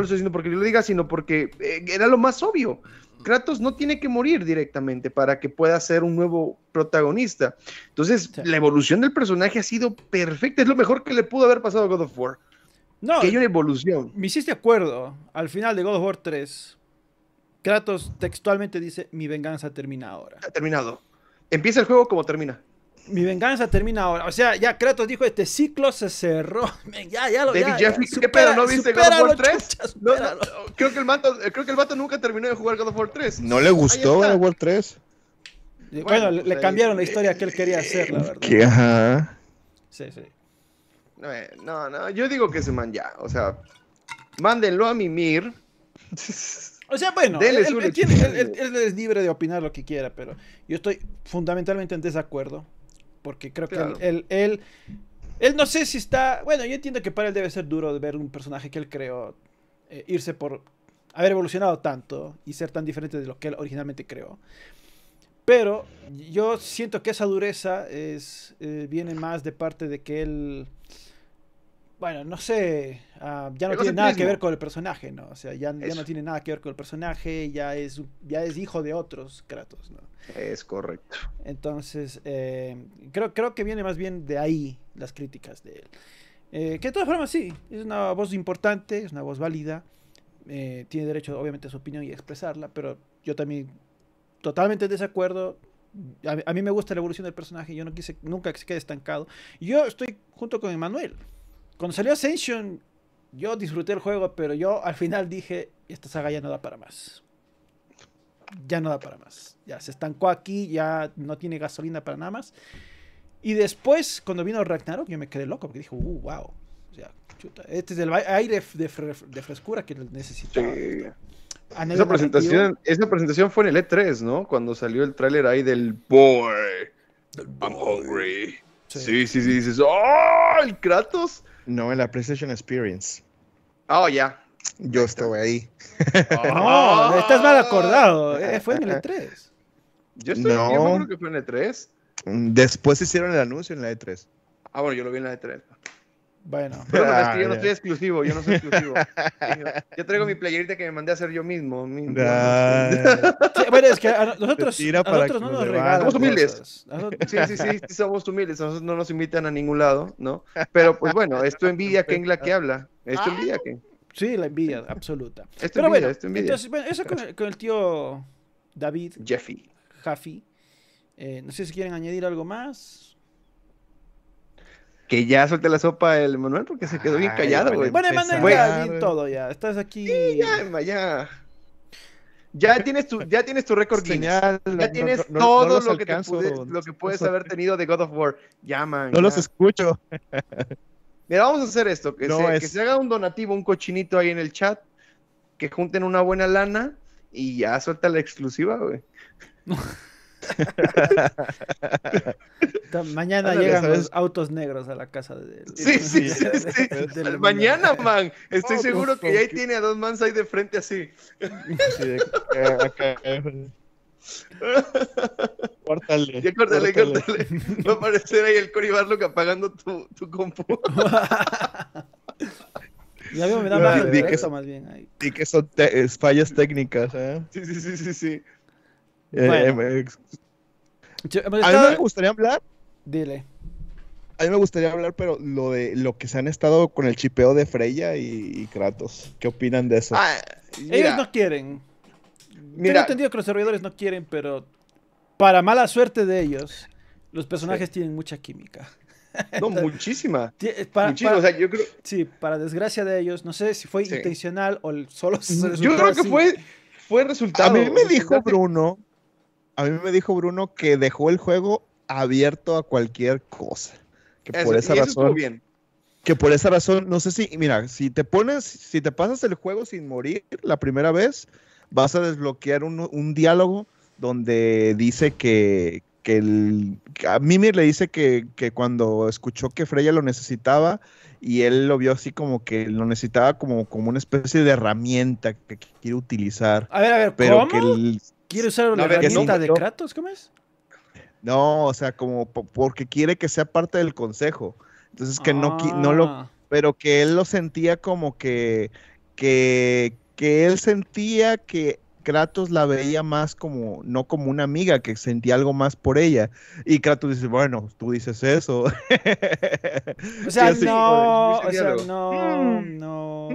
estoy diciendo porque yo lo diga, sino porque eh, era lo más obvio. Kratos no tiene que morir directamente para que pueda ser un nuevo protagonista. Entonces, la evolución del personaje ha sido perfecta. Es lo mejor que le pudo haber pasado a God of War. No. Que hay una evolución. Me hiciste acuerdo al final de God of War 3. Kratos textualmente dice: Mi venganza termina ahora. Ha Terminado. Empieza el juego como termina mi venganza termina ahora. O sea, ya Kratos dijo, este ciclo se cerró. ya, ya lo David ya, Jeffries, ¿qué pedo? ¿No viste God of War 3? creo, que el mato, creo que el vato nunca terminó de jugar God of War 3. No le gustó God of War 3. Bueno, le, cambiaron la pues, historia que él quería eh, hacer, la verdad. Que, ajá. Sí, sí. Eh, no, no, yo digo que se man ya. O sea, mándenlo a mimir. O sea, bueno, él, es libre de opinar lo que quiera, pero yo estoy fundamentalmente en desacuerdo porque creo que él, él, no sé si está. Bueno, yo entiendo que para él debe ser duro de ver un personaje que él creó eh, irse por haber evolucionado tanto y ser tan diferente de lo que él originalmente creó. Pero yo siento que esa dureza es, eh, viene más de parte de que él bueno, no sé, ah, ya no tiene nada que ver con el personaje, ¿no? O sea, ya, no tiene nada que ver con el personaje, ya es, ya es hijo de otros Kratos, ¿no? Es correcto. Entonces, eh, creo, creo que viene más bien de ahí las críticas de él. Eh, que de todas formas sí, es una voz importante, es una voz válida, eh, tiene derecho obviamente a su opinión y a expresarla, pero yo también totalmente desacuerdo, a, mí me gusta la evolución del personaje, yo no quise nunca que se quede estancado. Yo estoy junto con Emanuel. Cuando salió Ascension, yo disfruté el juego, pero yo al final dije, esta saga ya no da para más. Ya no da para más. Ya se estancó aquí, ya no tiene gasolina para nada más. Y después, cuando vino Ragnarok, yo me quedé loco porque dije, uh, wow. O sea, chuta, este es el aire de, frescura que necesitaba. Esa presentación, esa presentación fue en el E3, ¿no? Cuando salió el tráiler ahí del Boy. I'm hungry. Sí, sí, sí, dices, ¡Oh! El Kratos no, en la PlayStation Experience. Oh, ya. Yo estuve ahí. Oh, no, estás mal acordado. Eh, fue en el E3. Yo estoy no. Yo creo que fue en el E3. Después hicieron el anuncio en la E3. Ah, bueno, yo lo vi en la E3. Bueno. Pero es que yo no soy exclusivo, yo no soy exclusivo. yo traigo mi playerita que me mandé a hacer yo mismo. bueno, es que nosotros, nosotros no nos regalan. Somos humildes. Sí, sí, sí, somos humildes. nosotros no nos invitan a ningún lado, ¿no? Pero pues bueno, esto envidia a Ken la que habla. Esto envidia Ken. Sí, la envidia absoluta. Esto Pero envidia, bueno, entonces, eso con el, tío David. Jeffy. Jaffy. Eh, no sé si quieren añadir algo más que ya suelte la sopa el Manuel porque se quedó bien ah, callado, güey. Bueno, Manuel ya bien todo ya. Estás aquí. Sí, ya, ya. Ya tienes tu, ya tienes tu récord genial. Ya tienes todo lo, que puedes haber tenido de God of War. Ya, No los escucho. Mira, vamos a hacer esto. Que, se, que se haga un donativo, un cochinito ahí en el chat. Que junten una buena lana y ya suelta la exclusiva, güey. Mañana llegan los autos negros a la casa de... Sí, sí, sí. Mañana, man. Estoy seguro que ya ahí tiene a dos mans ahí de frente así. Córtale. Va a aparecer ahí el Cory Barlock apagando tu, tu compu. Ya veo, me da más, Y que son fallas técnicas, ¿eh? Sí, sí, sí, sí, sí. Eh, eh, pues, a mí me gustaría hablar. Dile. A mí me gustaría hablar, pero lo de lo que se han estado con el chipeo de Freya y, Kratos. ¿Qué opinan de eso? Ah, ellos no quieren. Mira. Tengo entendido que los servidores no quieren, pero para mala suerte de ellos, los personajes tienen mucha química. No, muchísima. Sí, para desgracia de ellos, no sé si fue intencional o solo se Yo creo que fue, fue resultado. A mí me dijo Bruno a mí me dijo Bruno que dejó el juego abierto a cualquier cosa. Que por esa razón. Que por esa razón, no sé si, mira, si te pones, si te pasas el juego sin morir la primera vez, vas a desbloquear un, diálogo donde dice que, que el, a Mimir le dice que, cuando escuchó que Freya lo necesitaba y él lo vio así como que lo necesitaba como, como una especie de herramienta que, quiere utilizar. A ver, a ver, pero que el, ¿Quiere usar la de Kratos? ¿Cómo es? No, o sea, como porque quiere que sea parte del consejo. Entonces que no, no lo... Ah. Pero que él lo sentía como que... Que, que él sentía que Kratos la veía más como, no como una amiga, que sentía algo más por ella. Y Kratos dice, bueno, tú dices eso. O sea, no, o sea, no, mm. no.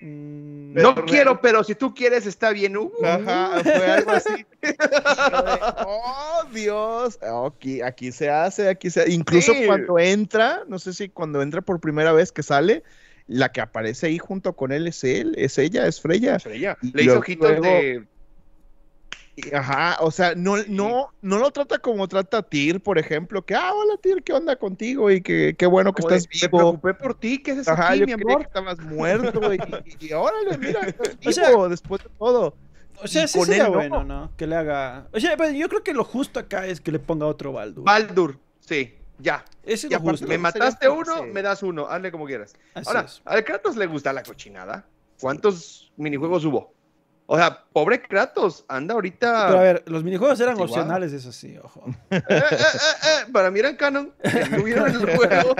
Mm, no quiero, pero si tú quieres, está bien. Uh, uh, uh. fue algo así. oh, Dios. Ah, aquí, se hace, aquí se Incluso cuando entra, no sé si cuando entra por primera vez que sale, la que aparece ahí junto con él es él, es ella, es Freya. Freya. Le hizo ojitos de Ajá, o sea, no, no, no lo trata como trata a Tyr, por ejemplo, que, ah, hola Tyr, ¿qué onda contigo? Y que qué bueno que estás vivo. Me preocupé por ti, que haces Ajá, aquí, mi amor? Que estabas muerto, y, ahora, le órale, mira, después de todo. O sea, sí sería bueno, ¿no? Que le haga... O sea, pues, yo creo que lo justo acá es que le ponga otro Baldur. Baldur, sí, ya. Ese es lo justo. Me mataste uno, me das uno, hazle como quieras. Ahora, es. a Kratos le gusta la cochinada. ¿Cuántos minijuegos hubo? O sea, pobre Kratos, anda ahorita. Pero a ver, los minijuegos eran opcionales, eso sí, ojo. Eh, eh, eh, para mí eran canon. el juego.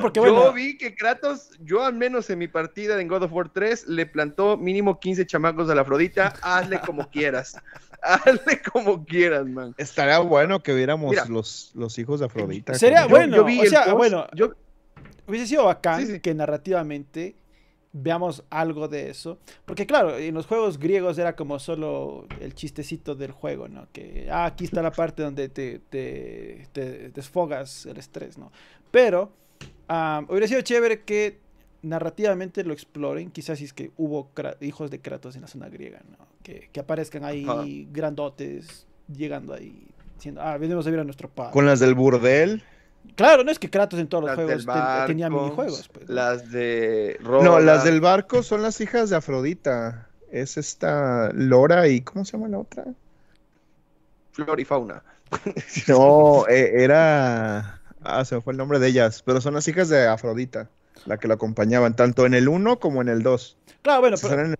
porque Yo vi que Kratos, yo al menos en mi partida en God of War 3, le plantó mínimo 15 chamacos a la Afrodita. Hazle como quieras. Hazle como quieras, man. Estaría bueno que viéramos los, los hijos de Afrodita. Sería bueno. Yo, bueno. Yo... Hubiese sido bacán que narrativamente veamos algo de eso. Porque claro, en los juegos griegos era como solo el chistecito del juego, ¿no? Que ah, aquí está la parte donde te, te, te desfogas el estrés, ¿no? Pero hubiera sido chévere que narrativamente lo exploren, quizás si es que hubo hijos de Kratos en la zona griega, ¿no? Que, que aparezcan ahí grandotes, llegando ahí, diciendo, ah, venimos a ver a nuestro padre. Con las del burdel. Claro, no es que Kratos en todos los juegos tenía minijuegos. Pues, las de No, las del barco son las hijas de Afrodita. Es esta Lora y ¿cómo se llama la otra? Flor y Fauna. no, eh, era... Ah, se me fue el nombre de ellas, pero son las hijas de Afrodita la que lo acompañaban, tanto en el 1 como en el 2. Claro, bueno,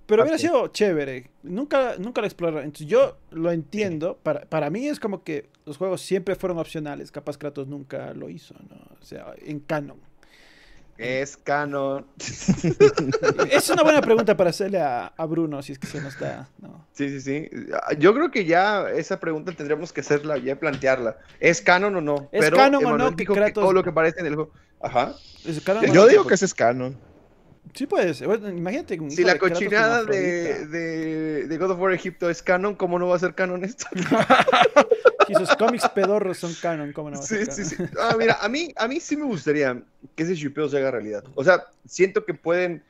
pero, hubiera sido chévere. Nunca, nunca la exploraron. Entonces yo lo entiendo. Para, para mí es como que los juegos siempre fueron opcionales. Capaz Kratos nunca lo hizo, ¿no? O sea, en canon. Es canon. Es una buena pregunta para hacerle a, Bruno, si es que se nos da. Sí, sí, sí. Yo creo que ya esa pregunta tendríamos que hacerla, ya plantearla. ¿Es canon o no? ¿Es canon o no que que todo lo que parece en el juego. Ajá. Yo digo que es canon. Sí, puede ser, imagínate. Si la cochinada de, God of War Egipto es canon, ¿cómo no va a ser canon esto? si sus cómics pedorros son canon, ¿cómo no va a ser sí, Sí, sí. Ah, mira, a mí, a mí sí me gustaría que ese shipeo se haga realidad. O sea, siento que pueden,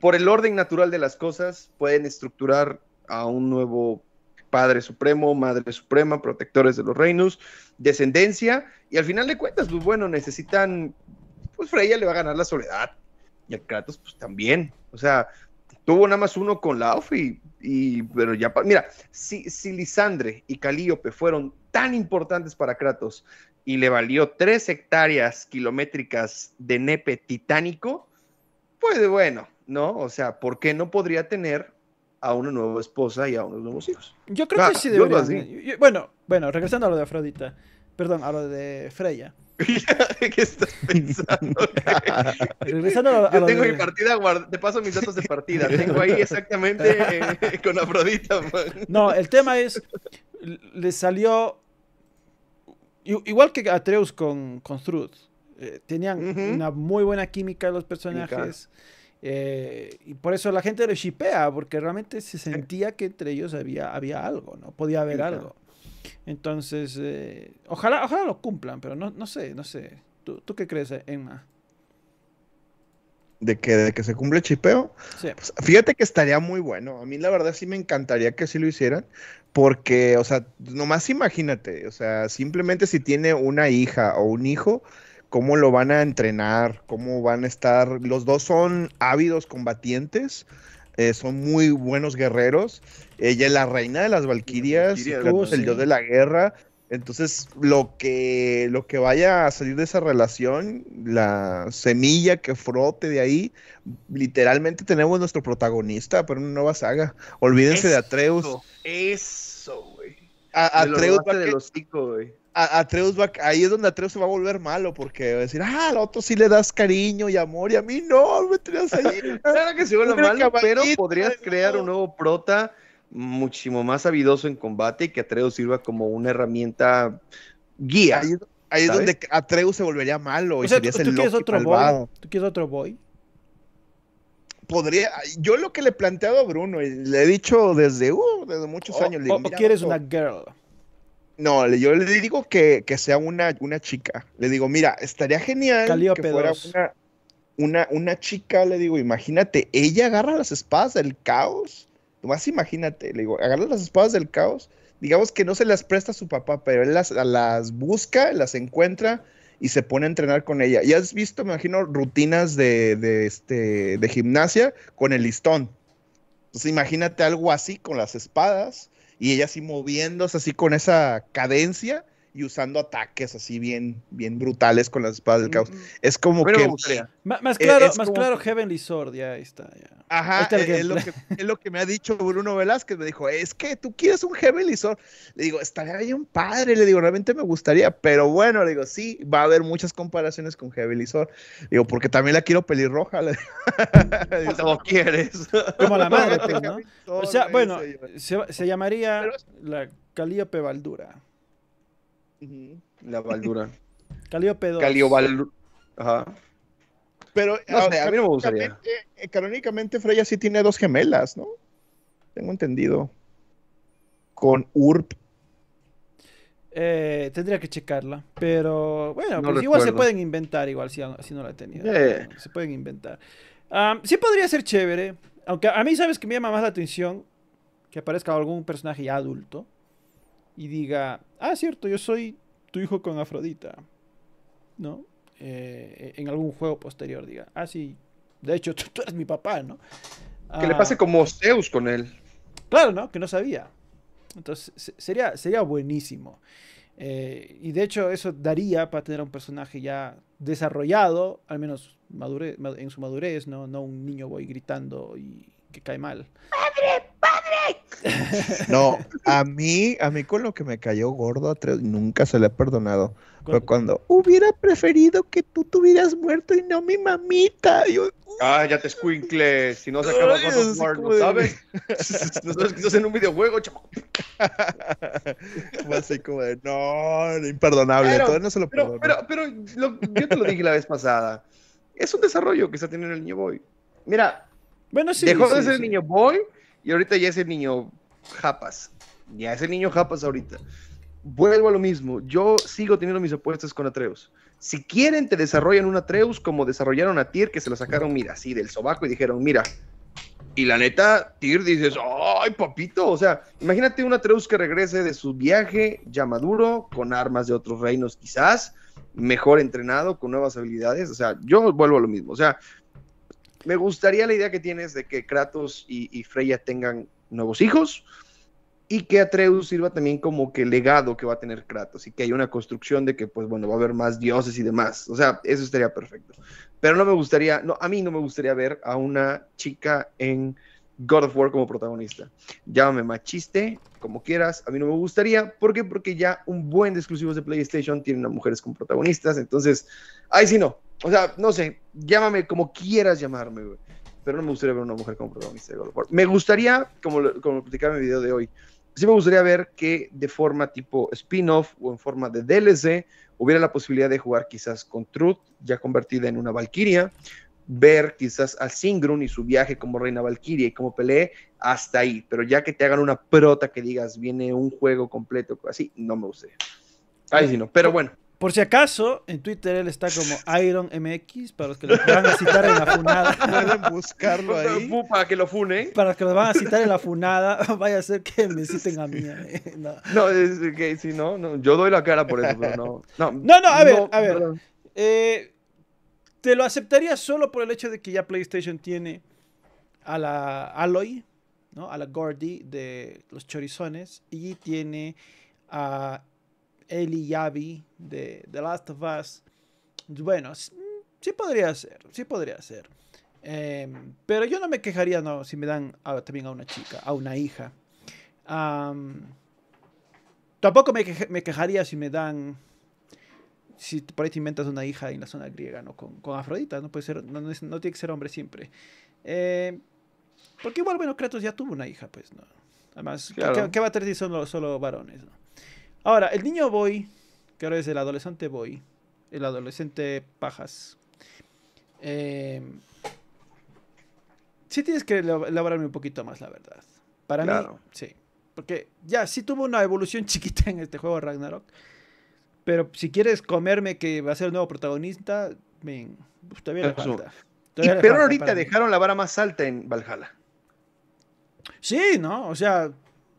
por el orden natural de las cosas, pueden estructurar a un nuevo Padre Supremo, Madre Suprema, protectores de los reinos, descendencia, y al final de cuentas, pues bueno, necesitan, pues Freya le va a ganar la soledad, y a Kratos, pues también. O sea, tuvo nada más uno con Lauf y, pero ya, mira, si, Lisandre y Calíope fueron tan importantes para Kratos y le valió tres hectáreas kilométricas de nepe titánico, pues bueno, ¿no? O sea, ¿por qué no podría tener a una nueva esposa y a unos nuevos hijos? Yo creo que ah, sí debería. ¿eh? bueno, bueno, regresando a lo de Afrodita. Perdón, a lo de Freya. ¿Qué estás pensando? a, Yo tengo mi partida, guard... te paso mis datos de partida. Tengo ahí exactamente eh, con Afrodita. No, el tema es, le salió igual que Atreus con, con eh, tenían una muy buena química los personajes. Eh, y por eso la gente lo shipea, porque realmente se sentía que entre ellos había, había algo, ¿no? Podía haber algo. Entonces, eh, ojalá, ojalá lo cumplan, pero no, no sé, no sé. ¿Tú, qué crees, eh, Emma? De que, de que se cumple el chipeo. Sí. Pues, fíjate que estaría muy bueno. A mí la verdad sí me encantaría que sí lo hicieran. Porque, o sea, nomás imagínate, o sea, simplemente si tiene una hija o un hijo, cómo lo van a entrenar, cómo van a estar. Los dos son ávidos combatientes, eh, son muy buenos guerreros ella es la reina de las Valquirias, el dios de la guerra. Entonces, lo que, lo que vaya a salir de esa relación, la semilla que frote de ahí, literalmente tenemos nuestro protagonista para una nueva saga. Olvídense de Atreus. Eso, güey. Atreus va de los güey. Atreus ahí es donde Atreus se va a volver malo porque va a decir, ah, al otro sí le das cariño y amor y a mí no, me tenías ahí. claro que se vuelve malo, pero podrías crear un nuevo prota muchísimo más habidoso en combate y que Atreus sirva como una herramienta guía. Ahí, es donde Atreus se volvería malo y sería ¿tú, el quieres otro boy? ¿Tú quieres otro boy? Podría, yo lo que le he planteado a Bruno, y le he dicho desde, uh, desde muchos años. Le quieres una girl? No, yo le digo que, sea una, una, chica. Le digo, mira, estaría genial que fuera una, una, una chica, le digo, imagínate, ella agarra las espadas del caos Nomás imagínate, le digo, agarra las espadas del caos, digamos que no se las presta su papá, pero él las, busca, las encuentra y se pone a entrenar con ella. ya has visto, me imagino, rutinas de, este, de gimnasia con el listón. Entonces imagínate algo así con las espadas y ella así moviéndose así con esa cadencia y usando ataques así bien, bien brutales con las espadas del caos. Es como que. Más eh, claro, más claro Heavenly Sword, ya está. Ya. Ajá, eh, es, lo que, me ha dicho Bruno Velázquez. Me dijo, es que tú quieres un Heavenly Sword. Le digo, estaría bien padre. Le digo, realmente me gustaría. Pero bueno, le digo, sí, va a haber muchas comparaciones con Heavenly Sword. Le digo, porque también la quiero pelirroja. Le pues, quieres? Como la madre, pues, o sea, bueno, se, llamaría la Calíope Valdura. La Valdura. Caliope Ajá. Pero ah, a mí no me gustaría. Canónicamente eh, Freya sí tiene dos gemelas, ¿no? Tengo entendido. Con Urp. Eh, tendría que checarla, pero bueno, pues igual se pueden inventar, igual si, no la he tenido. Eh. Se pueden inventar. sí podría ser chévere, aunque a mí sabes que me llama más la atención que aparezca algún personaje adulto y diga, ah, cierto, yo soy tu hijo con Afrodita, ¿no? Eh, en algún juego posterior, diga, ah, sí, de hecho, tú, eres mi papá, ¿no? Que le pase ah, como Zeus con él. Claro, ¿no? Que no sabía. Entonces, sería, sería buenísimo. Eh, y de hecho, eso daría para tener a un personaje ya desarrollado, al menos en su madurez, ¿no? No un niño voy gritando y que cae mal. ¡Madre no, a mí, a mí con lo que me cayó gordo nunca se le ha perdonado. Pero cuando hubiera preferido que tú te hubieras muerto y no mi mamita. Yo, ah, ya te escuincle. Si no se God con War, ¿no sabes? no sabes que estás en un videojuego, chavo. Fue como no, imperdonable. Pero, no se lo pero, Pero, pero yo te lo dije la vez pasada. Es un desarrollo que está teniendo el niño boy. Mira, bueno, sí, dejó de ser el niño boy y ahorita ya ese niño japas. Ya es el niño japas ahorita. Vuelvo a lo mismo. Yo sigo teniendo mis apuestas con Atreus. Si quieren, te desarrollan un Atreus como desarrollaron a Tyr, que se lo sacaron, mira, así del sobaco y dijeron, mira. Y la neta, Tir dices, ¡ay, papito! O sea, imagínate un Atreus que regrese de su viaje ya maduro, con armas de otros reinos quizás, mejor entrenado, con nuevas habilidades. O sea, yo vuelvo a lo mismo. O sea, me gustaría la idea que tienes de que Kratos y, Freya tengan nuevos hijos y que Atreus sirva también como que legado que va a tener Kratos y que hay una construcción de que pues bueno va a haber más dioses y demás o sea eso estaría perfecto pero no me gustaría no a mí no me gustaría ver a una chica en God of War como protagonista. Llámame machiste, como quieras, a mí no me gustaría. ¿Por qué? Porque ya un buen de exclusivos de PlayStation tienen a mujeres como protagonistas, entonces, ahí sí no. O sea, no sé, llámame como quieras llamarme, güey. Pero no me gustaría ver una mujer como protagonista de God of War. Me gustaría, como lo, como lo platicaba en el video de hoy, sí me gustaría ver que de forma tipo spin-off o en forma de DLC hubiera la posibilidad de jugar quizás con Truth, ya convertida en una Valkyria, ver quizás a Singrun y su viaje como Reina Valkyrie y como peleé hasta ahí, pero ya que te hagan una prota que digas viene un juego completo, así, no me guste Ahí sí no, pero bueno. Por si acaso, en Twitter él está como IronMX, para los que lo van a citar en la funada. Pueden buscarlo ahí. Para que lo funen. Para los que lo van a citar en la funada, vaya a ser que me citen a mí. Eh, no. no, es que si no, yo doy la cara por eso, no. No, no, a ver, a ver. Eh, te lo aceptaría solo por el hecho de que ya PlayStation tiene a la Aloy, ¿no? A la Gordy de los chorizones. Y tiene a Eli Yavi de The Last of Us. Bueno, sí, podría ser, sí podría ser. Em, pero yo no me quejaría no, si me dan también a una chica, a una hija. tampoco me, quejaría si me dan si por ahí te inventas una hija en la zona griega, ¿no? Con, con Afrodita, no puede ser, no, tiene que ser hombre siempre. Eh, porque igual, bueno, Kratos ya tuvo una hija, pues, ¿no? Además, ¿qué, va a tener si son solo, solo varones, ¿no? Ahora, el niño Boy, que ahora es el adolescente Boy, el adolescente Pajas, eh, sí tienes que elaborarme un poquito más, la verdad. Para mí, sí. Porque ya sí tuvo una evolución chiquita en este juego Ragnarok. Pero si quieres comerme que va a ser el nuevo protagonista, bien, pues todavía le pero ahorita dejaron la vara más alta en Valhalla. Sí, ¿no? O sea.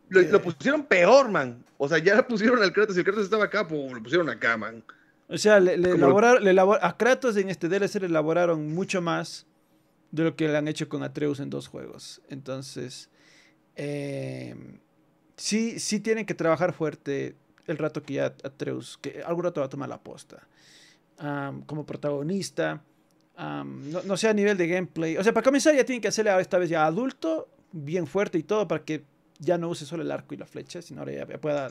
Lo, eh, pusieron peor, man. O sea, ya pusieron al Kratos. y el Kratos estaba acá, pues lo pusieron acá, man. O sea, le, elaboraron, a Kratos en este DLC le elaboraron mucho más de lo que le han hecho con Atreus en dos juegos. Entonces, em, sí, sí tienen que trabajar fuerte el rato que ya Atreus, que algún rato va a tomar la posta como protagonista. no, no sé a nivel de gameplay. O sea, para comenzar ya tienen que hacerle a esta vez ya adulto, bien fuerte y todo, para que ya no use solo el arco y la flecha, sino ahora ya, pueda.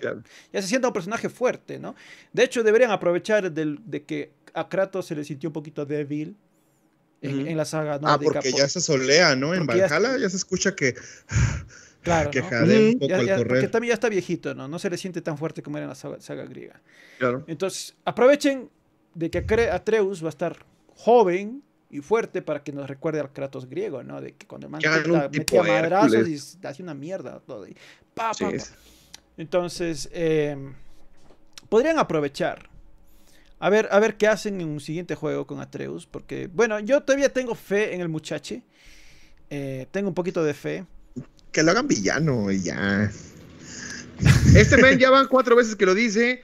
Ya se sienta un personaje fuerte, ¿no? De hecho, deberían aprovechar de que a Kratos se le sintió un poquito débil. En, la saga ¿no? Ah, porque ya se solea, ¿no? En Valhalla ya se escucha que claro, que Porque también ya está viejito, ¿no? No se le siente tan fuerte como era en la saga, griega. Entonces, aprovechen de que Atreus va a estar joven y fuerte para que nos recuerde al Kratos griego, ¿no? De que cuando el man metía madrazos y hacía una mierda Entonces, eh, podrían aprovechar. A ver, a ver qué hacen en un siguiente juego con Atreus. Porque, bueno, yo todavía tengo fe en el muchacho, eh, tengo un poquito de fe que lo hagan villano y ya. Este men ya van cuatro veces que lo dice.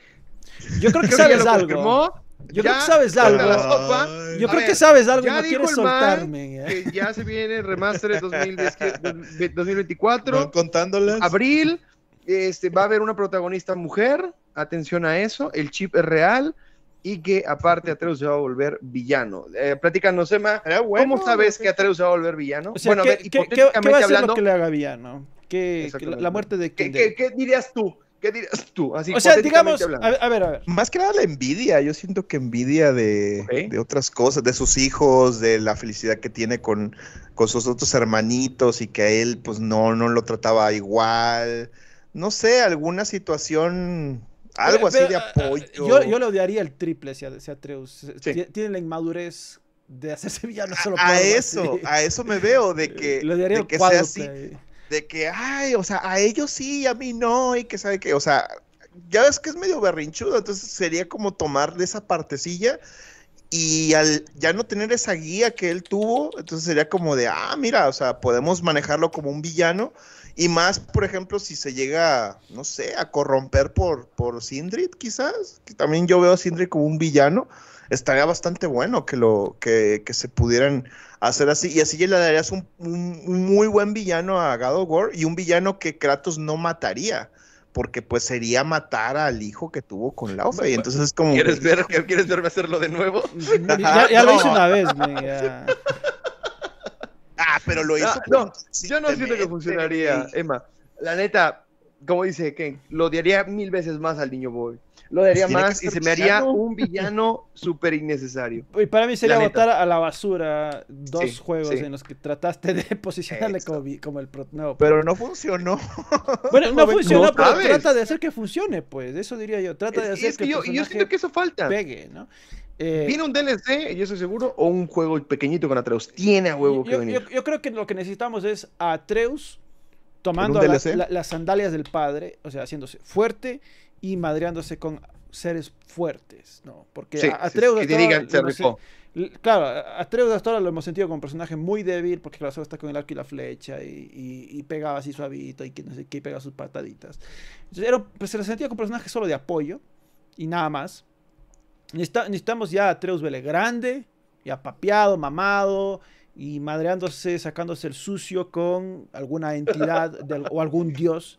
Yo creo que sabes algo. Yo creo que sabes algo. Yo creo que sabes algo Ya no quieres soltarme. ya se viene remaster 2024. Contándoles. contándolas. Abril. Este, va a haber una protagonista mujer. Atención a eso. El chip es real y que aparte Atreus se va a volver villano. Eh, platícanos, Emma, ¿cómo sabes que Atreus se va a volver villano? bueno, ¿qué, a ver, ¿qué, va a lo que le haga villano? la, muerte de ¿Qué, qué dirías tú? ¿Qué dirías tú? o sea, digamos, a ver, a ver, Más que nada la envidia. Yo siento que envidia de, otras cosas, de sus hijos, de la felicidad que tiene con, con, sus otros hermanitos y que a él, pues no, no lo trataba igual. No sé, alguna situación algo así de ah, ah, apoyo. Yo, yo, le odiaría el triple si, a, Atreus. Tiene la inmadurez de hacerse villano solo A, a eso, a eso me veo, de que, de que sea así. De que, ay, o sea, a ellos sí, a mí no, y que sabe que, o sea, ya ves que es medio berrinchudo, entonces sería como tomar de esa partecilla y al ya no tener esa guía que él tuvo, entonces sería como de, ah, mira, o sea, podemos manejarlo como un villano y más, por ejemplo, si se llega, no sé, a corromper por, por Sindrid, quizás, que también yo veo a Sindri como un villano, estaría bastante bueno que, lo, que, que se pudieran hacer así. Y así le darías un, muy buen villano a God of War y un villano que Kratos no mataría. Porque pues sería matar al hijo que tuvo con Laufe. Y entonces como. ¿Quieres, ver, ¿quieres verme hacerlo de nuevo? ya, lo hice una vez, Ah, pero lo hizo. yo no siento que funcionaría, Emma. La neta, como dice Ken, lo odiaría mil veces más al niño Boy. Lo odiaría pues más y se me haría un villano súper innecesario. Y para mí sería botar a la basura dos juegos en los que trataste de posicionarle como, el pro, Pero no funcionó. Bueno, no, funcionó, pero trata de hacer que funcione, pues. Eso diría yo. Trata de hacer que, que yo, yo siento que eso falta. Pegue, ¿no? Eh, Viene un DLC, y eso seguro, o un juego pequeñito con Atreus. Tiene a huevo yo, que venir. Yo, creo que lo que necesitamos es a Atreus tomando las sandalias del padre, o sea, haciéndose fuerte y madreándose con seres fuertes, ¿no? Porque Atreus. Claro, Atreus hasta ahora lo hemos sentido como un personaje muy débil, porque claro, solo está con el arco y la flecha y, y, pegaba así suavito y que no sé qué, y pegaba sus pataditas. Pero pues, se lo sentía como un personaje solo de apoyo y nada más necesitamos ya a Treus grande, ya papeado, mamado y madreándose, sacándose el sucio con alguna entidad o algún dios.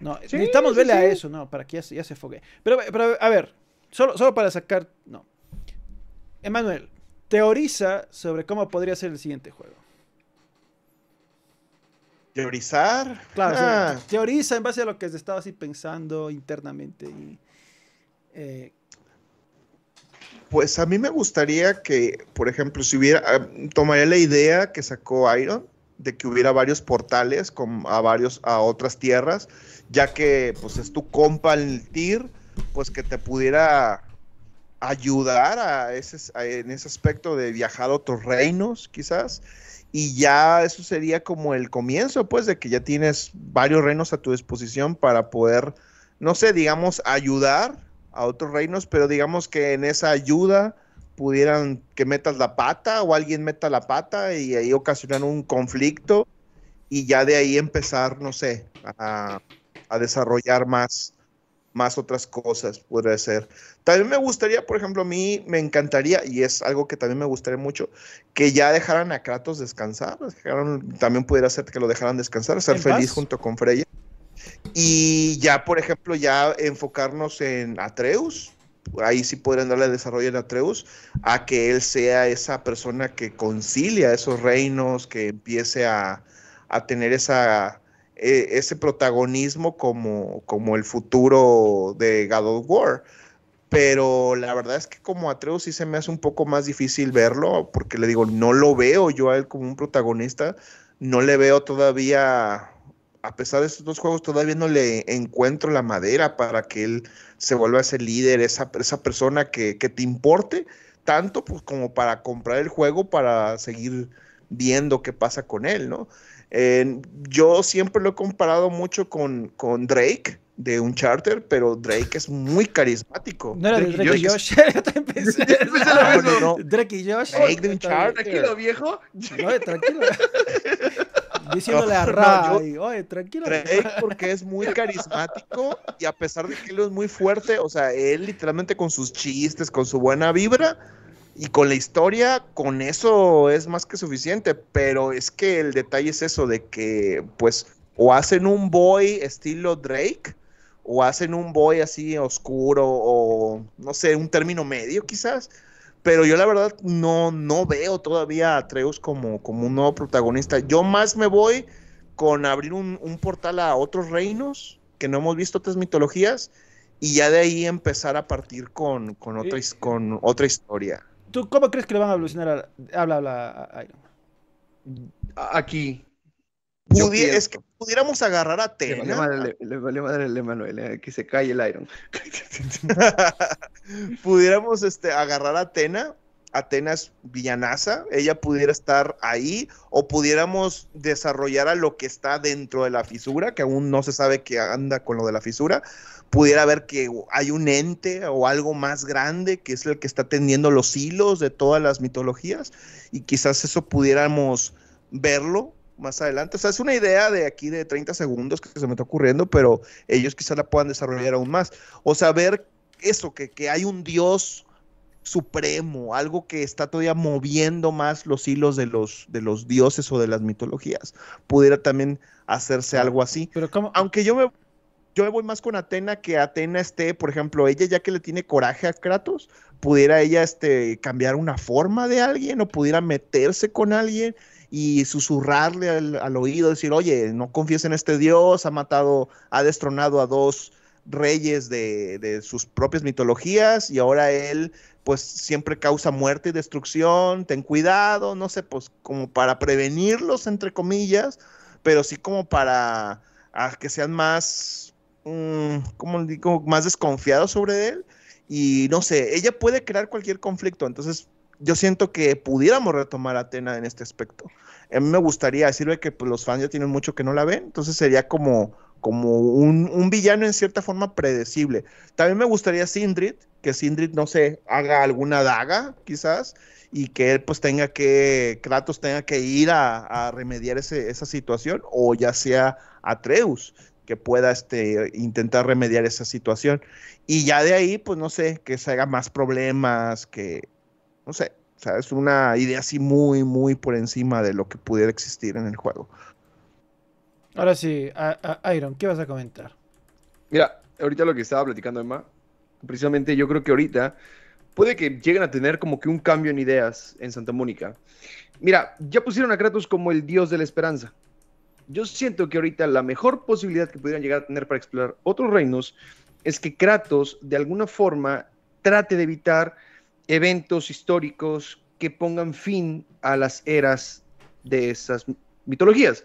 No, necesitamos verle a eso, no, para que ya, se fogue. Pero, a ver, solo, solo para sacar. No. Emanuel, teoriza sobre cómo podría ser el siguiente juego. ¿Teorizar? Claro, ah. teoriza en base a lo que se estaba así pensando internamente. Y, eh, pues a mí me gustaría que, por ejemplo, si hubiera, ah, tomaría la idea que sacó Iron de que hubiera varios portales con, a varios a otras tierras, ya que pues es tu compa el TIR, pues que te pudiera ayudar a en ese aspecto de viajar a otros reinos, quizás. Y ya eso sería como el comienzo, pues, de que ya tienes varios reinos a tu disposición para poder, no sé, digamos, ayudar a otros reinos, pero digamos que en esa ayuda pudieran que metas la pata o alguien meta la pata y ahí ocasionan un conflicto y ya de ahí empezar, no sé, a, desarrollar más, más otras cosas, podría ser. También me gustaría, por ejemplo, a mí me encantaría, y es algo que también me gustaría mucho, que ya dejaran a Kratos descansar, dejaron, también pudiera ser que lo dejaran descansar, ser feliz junto con Freya. Y ya, por ejemplo, ya enfocarnos en Atreus, ahí sí podrían darle desarrollo en Atreus, a que él sea esa persona que concilia esos reinos, que empiece a, a tener esa, eh, ese protagonismo como, como el futuro de God of War. Pero la verdad es que como Atreus sí se me hace un poco más difícil verlo, porque le digo, no lo veo yo a él como un protagonista, no le veo todavía a pesar de estos dos juegos, todavía no le encuentro la madera para que él se vuelva ese líder, esa, esa persona que, te importe tanto pues, como para comprar el juego, para seguir viendo qué pasa con él, ¿no? yo siempre lo he comparado mucho con, con Drake de un charter, pero Drake es muy carismático. No era Drake, y Josh. Drake y Josh. Drake de un charter. Tranquilo, viejo. No, tranquilo. diciéndole a Ray, oye, tranquilo. Drake porque es muy carismático y a pesar de que él es muy fuerte, o sea, él literalmente con sus chistes, con su buena vibra y con la historia, con eso es más que suficiente, pero es que el detalle es eso de que, pues, o hacen un boy estilo Drake, o hacen un boy así oscuro, o no sé, un término medio quizás, pero yo la verdad no, no veo todavía a Treus como, como un nuevo protagonista. Yo más me voy con abrir un, portal a otros reinos que no hemos visto otras mitologías y ya de ahí empezar a partir con, otra, eh, con otra historia. ¿Tú cómo crees que le van a evolucionar? A, habla, habla, a Aquí, es que pudiéramos agarrar a Atena Le vale, madre eh, que se cae el Iron. pudiéramos este, agarrar a Atena Atena es villanaza, ella pudiera estar ahí o pudiéramos desarrollar a lo que está dentro de la fisura, que aún no se sabe que anda con lo de la fisura, pudiera ver que hay un ente o algo más grande que es el que está tendiendo los hilos de todas las mitologías y quizás eso pudiéramos verlo más adelante. O sea, es una idea de aquí de 30 segundos que se me está ocurriendo, pero ellos quizás la puedan desarrollar aún más. O saber eso, que, hay un Dios supremo, algo que está todavía moviendo más los hilos de los, de los dioses o de las mitologías. Pudiera también hacerse algo así. Pero como, Aunque yo me, yo voy más con Atena, que Atena esté, por ejemplo, ella ya que le tiene coraje a Kratos, pudiera ella este, cambiar una forma de alguien o pudiera meterse con alguien y susurrarle al, oído, decir, oye, no confíes en este Dios, ha matado, ha destronado a dos reyes de, sus propias mitologías y ahora él pues siempre causa muerte y destrucción, ten cuidado, no sé, pues como para prevenirlos, entre comillas, pero sí como para que sean más, mm, como digo, más desconfiados sobre él. Y no sé, ella puede crear cualquier conflicto, entonces yo siento que pudiéramos retomar a Atena en este aspecto. A mí me gustaría, sirve que pues, los fans ya tienen mucho que no la ven, entonces sería como, como un, villano en cierta forma predecible. También me gustaría Sindrid, que Sindrid, no sé, haga alguna daga, quizás, y que él pues tenga que, Kratos tenga que ir a, remediar esa situación, o ya sea Atreus que pueda este, intentar remediar esa situación. Y ya de ahí, pues no sé, que se haga más problemas, que, no sé, es Una idea así muy, muy por encima de lo que pudiera existir en el juego. Ahora sí, Iron, ¿qué vas a comentar? Mira, ahorita lo que estaba platicando Emma, precisamente yo creo que ahorita puede que lleguen a tener como que un cambio en ideas en Santa Mónica. Mira, ya pusieron a Kratos como el dios de la esperanza. Yo siento que ahorita la mejor posibilidad que pudieran llegar a tener para explorar otros reinos es que Kratos de alguna forma trate de evitar eventos históricos que pongan fin a las eras de esas mitologías.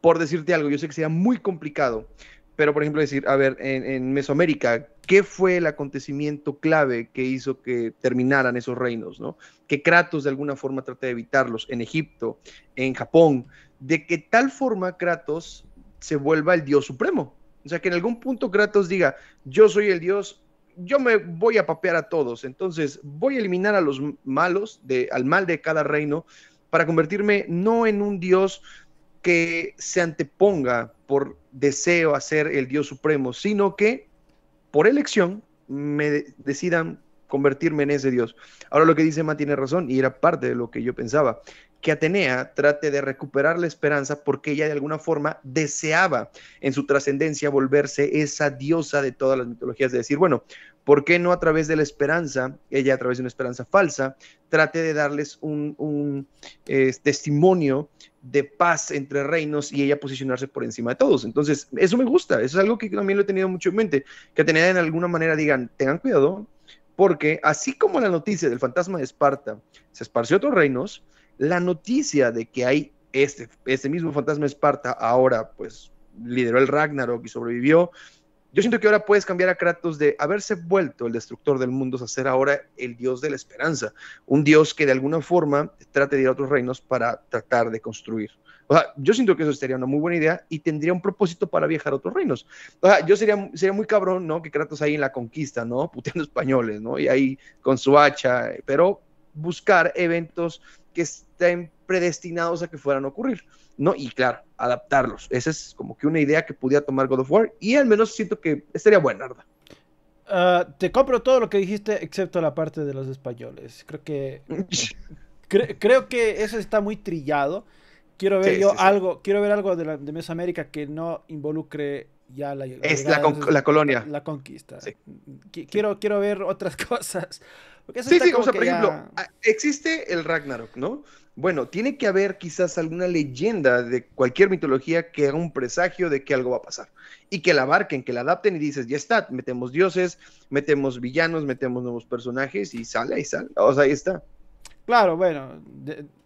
Por decirte algo, yo sé que sea muy complicado, pero por ejemplo decir, a ver, en, Mesoamérica, ¿qué fue el acontecimiento clave que hizo que terminaran esos reinos? ¿no? Que Kratos de alguna forma trata de evitarlos en Egipto, en Japón, de que tal forma Kratos se vuelva el dios supremo. O sea, que en algún punto Kratos diga, yo soy el dios, yo me voy a papear a todos, entonces voy a eliminar a los malos, de, al mal de cada reino, para convertirme no en un dios que se anteponga por deseo a ser el dios supremo, sino que por elección me decidan convertirme en ese dios. Ahora lo que dice Matt tiene razón y era parte de lo que yo pensaba, que Atenea trate de recuperar la esperanza porque ella de alguna forma deseaba en su trascendencia volverse esa diosa de todas las mitologías, de decir, bueno, ¿por qué no a través de la esperanza, ella a través de una esperanza falsa, trate de darles un, testimonio de paz entre reinos y ella posicionarse por encima de todos? Entonces, eso me gusta, eso es algo que también lo he tenido mucho en mente, que Atenea en alguna manera digan, tengan cuidado, porque así como la noticia del fantasma de Esparta se esparció a otros reinos, la noticia de que hay este, este, mismo fantasma Esparta ahora pues lideró el Ragnarok y sobrevivió, yo siento que ahora puedes cambiar a Kratos de haberse vuelto el destructor del mundo a ser ahora el dios de la esperanza, un dios que de alguna forma trate de ir a otros reinos para tratar de construir. O sea, yo siento que eso sería una muy buena idea y tendría un propósito para viajar a otros reinos. O sea, yo sería, sería muy cabrón, ¿no? Que Kratos ahí en la conquista, ¿no? Puteando españoles, ¿no? Y ahí con su hacha, pero buscar eventos que estén predestinados a que fueran a ocurrir, ¿no? Y claro, adaptarlos. Esa es como que una idea que pudiera tomar God of War y al menos siento que estaría buena, ¿verdad? Ah, te compro todo lo que dijiste excepto la parte de los españoles. Creo que creo que eso está muy trillado. Quiero ver yo algo, quiero ver algo de, la, de Mesoamérica que no involucre ya la, es la, colonia la conquista quiero quiero ver otras cosas sí, sí, o sea, por ejemplo, ah, existe el Ragnarok, ¿no? Bueno, tiene que haber quizás alguna leyenda de cualquier mitología que haga un presagio de que algo va a pasar y que la abarquen, que la adapten y dices, ya está, metemos dioses, metemos villanos, metemos nuevos personajes y sale, y sale, o sea, ahí está. Claro, bueno,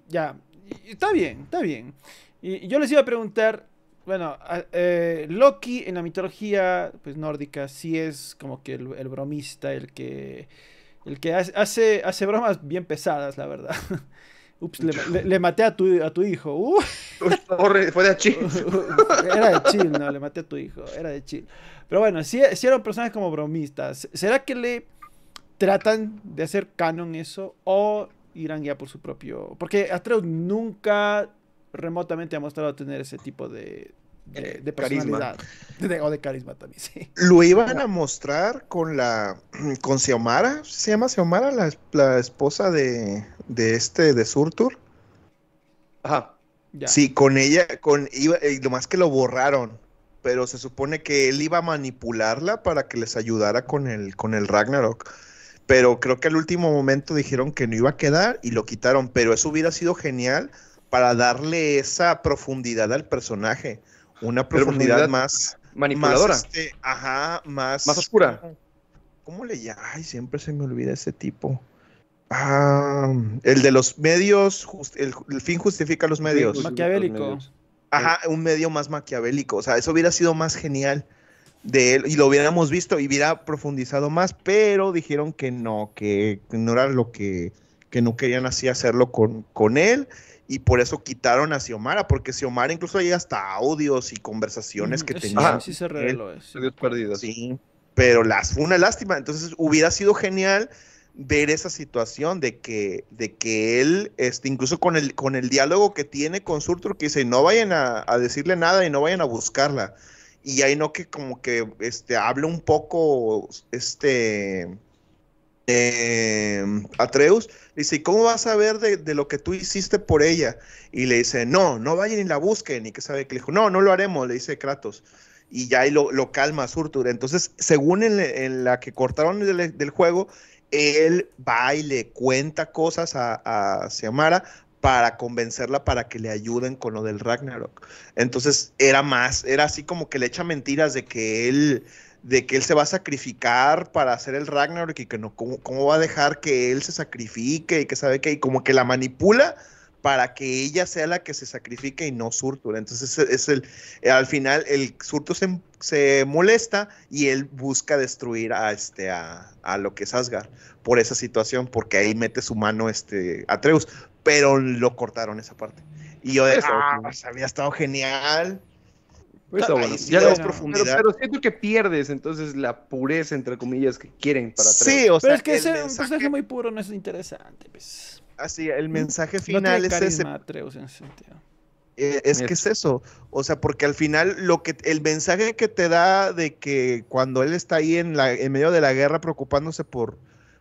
ya, está bien, está bien. Y, yo les iba a preguntar, bueno, eh, Loki en la mitología pues, nórdica sí es como que el bromista, el que el que hace, hace bromas bien pesadas, la verdad. Ups, le, maté a tu, a tu hijo. Uh. fue de chill. Era de chill, no, le maté a tu hijo. Era de chill. Pero bueno, si eran personajes como bromistas. ¿Será que le tratan de hacer canon eso o irán ya por su propio...? Porque Atreus nunca remotamente ha mostrado tener ese tipo de, eh, de, Carisma. o de carisma también, sí. Lo iban a mostrar con la. con Xiomara. Se llama Xiomara, la, esposa de, de este, de Surtur. Ajá. Sí, con ella, con lo más que lo borraron. Pero se supone que él iba a manipularla para que les ayudara con el, con el Ragnarok. Pero creo que al último momento dijeron que no iba a quedar y lo quitaron. Pero eso hubiera sido genial para darle esa profundidad al personaje una profundidad, más manipuladora. Más este, ajá, más. Más oscura. ¿Cómo, le llama? Ay, siempre se me olvida ese tipo. Ah, el de los medios, el, fin justifica los medios. Maquiavélico. Ajá, un medio más maquiavélico. O sea, eso hubiera sido más genial de él y lo hubiéramos visto y hubiera profundizado más, pero dijeron que no, que no era lo que, que no querían así hacerlo con, con él y por eso quitaron a Xiomara, porque Xiomara incluso hay hasta audios y conversaciones mm, que tenía. Sí, sí se reveló eso. Perdidos. Sí, pero las, fue una lástima. Entonces hubiera sido genial ver esa situación de que, de que él, este, incluso con el, con el diálogo que tiene con Surtur, que dice, no vayan a, decirle nada y no vayan a buscarla. Y ahí no que como que este, un poco, este Em, Atreus, le dice, cómo vas a ver de, lo que tú hiciste por ella? Y le dice, no, no vayan y la busquen, y que sabe que le dijo, no, no lo haremos, le dice Kratos. Y ya lo, calma Surtur. Entonces, según en, la que cortaron del, juego, él va y le cuenta cosas a, a para convencerla para que le ayuden con lo del Ragnarok. Entonces, era más, era así como que le echa mentiras de que él de que él se va a sacrificar para hacer el Ragnarok y que no, cómo, va a dejar que él se sacrifique y que sabe que, y como que la manipula para que ella sea la que se sacrifique y no Surtur. Entonces es el, eh, al final el Surtur se, molesta y él busca destruir a, este, a, lo que es Asgard por esa situación, porque ahí mete su mano este, Atreus, pero lo cortaron esa parte. Y yo de, ah, pues, había estado genial pero siento que pierdes entonces la pureza, entre comillas, que quieren para atrás. Sí, o sea, pero es que ese mensaje... un muy puro no es interesante. Pues. Así, el mm, mensaje final es ese. Eh, es que es eso, o sea, porque al final lo que el mensaje que te da de que cuando él está ahí en la en medio de la guerra preocupándose por,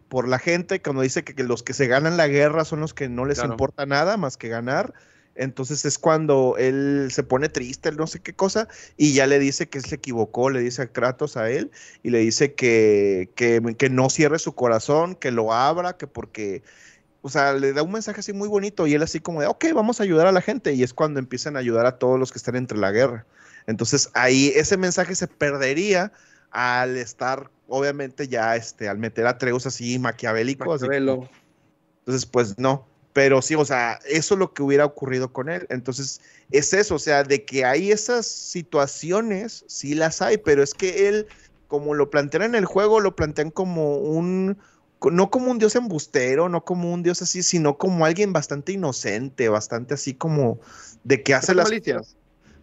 por la gente, cuando dice que, los que se ganan la guerra son los que no les importa nada más que ganar, entonces es cuando él se pone triste, él no sé qué cosa, y ya le dice que se equivocó, le dice a Kratos a él, y le dice que, que, no cierre su corazón, que lo abra, que porque o sea, le da un mensaje así muy bonito y él así como de, ok, vamos a ayudar a la gente y es cuando empiezan a ayudar a todos los que están entre la guerra. Entonces ahí ese mensaje se perdería al estar, obviamente ya, este, al meter a Treus así maquiavélico. Entonces, pues no. Pero sí, o sea, eso es lo que hubiera ocurrido con él. Entonces, es eso, o sea, de que hay esas situaciones, sí las hay, pero es que él, como lo plantean en el juego, lo plantean como un, no como un dios embustero, no como un dios así, sino como alguien bastante inocente, bastante así como de que hace las malicias.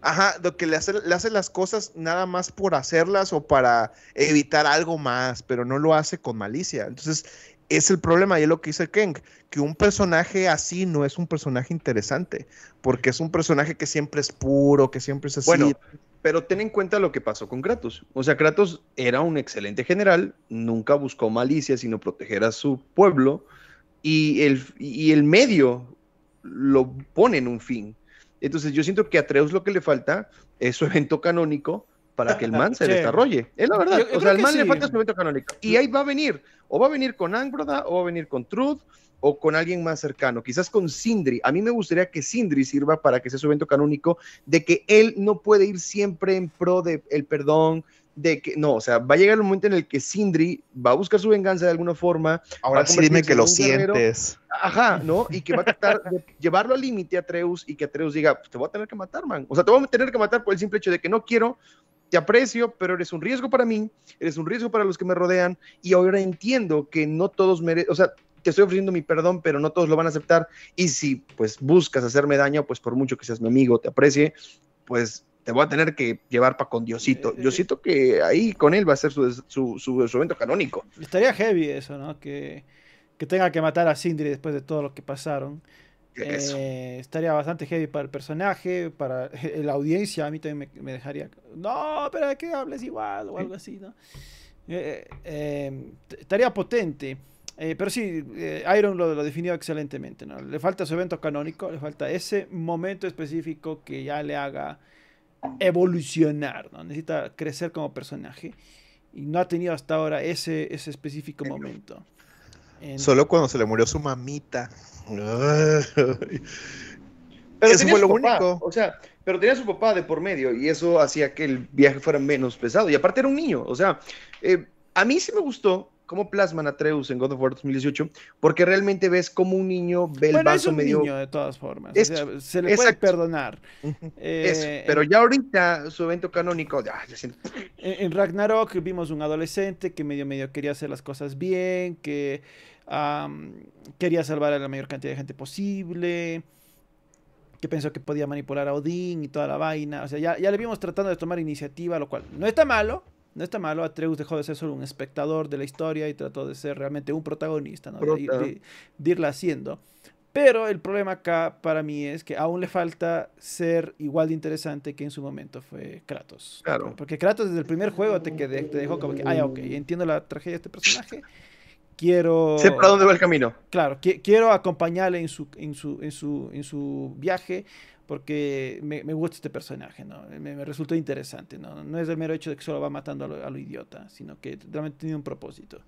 Ajá, de que le hace, le hace las cosas nada más por hacerlas o para evitar algo más, pero no lo hace con malicia. Entonces, es el problema, y lo que dice Keng, que un personaje así no es un personaje interesante, porque es un personaje que siempre es puro, que siempre es así. Bueno, pero ten en cuenta lo que pasó con Kratos. O sea, Kratos era un excelente general, nunca buscó malicia, sino proteger a su pueblo, y el, y el medio lo pone en un fin. Entonces yo siento que a Treus lo que le falta es su evento canónico, para que el man se desarrolle. Es la verdad. o sea, el man le falta su evento canónico. Y ahí va a venir. O va a venir con Angroda, o va a venir con Truth, o con alguien más cercano. Quizás con Sindri. A mí me gustaría que Sindri sirva para que sea su evento canónico, de que él no puede ir siempre en pro del perdón, de que no, o sea, va a llegar un momento en el que Sindri va a buscar su venganza de alguna forma. Ahora sí dime que lo sientes. Ajá, ¿no? Y que va a tratar de llevarlo al límite a Treus y que Atreus diga, pues, te voy a tener que matar, man. O sea, te voy a tener que matar por el simple hecho de que no quiero te aprecio, pero eres un riesgo para mí, eres un riesgo para los que me rodean y ahora entiendo que no todos merecen, o sea, te estoy ofreciendo mi perdón, pero no todos lo van a aceptar y si pues buscas hacerme daño, pues por mucho que seas mi amigo, te aprecie, pues te voy a tener que llevar para con Diosito. Diosito que ahí con él va a ser su, su, evento canónico. Estaría heavy eso, ¿no? Que, que tenga que matar a Sindri después de todo lo que pasaron. Eh, estaría bastante heavy para el personaje, para la audiencia. A mí también me, dejaría. No, pero que hables igual? O algo así, ¿no? Eh, eh, em, estaría potente. pero sí, Iron lo, lo, definió excelentemente. ¿no? Le falta su evento canónico, le falta ese momento específico que ya le haga evolucionar. ¿no? Necesita crecer como personaje. Y no ha tenido hasta ahora ese, ese específico momento. Solo cuando se le murió su mamita. Pero eso fue lo único. O sea, pero tenía su papá de por medio y eso hacía que el viaje fuera menos pesado. Y aparte era un niño. O sea, eh, a mí sí me gustó cómo plasman a Treus en God of War 2018, porque realmente ves cómo un niño ve el bueno, vaso es un medio. Niño, de todas formas. se le puede perdonar. Eh, pero ya ahorita su evento canónico. en, en Ragnarok vimos un adolescente que medio medio quería hacer las cosas bien, que quería salvar a la mayor cantidad de gente posible. Que pensó que podía manipular a Odín y toda la vaina. O sea, ya, ya le vimos tratando de tomar iniciativa, lo cual no está malo. No está malo, Atreus dejó de ser solo un espectador de la historia y trató de ser realmente un protagonista, ¿no? de, irla haciendo. Pero el problema acá para mí es que aún le falta ser igual de interesante que en su momento fue Kratos. Claro. Porque Kratos desde el primer juego te, te dejó como que, ah, ok, entiendo la tragedia de este personaje, quiero... Sé para dónde va el camino. Claro, quiero acompañarle en su, su, en su, viaje porque me, gusta este personaje, ¿no? Me, resultó interesante, ¿no? No es el mero hecho de que solo va matando a lo, idiota, sino que realmente tiene un propósito.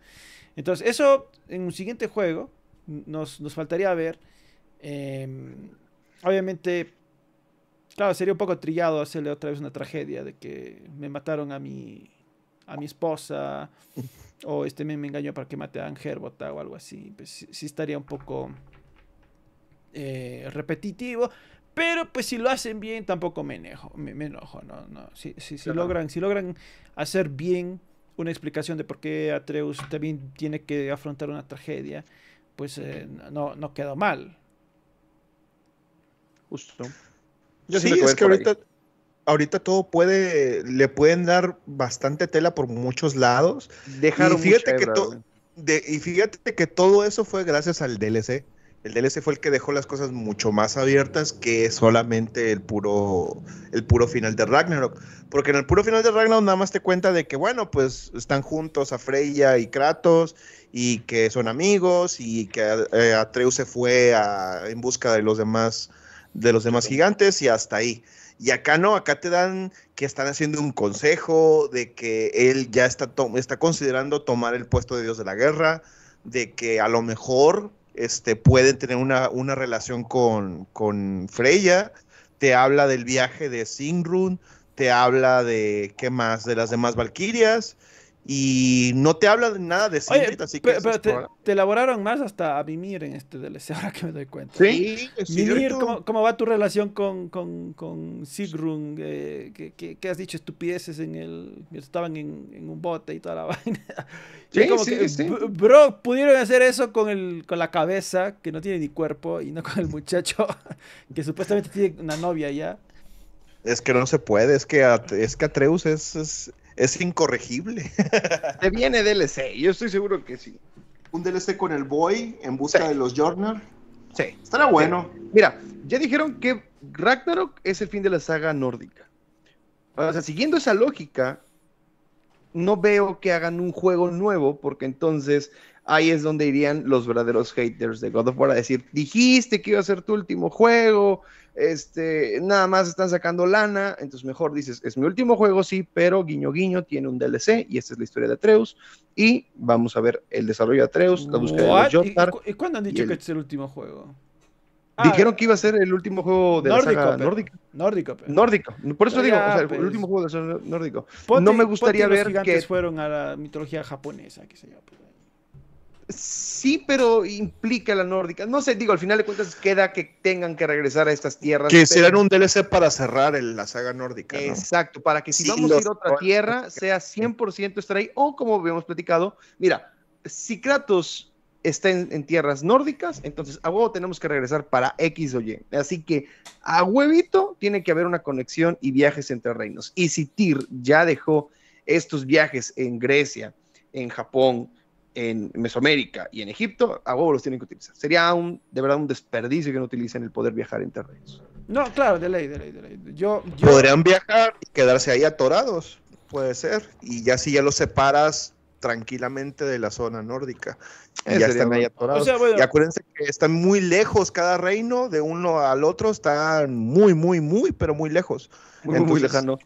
Entonces, eso en un siguiente juego nos, faltaría ver. Em, obviamente, claro, sería un poco trillado hacerle otra vez una tragedia de que me mataron a mi, a mi esposa. o este me, engañó para que a Gerbota o algo así. Pues sí, estaría un poco eh, repetitivo. Pero pues si lo hacen bien, tampoco me enojo. Me, enojo, no, Si, logran, si logran hacer bien una explicación de por qué Atreus también tiene que afrontar una tragedia, pues eh, no, no quedó mal. Justo. Yo sí, es que ahorita, ahorita todo puede, le pueden dar bastante tela por muchos lados. Dejaron y fíjate que y fíjate que todo eso fue gracias al DLC. El DLC fue el que dejó las cosas mucho más abiertas que solamente el puro, el puro final de Ragnarok. Porque en el puro final de Ragnarok nada más te cuenta de que, bueno, pues están juntos a Freya y Kratos y que son amigos y que eh, Atreus se fue en busca de los demás, de los demás gigantes y hasta ahí. Y acá no, acá te dan que están haciendo un consejo, de que él ya está, está considerando tomar el puesto de Dios de la guerra, de que a lo mejor este, pueden tener una, relación con, con, Freya, te habla del viaje de Singrun, te habla de qué más, de las demás Valquirias y no te habla de nada de así que. Pero te, elaboraron más hasta a Mimir en este DLC, ahora que me doy cuenta. Sí, Mimir, ¿cómo, ¿cómo, va tu relación con, con, con Sigrun? Eh, que, has dicho estupideces en el. Estaban en, en un bote y toda la vaina. Sí, sí. Bro, pudieron hacer eso con, el, con la cabeza, que no tiene ni cuerpo, y no con el muchacho, que supuestamente tiene una novia ya. Es que no se puede, es que, es que Atreus es, es es incorregible. Te viene DLC, yo estoy seguro que sí. Un DLC con el Boy en busca de los Jornar. Sí. Estará bueno. Mira, ya dijeron que Ragnarok es el fin de la saga nórdica. O sea, siguiendo esa lógica, no veo que hagan un juego nuevo, porque entonces ahí es donde irían los verdaderos haters de God of War a decir, dijiste que iba a ser tu último juego, este, nada más están sacando lana, entonces mejor dices, es mi último juego, sí, pero guiño guiño tiene un DLC y esta es la historia de Atreus y vamos a ver el desarrollo de Atreus, la búsqueda de ¿Y, cuándo han dicho que este es el último juego? Ah, Dijeron que iba a ser el último juego de nórdico, la Nórdico. Nórdico. Por eso digo, el pues. último juego de nórdico. no me gustaría ver que fueron a la mitología japonesa, que se llama. Sí, pero implica la nórdica. No sé, digo, al final de cuentas queda que tengan que regresar a estas tierras. Que serán un DLC para cerrar la saga nórdica. Exacto, para que si vamos a ir a otra tierra, sea 100% estar ahí, o como habíamos platicado, mira, si Kratos está en, en, tierras nórdicas, entonces a huevo tenemos que regresar para X o Y. Así que a huevito tiene que haber una conexión y viajes entre reinos. Y si Tyr ya dejó estos viajes en Grecia, en Japón, en Mesoamérica y en Egipto, a vos los tienen que utilizar. Sería un, de verdad un desperdicio que no utilicen el poder viajar entre reinos. No, claro, de ley, de ley, de ley. Yo, Podrían viajar y quedarse ahí atorados, puede ser. Y ya si ya los separas tranquilamente de la zona nórdica. ya están ahí atorados. y acuérdense que están muy lejos cada reino, de uno al otro, están muy, muy, muy, pero muy lejos. Muy, muy lejano.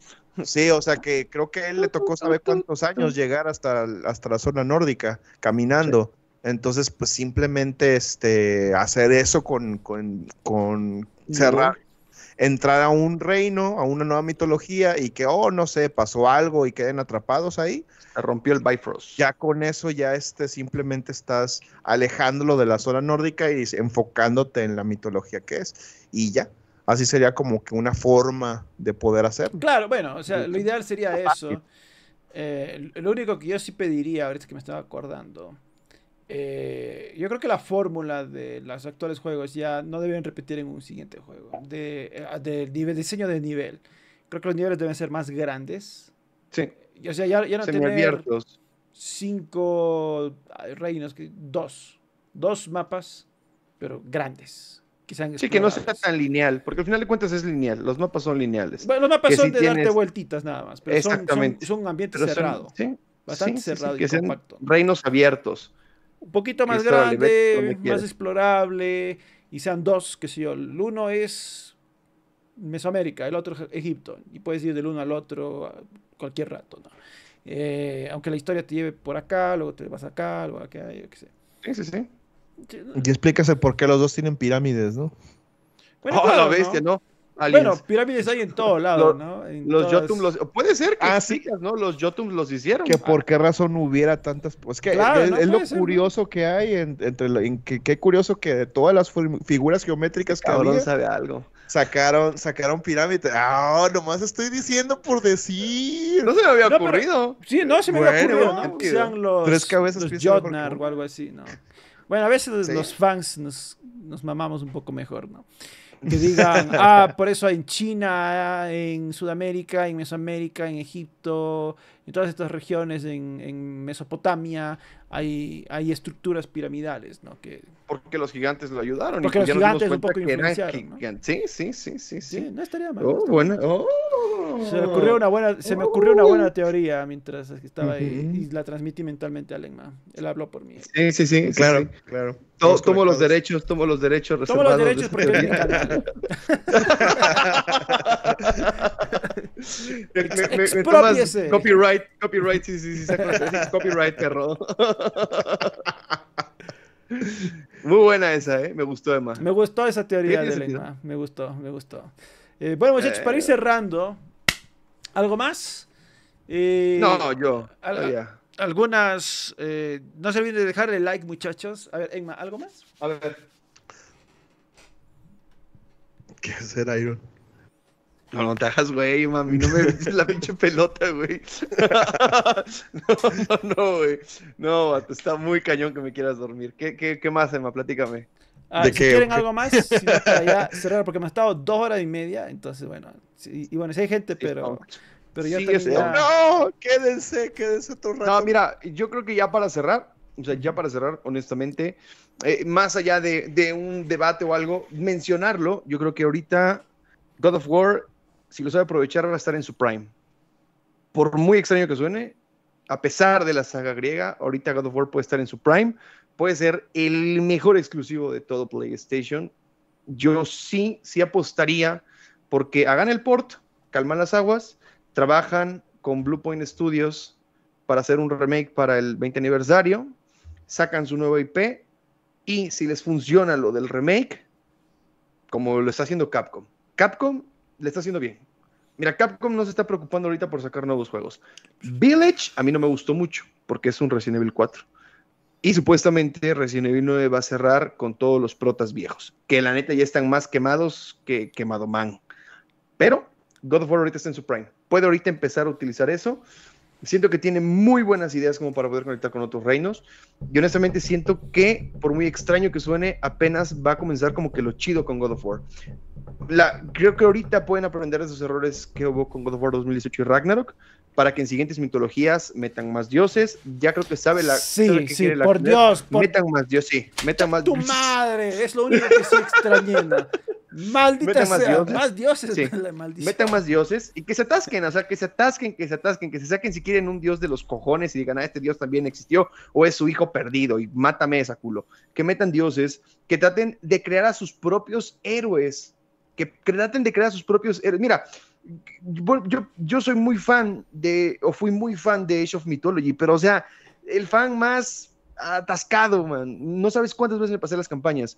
Sí, o sea que creo que él le tocó saber cuántos años llegar hasta, hasta la zona nórdica caminando. Entonces, pues simplemente este, hacer eso con, con, con cerrar, entrar a un reino, a una nueva mitología y que, oh, no sé, pasó algo y queden atrapados ahí. Se rompió el Bifrost. Ya con eso, ya este, simplemente estás alejándolo de la zona nórdica y enfocándote en la mitología que es. Y ya, así sería como que una forma de poder hacer. Claro, bueno, o sea, lo ideal sería eso. Eh, lo único que yo sí pediría, ahorita que me estaba acordando, eh, yo creo que la fórmula de los actuales juegos ya no deben repetir en un siguiente juego, de, eh, del diseño de nivel. Creo que los niveles deben ser más grandes. Sí. O sea, ya, no tener cinco reinos, dos, dos mapas, pero grandes sí, que no sea tan lineal, porque al final de cuentas es lineal, los mapas son lineales. Bueno, los mapas son de darte vueltitas nada más, pero Exactamente. Son, son, son ambientes Bastante cerrado y que reinos abiertos. Un poquito más grande, más explorable, y sean dos, qué sé yo. El uno es Mesoamérica, el otro es Egipto, y puedes ir del uno al otro cualquier rato, ¿no? Eh, aunque la historia te lleve por acá, luego te vas acá, luego acá, yo qué sé. Sí, sí, sí. Y explícase por qué los dos tienen pirámides, ¿no? Bueno, oh, bestia, ¿no? Bueno, pirámides hay en todo lado, ¿no? los Jotuns los. Puede ser que ah, sí. ¿no? Los Jotun los hicieron. Que por qué razón hubiera tantas. Pues, es que es, lo curioso que hay. entre qué curioso que de todas las figuras geométricas que había, sabe algo. Sacaron, sacaron pirámides. Ah, nomás estoy diciendo por decir. No se me había ocurrido. sí, no se me había ocurrido, ¿no? Sean los. Tres cabezas los Jotnar o algo así, ¿no? Bueno, a veces los fans nos, nos mamamos un poco mejor, ¿no? que digan, ah, por eso en China, en Sudamérica, en Mesoamérica, en Egipto, en todas estas regiones, en, Mesopotamia, hay, estructuras piramidales, ¿no? Que, porque los gigantes lo ayudaron. Porque y los gigantes un poco influenciaron. ¿no? Sí, sí, sí, sí, sí. no estaría mal. Oh, oh. se me ocurrió una buena, se me ocurrió una buena teoría mientras estaba ahí y la transmití mentalmente a Alemán. Él habló por mí. Sí, sí, sí, claro, claro. tomo los derechos, tomo los derechos Tomo los derechos porque me, mi copyright copyright, copyright, sí, sí, sí, copyright, perro. Muy buena esa, ¿eh? Me gustó, además. Me gustó esa teoría de Emma, Me gustó, me gustó. Eh, bueno, muchachos, para ir eh. cerrando, ¿algo más? Eh, no, yo. algunas. no se olviden de dejar el like, muchachos. A ver, Emma, ¿algo más? A ver. ¿Qué hacer, Iron? No, no güey, mami, no me dices la pinche pelota, güey. no, no, güey. No, está muy cañón que me quieras dormir. ¿Qué, qué, qué más, Emma? Platícame. Ah, si quieren algo más, para ya cerrar, porque me ha estado dos horas y media, entonces, bueno. y bueno, si hay gente, pero... Pero ya este, No, quédense, quédense todo rato. No, mira, yo creo que ya para cerrar, o sea, ya para cerrar, honestamente, eh, más allá de un debate o algo, mencionarlo, yo creo que ahorita God of War si lo sabe aprovechar, va a estar en su prime. Por muy extraño que suene, a pesar de la saga griega, ahorita God of War puede estar en su prime, puede ser el mejor exclusivo de todo PlayStation. Yo sí, sí apostaría porque hagan el port, calman las aguas, trabajan con Bluepoint Studios para hacer un remake para el 20 aniversario, sacan su nuevo IP y si les funciona lo del remake, como lo está haciendo Capcom. Capcom le está haciendo bien. Mira, Capcom no se está preocupando ahorita por sacar nuevos juegos. Village a mí no me gustó mucho porque es un Resident Evil 4. Y supuestamente Resident Evil 9 va a cerrar con todos los protas viejos, que la neta ya están más quemados que quemado man. Pero God of War ahorita está en su prime. Puede ahorita empezar a utilizar eso Siento que tiene muy buenas ideas como para poder conectar con otros reinos. Y honestamente siento que, por muy extraño que suene, apenas va a comenzar como que lo chido con God of War. La, creo que ahorita pueden aprender de esos errores que hubo con God of War 2018 y Ragnarok, para que en siguientes mitologías metan más dioses. Ya creo que sabe la. Sí, sí, por Dios. Metan más dioses, sí. Metan más. ¡Tu madre! Es lo único que se extrañe Maldita metan sea, más dioses. Más dioses metan más dioses y que se atasquen, o sea, que se atasquen, que se atasquen, que se saquen si quieren un dios de los cojones y digan, a ah, este dios también existió o es su hijo perdido y mátame esa culo. Que metan dioses, que traten de crear a sus propios héroes, que traten de crear a sus propios héroes. Mira, yo, yo soy muy fan de, o fui muy fan de Age of Mythology, pero o sea, el fan más atascado, man. No sabes cuántas veces me pasé las campañas.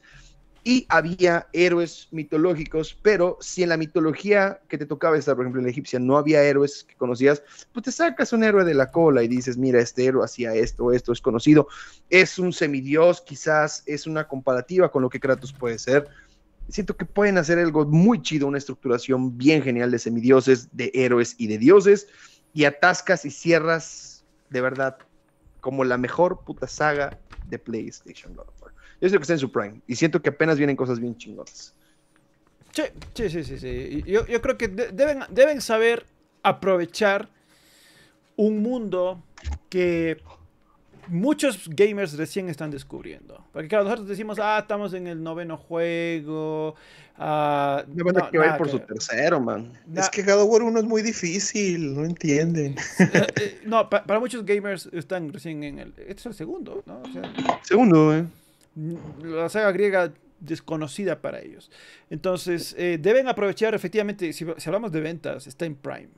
Y había héroes mitológicos, pero si en la mitología que te tocaba estar, por ejemplo, en la egipcia, no había héroes que conocías, pues te sacas un héroe de la cola y dices, mira, este héroe hacía esto, esto es conocido, es un semidios, quizás es una comparativa con lo que Kratos puede ser siento que pueden hacer algo muy chido, una estructuración bien genial de semidioses, de héroes y de dioses, y atascas y cierras de verdad como la mejor puta saga de PlayStation God Yo siento que está en su prime y siento que apenas vienen cosas bien chingotas. Sí, sí, sí, sí. Yo, creo que deben, deben saber aprovechar un mundo que muchos gamers recién están descubriendo. Porque claro, nosotros decimos, ah, estamos en el noveno juego. Ah, no, que ir por su tercero, man. Es que God of War 1 es muy difícil, no entienden. Eh, eh, no, para muchos gamers están recién en el... Este es el segundo, ¿no? segundo, eh. Mm, la saga griega desconocida para ellos. Entonces, eh, deben aprovechar, efectivamente, si, si hablamos de ventas, está en Prime.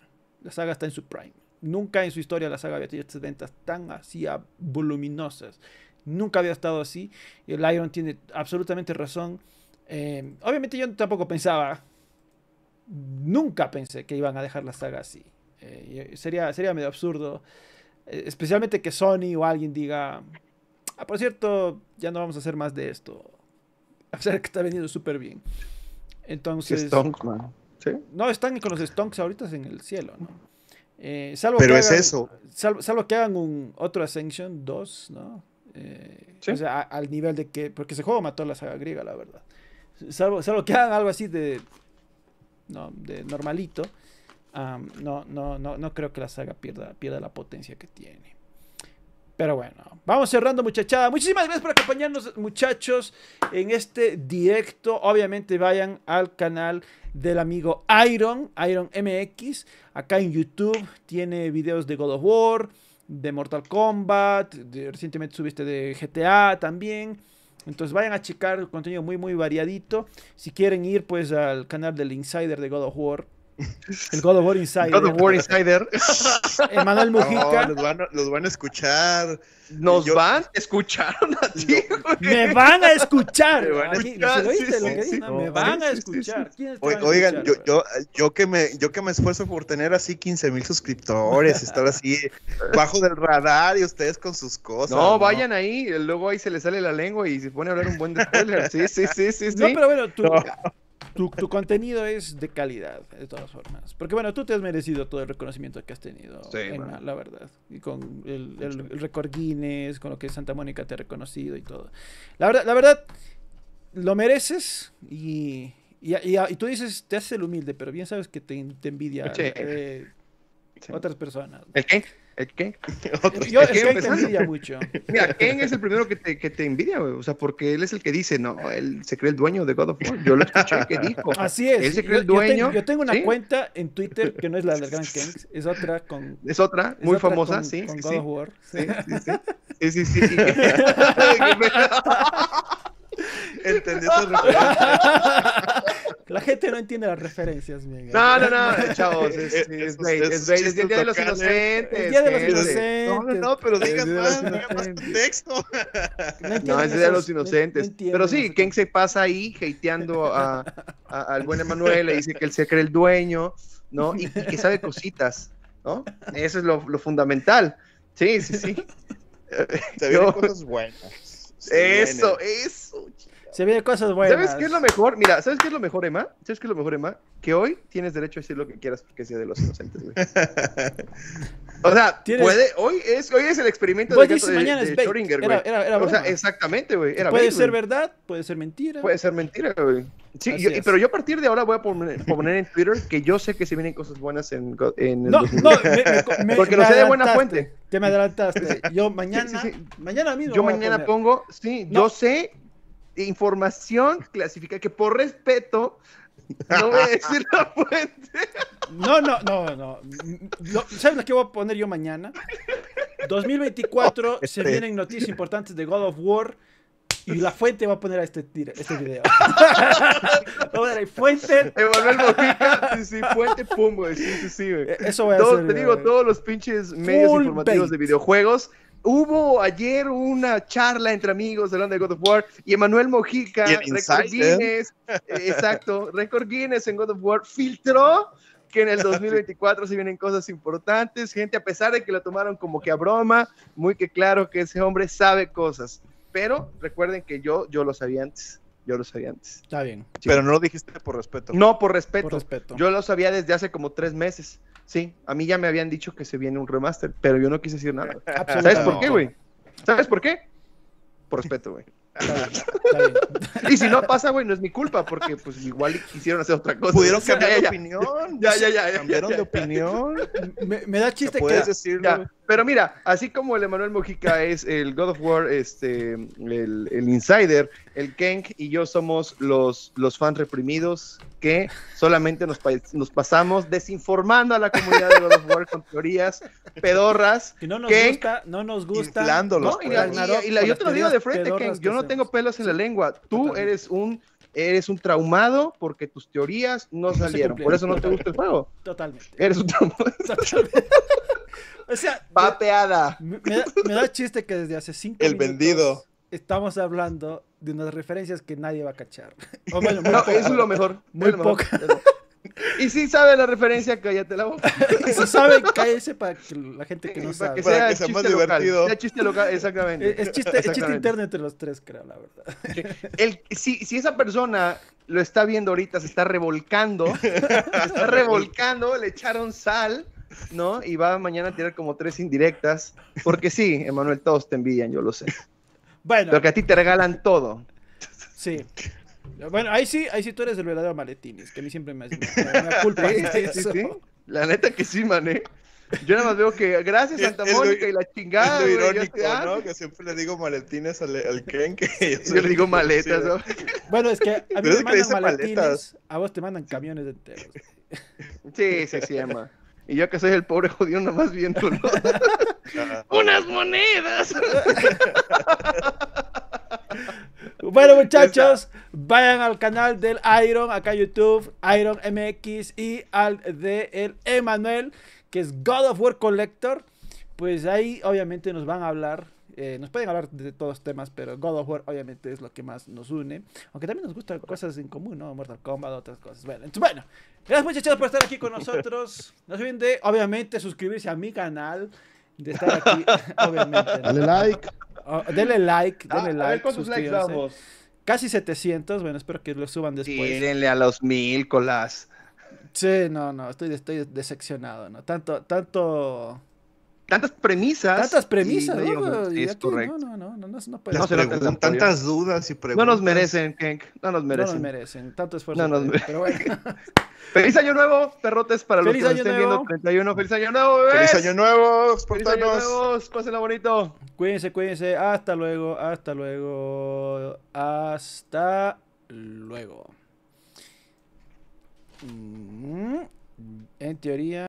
La saga está en su Prime. Nunca en su historia la saga había tenido estas ventas tan así voluminosas. Nunca había estado así. y El Iron tiene absolutamente razón. Em, obviamente yo tampoco pensaba, nunca pensé que iban a dejar la saga así. Eh, sería, sería medio absurdo. Eh, especialmente que Sony o alguien diga, ah, por cierto, ya no vamos a hacer más de esto. A pesar que está vendiendo súper bien. Entonces... No, están con los Stonks ahorita en el cielo, ¿no? Eh, salvo Pero es eso. Salvo, que hagan un otro Ascension 2, ¿no? Eh, o sea, al nivel de que. Porque ese juego mató la saga griega, la verdad. Salvo, salvo que hagan algo así de. No, de normalito. no, no, no, no creo que la saga pierda, pierda la potencia que tiene. Pero bueno, vamos cerrando muchachada. Muchísimas gracias por acompañarnos muchachos en este directo. Obviamente vayan al canal del amigo Iron, Iron MX. Acá en YouTube tiene videos de God of War, de Mortal Kombat, recientemente subiste de GTA también. Entonces vayan a checar el contenido muy muy variadito. Si quieren ir pues al canal del Insider de God of War, el God of War Insider. God of War Insider. Emanuel Mujica. los, van, van, a escuchar. ¿Nos van? a escuchar. Me van a escuchar. Me van a escuchar. Oigan, yo, yo, yo, que me, yo que me esfuerzo por tener así 15 mil suscriptores, estar así bajo del radar y ustedes con sus cosas. No, vayan ahí, luego ahí se le sale la lengua y se pone a hablar un buen spoiler. Sí, sí, sí, sí. sí. No, pero bueno, tú tu, contenido es de calidad, de todas formas. Porque bueno, tú te has merecido todo el reconocimiento que has tenido, la verdad. Y con el, el, Guinness, con lo que Santa Mónica te ha reconocido y todo. La verdad, la verdad, lo mereces y, y, tú dices, te haces el humilde, pero bien sabes que te, te envidia eh, otras personas. qué? ¿El ¿Eh, qué? yo, el que mucho. Mira, Ken es el primero que te, que te envidia, güey. O sea, porque él es el que dice, no, él se cree el dueño de God of War. Yo lo escuché que dijo. Así es. Él se cree el dueño. Yo, tengo una cuenta en Twitter que no es la de Gran Ken, es otra con. Es otra, muy famosa, con, sí. Con God of War. Sí, sí, sí. sí, sí, sí. La gente no entiende las referencias, Miguel. No, no, no, eh, chavos, es, eh, es, es, el Día de los Inocentes. de los No, no, no, pero digan más, digan más contexto. No, es el Día de los Inocentes. Pero sí, Ken se pasa ahí hateando a, al buen Emanuel, le dice que él se cree el dueño, ¿no? Y, que sabe cositas, ¿no? Eso es lo, lo fundamental. Sí, sí, sí. Se vienen cosas buenas. eso, eso, se vienen cosas buenas. ¿Sabes qué es lo mejor? Mira, ¿sabes qué es lo mejor, Emma? ¿Sabes qué es lo mejor, Emma? Que hoy tienes derecho a decir lo que quieras porque sea de los inocentes, güey. O sea, puede, hoy es, hoy es el experimento de, güey. o sea, exactamente, güey. Puede ser verdad, puede ser mentira. Puede ser mentira, güey. Sí, pero yo a partir de ahora voy a poner, en Twitter que yo sé que se vienen cosas buenas en, el No, no, porque lo sé de buena fuente. Te me adelantaste. Yo mañana, mañana mismo. Yo mañana pongo, sí, yo sé información clasifica que por respeto no voy a decir la fuente. No, no, no, no. ¿Sabes lo que voy a poner yo mañana? 2024 se este. vienen noticias importantes de God of War. Y la fuente va a poner a este, este video. a ver, fuente. Emanuel sí, sí, fuente, pum, güey. Sí, sí, sí, güey. E, eso voy a hacer, Te digo, eh, todos los pinches medios informativos de videojuegos hubo ayer una charla entre amigos hablando de God of War y Emanuel Mojica, Record Guinness, eh, exacto, Record Guinness en God of War filtró que en el 2024 se vienen cosas importantes, gente, a pesar de que lo tomaron como que a broma, muy que claro que ese hombre sabe cosas, pero recuerden que yo, yo lo sabía antes. Yo lo sabía antes. Está bien. Pero no lo dijiste por respeto. No, por respeto. Por respeto. Yo lo sabía desde hace como tres meses. Sí, a mí ya me habían dicho que se viene un remaster, pero yo no quise decir nada. ¿Sabes por qué, güey? ¿Sabes por qué? Por respeto, güey. y si no pasa, güey, no es mi culpa, porque pues igual quisieron hacer otra cosa. Pudieron cambiar de opinión. Ya, ya, ya. Cambiaron de opinión. Me, da chiste que Pero mira, así como el Emanuel Mojica es el God of War, este, el, Insider, el Kenk y yo somos los, los fans reprimidos que solamente nos, pasamos desinformando a la comunidad de God of War con teorías pedorras. Y no nos gusta, no nos gusta. y, la, yo te lo digo de frente, Kenk, yo no tengo pelos en la lengua. Tú eres un eres un traumado porque tus teorías no, salieron. Por eso no te gusta el juego. Totalmente. Eres un traumado. O sea, papeada. Me, da, chiste que desde hace cinco El vendido. Estamos hablando de unas referencias que nadie va a cachar. no, eso es lo mejor. Muy poca. Mejor. Y si sabe la referencia, cállate la boca. Y si sabe, cállese para que la gente que no sabe. Que para que sea más divertido. Sea chiste local, exactamente. Es, chiste, exactamente. Es chiste interno entre los tres, creo, la verdad. si, si esa persona lo está viendo ahorita, se está revolcando, se está revolcando, le echaron sal. ¿no? Y va mañana a tirar como tres indirectas. Porque sí, Emanuel, todos te envidian, yo lo sé. Bueno. Porque a ti te regalan todo. Sí. Bueno, ahí sí, ahí sí tú eres el verdadero maletines, que a mí siempre me, hace, una culpa. La neta que sí, mané. Yo nada más veo que gracias Santa Mónica y la chingada. Que siempre le digo maletines al, Ken, que yo, le digo maletas, ¿no? Bueno, es que a mí me mandan maletines, maletas? a vos te mandan camiones enteros. Sí, se llama Y yo que soy el pobre jodido nada más viendo ¡Unas monedas! Bueno, muchachos, vayan al canal del Iron, acá en YouTube, Iron MX y al de el Emanuel, que es God of War Collector. Pues ahí obviamente nos van a hablar eh, nos pueden hablar de todos temas, pero God of War obviamente es lo que más nos une. Aunque también nos gustan cosas en común, ¿no? Mortal Kombat, otras cosas. Bueno, entonces, bueno gracias muchachos por estar aquí con nosotros. No se olviden de, obviamente, suscribirse a mi canal. De estar aquí, obviamente. Dale like. Ah, denle like, ah, denle like. A Casi 700, bueno, espero que lo suban después. Mírenle a los mil, colas. Sí, no, no, estoy, estoy decepcionado, ¿no? Tanto, tanto tantas premisas. Tantas premisas, ¿no? es correcto. No, no, no, no, puede tantas dudas y preguntas. No nos merecen, Kenk. No nos merecen. No nos merecen. Tanto esfuerzo. No nos merecen. Pero bueno. Feliz año nuevo, perrotes para los que nos estén viendo 31. Feliz año nuevo, bebés. Feliz año nuevo, bonito. Cuídense, cuídense. Hasta luego, hasta luego. Hasta luego. Mm, en teoría.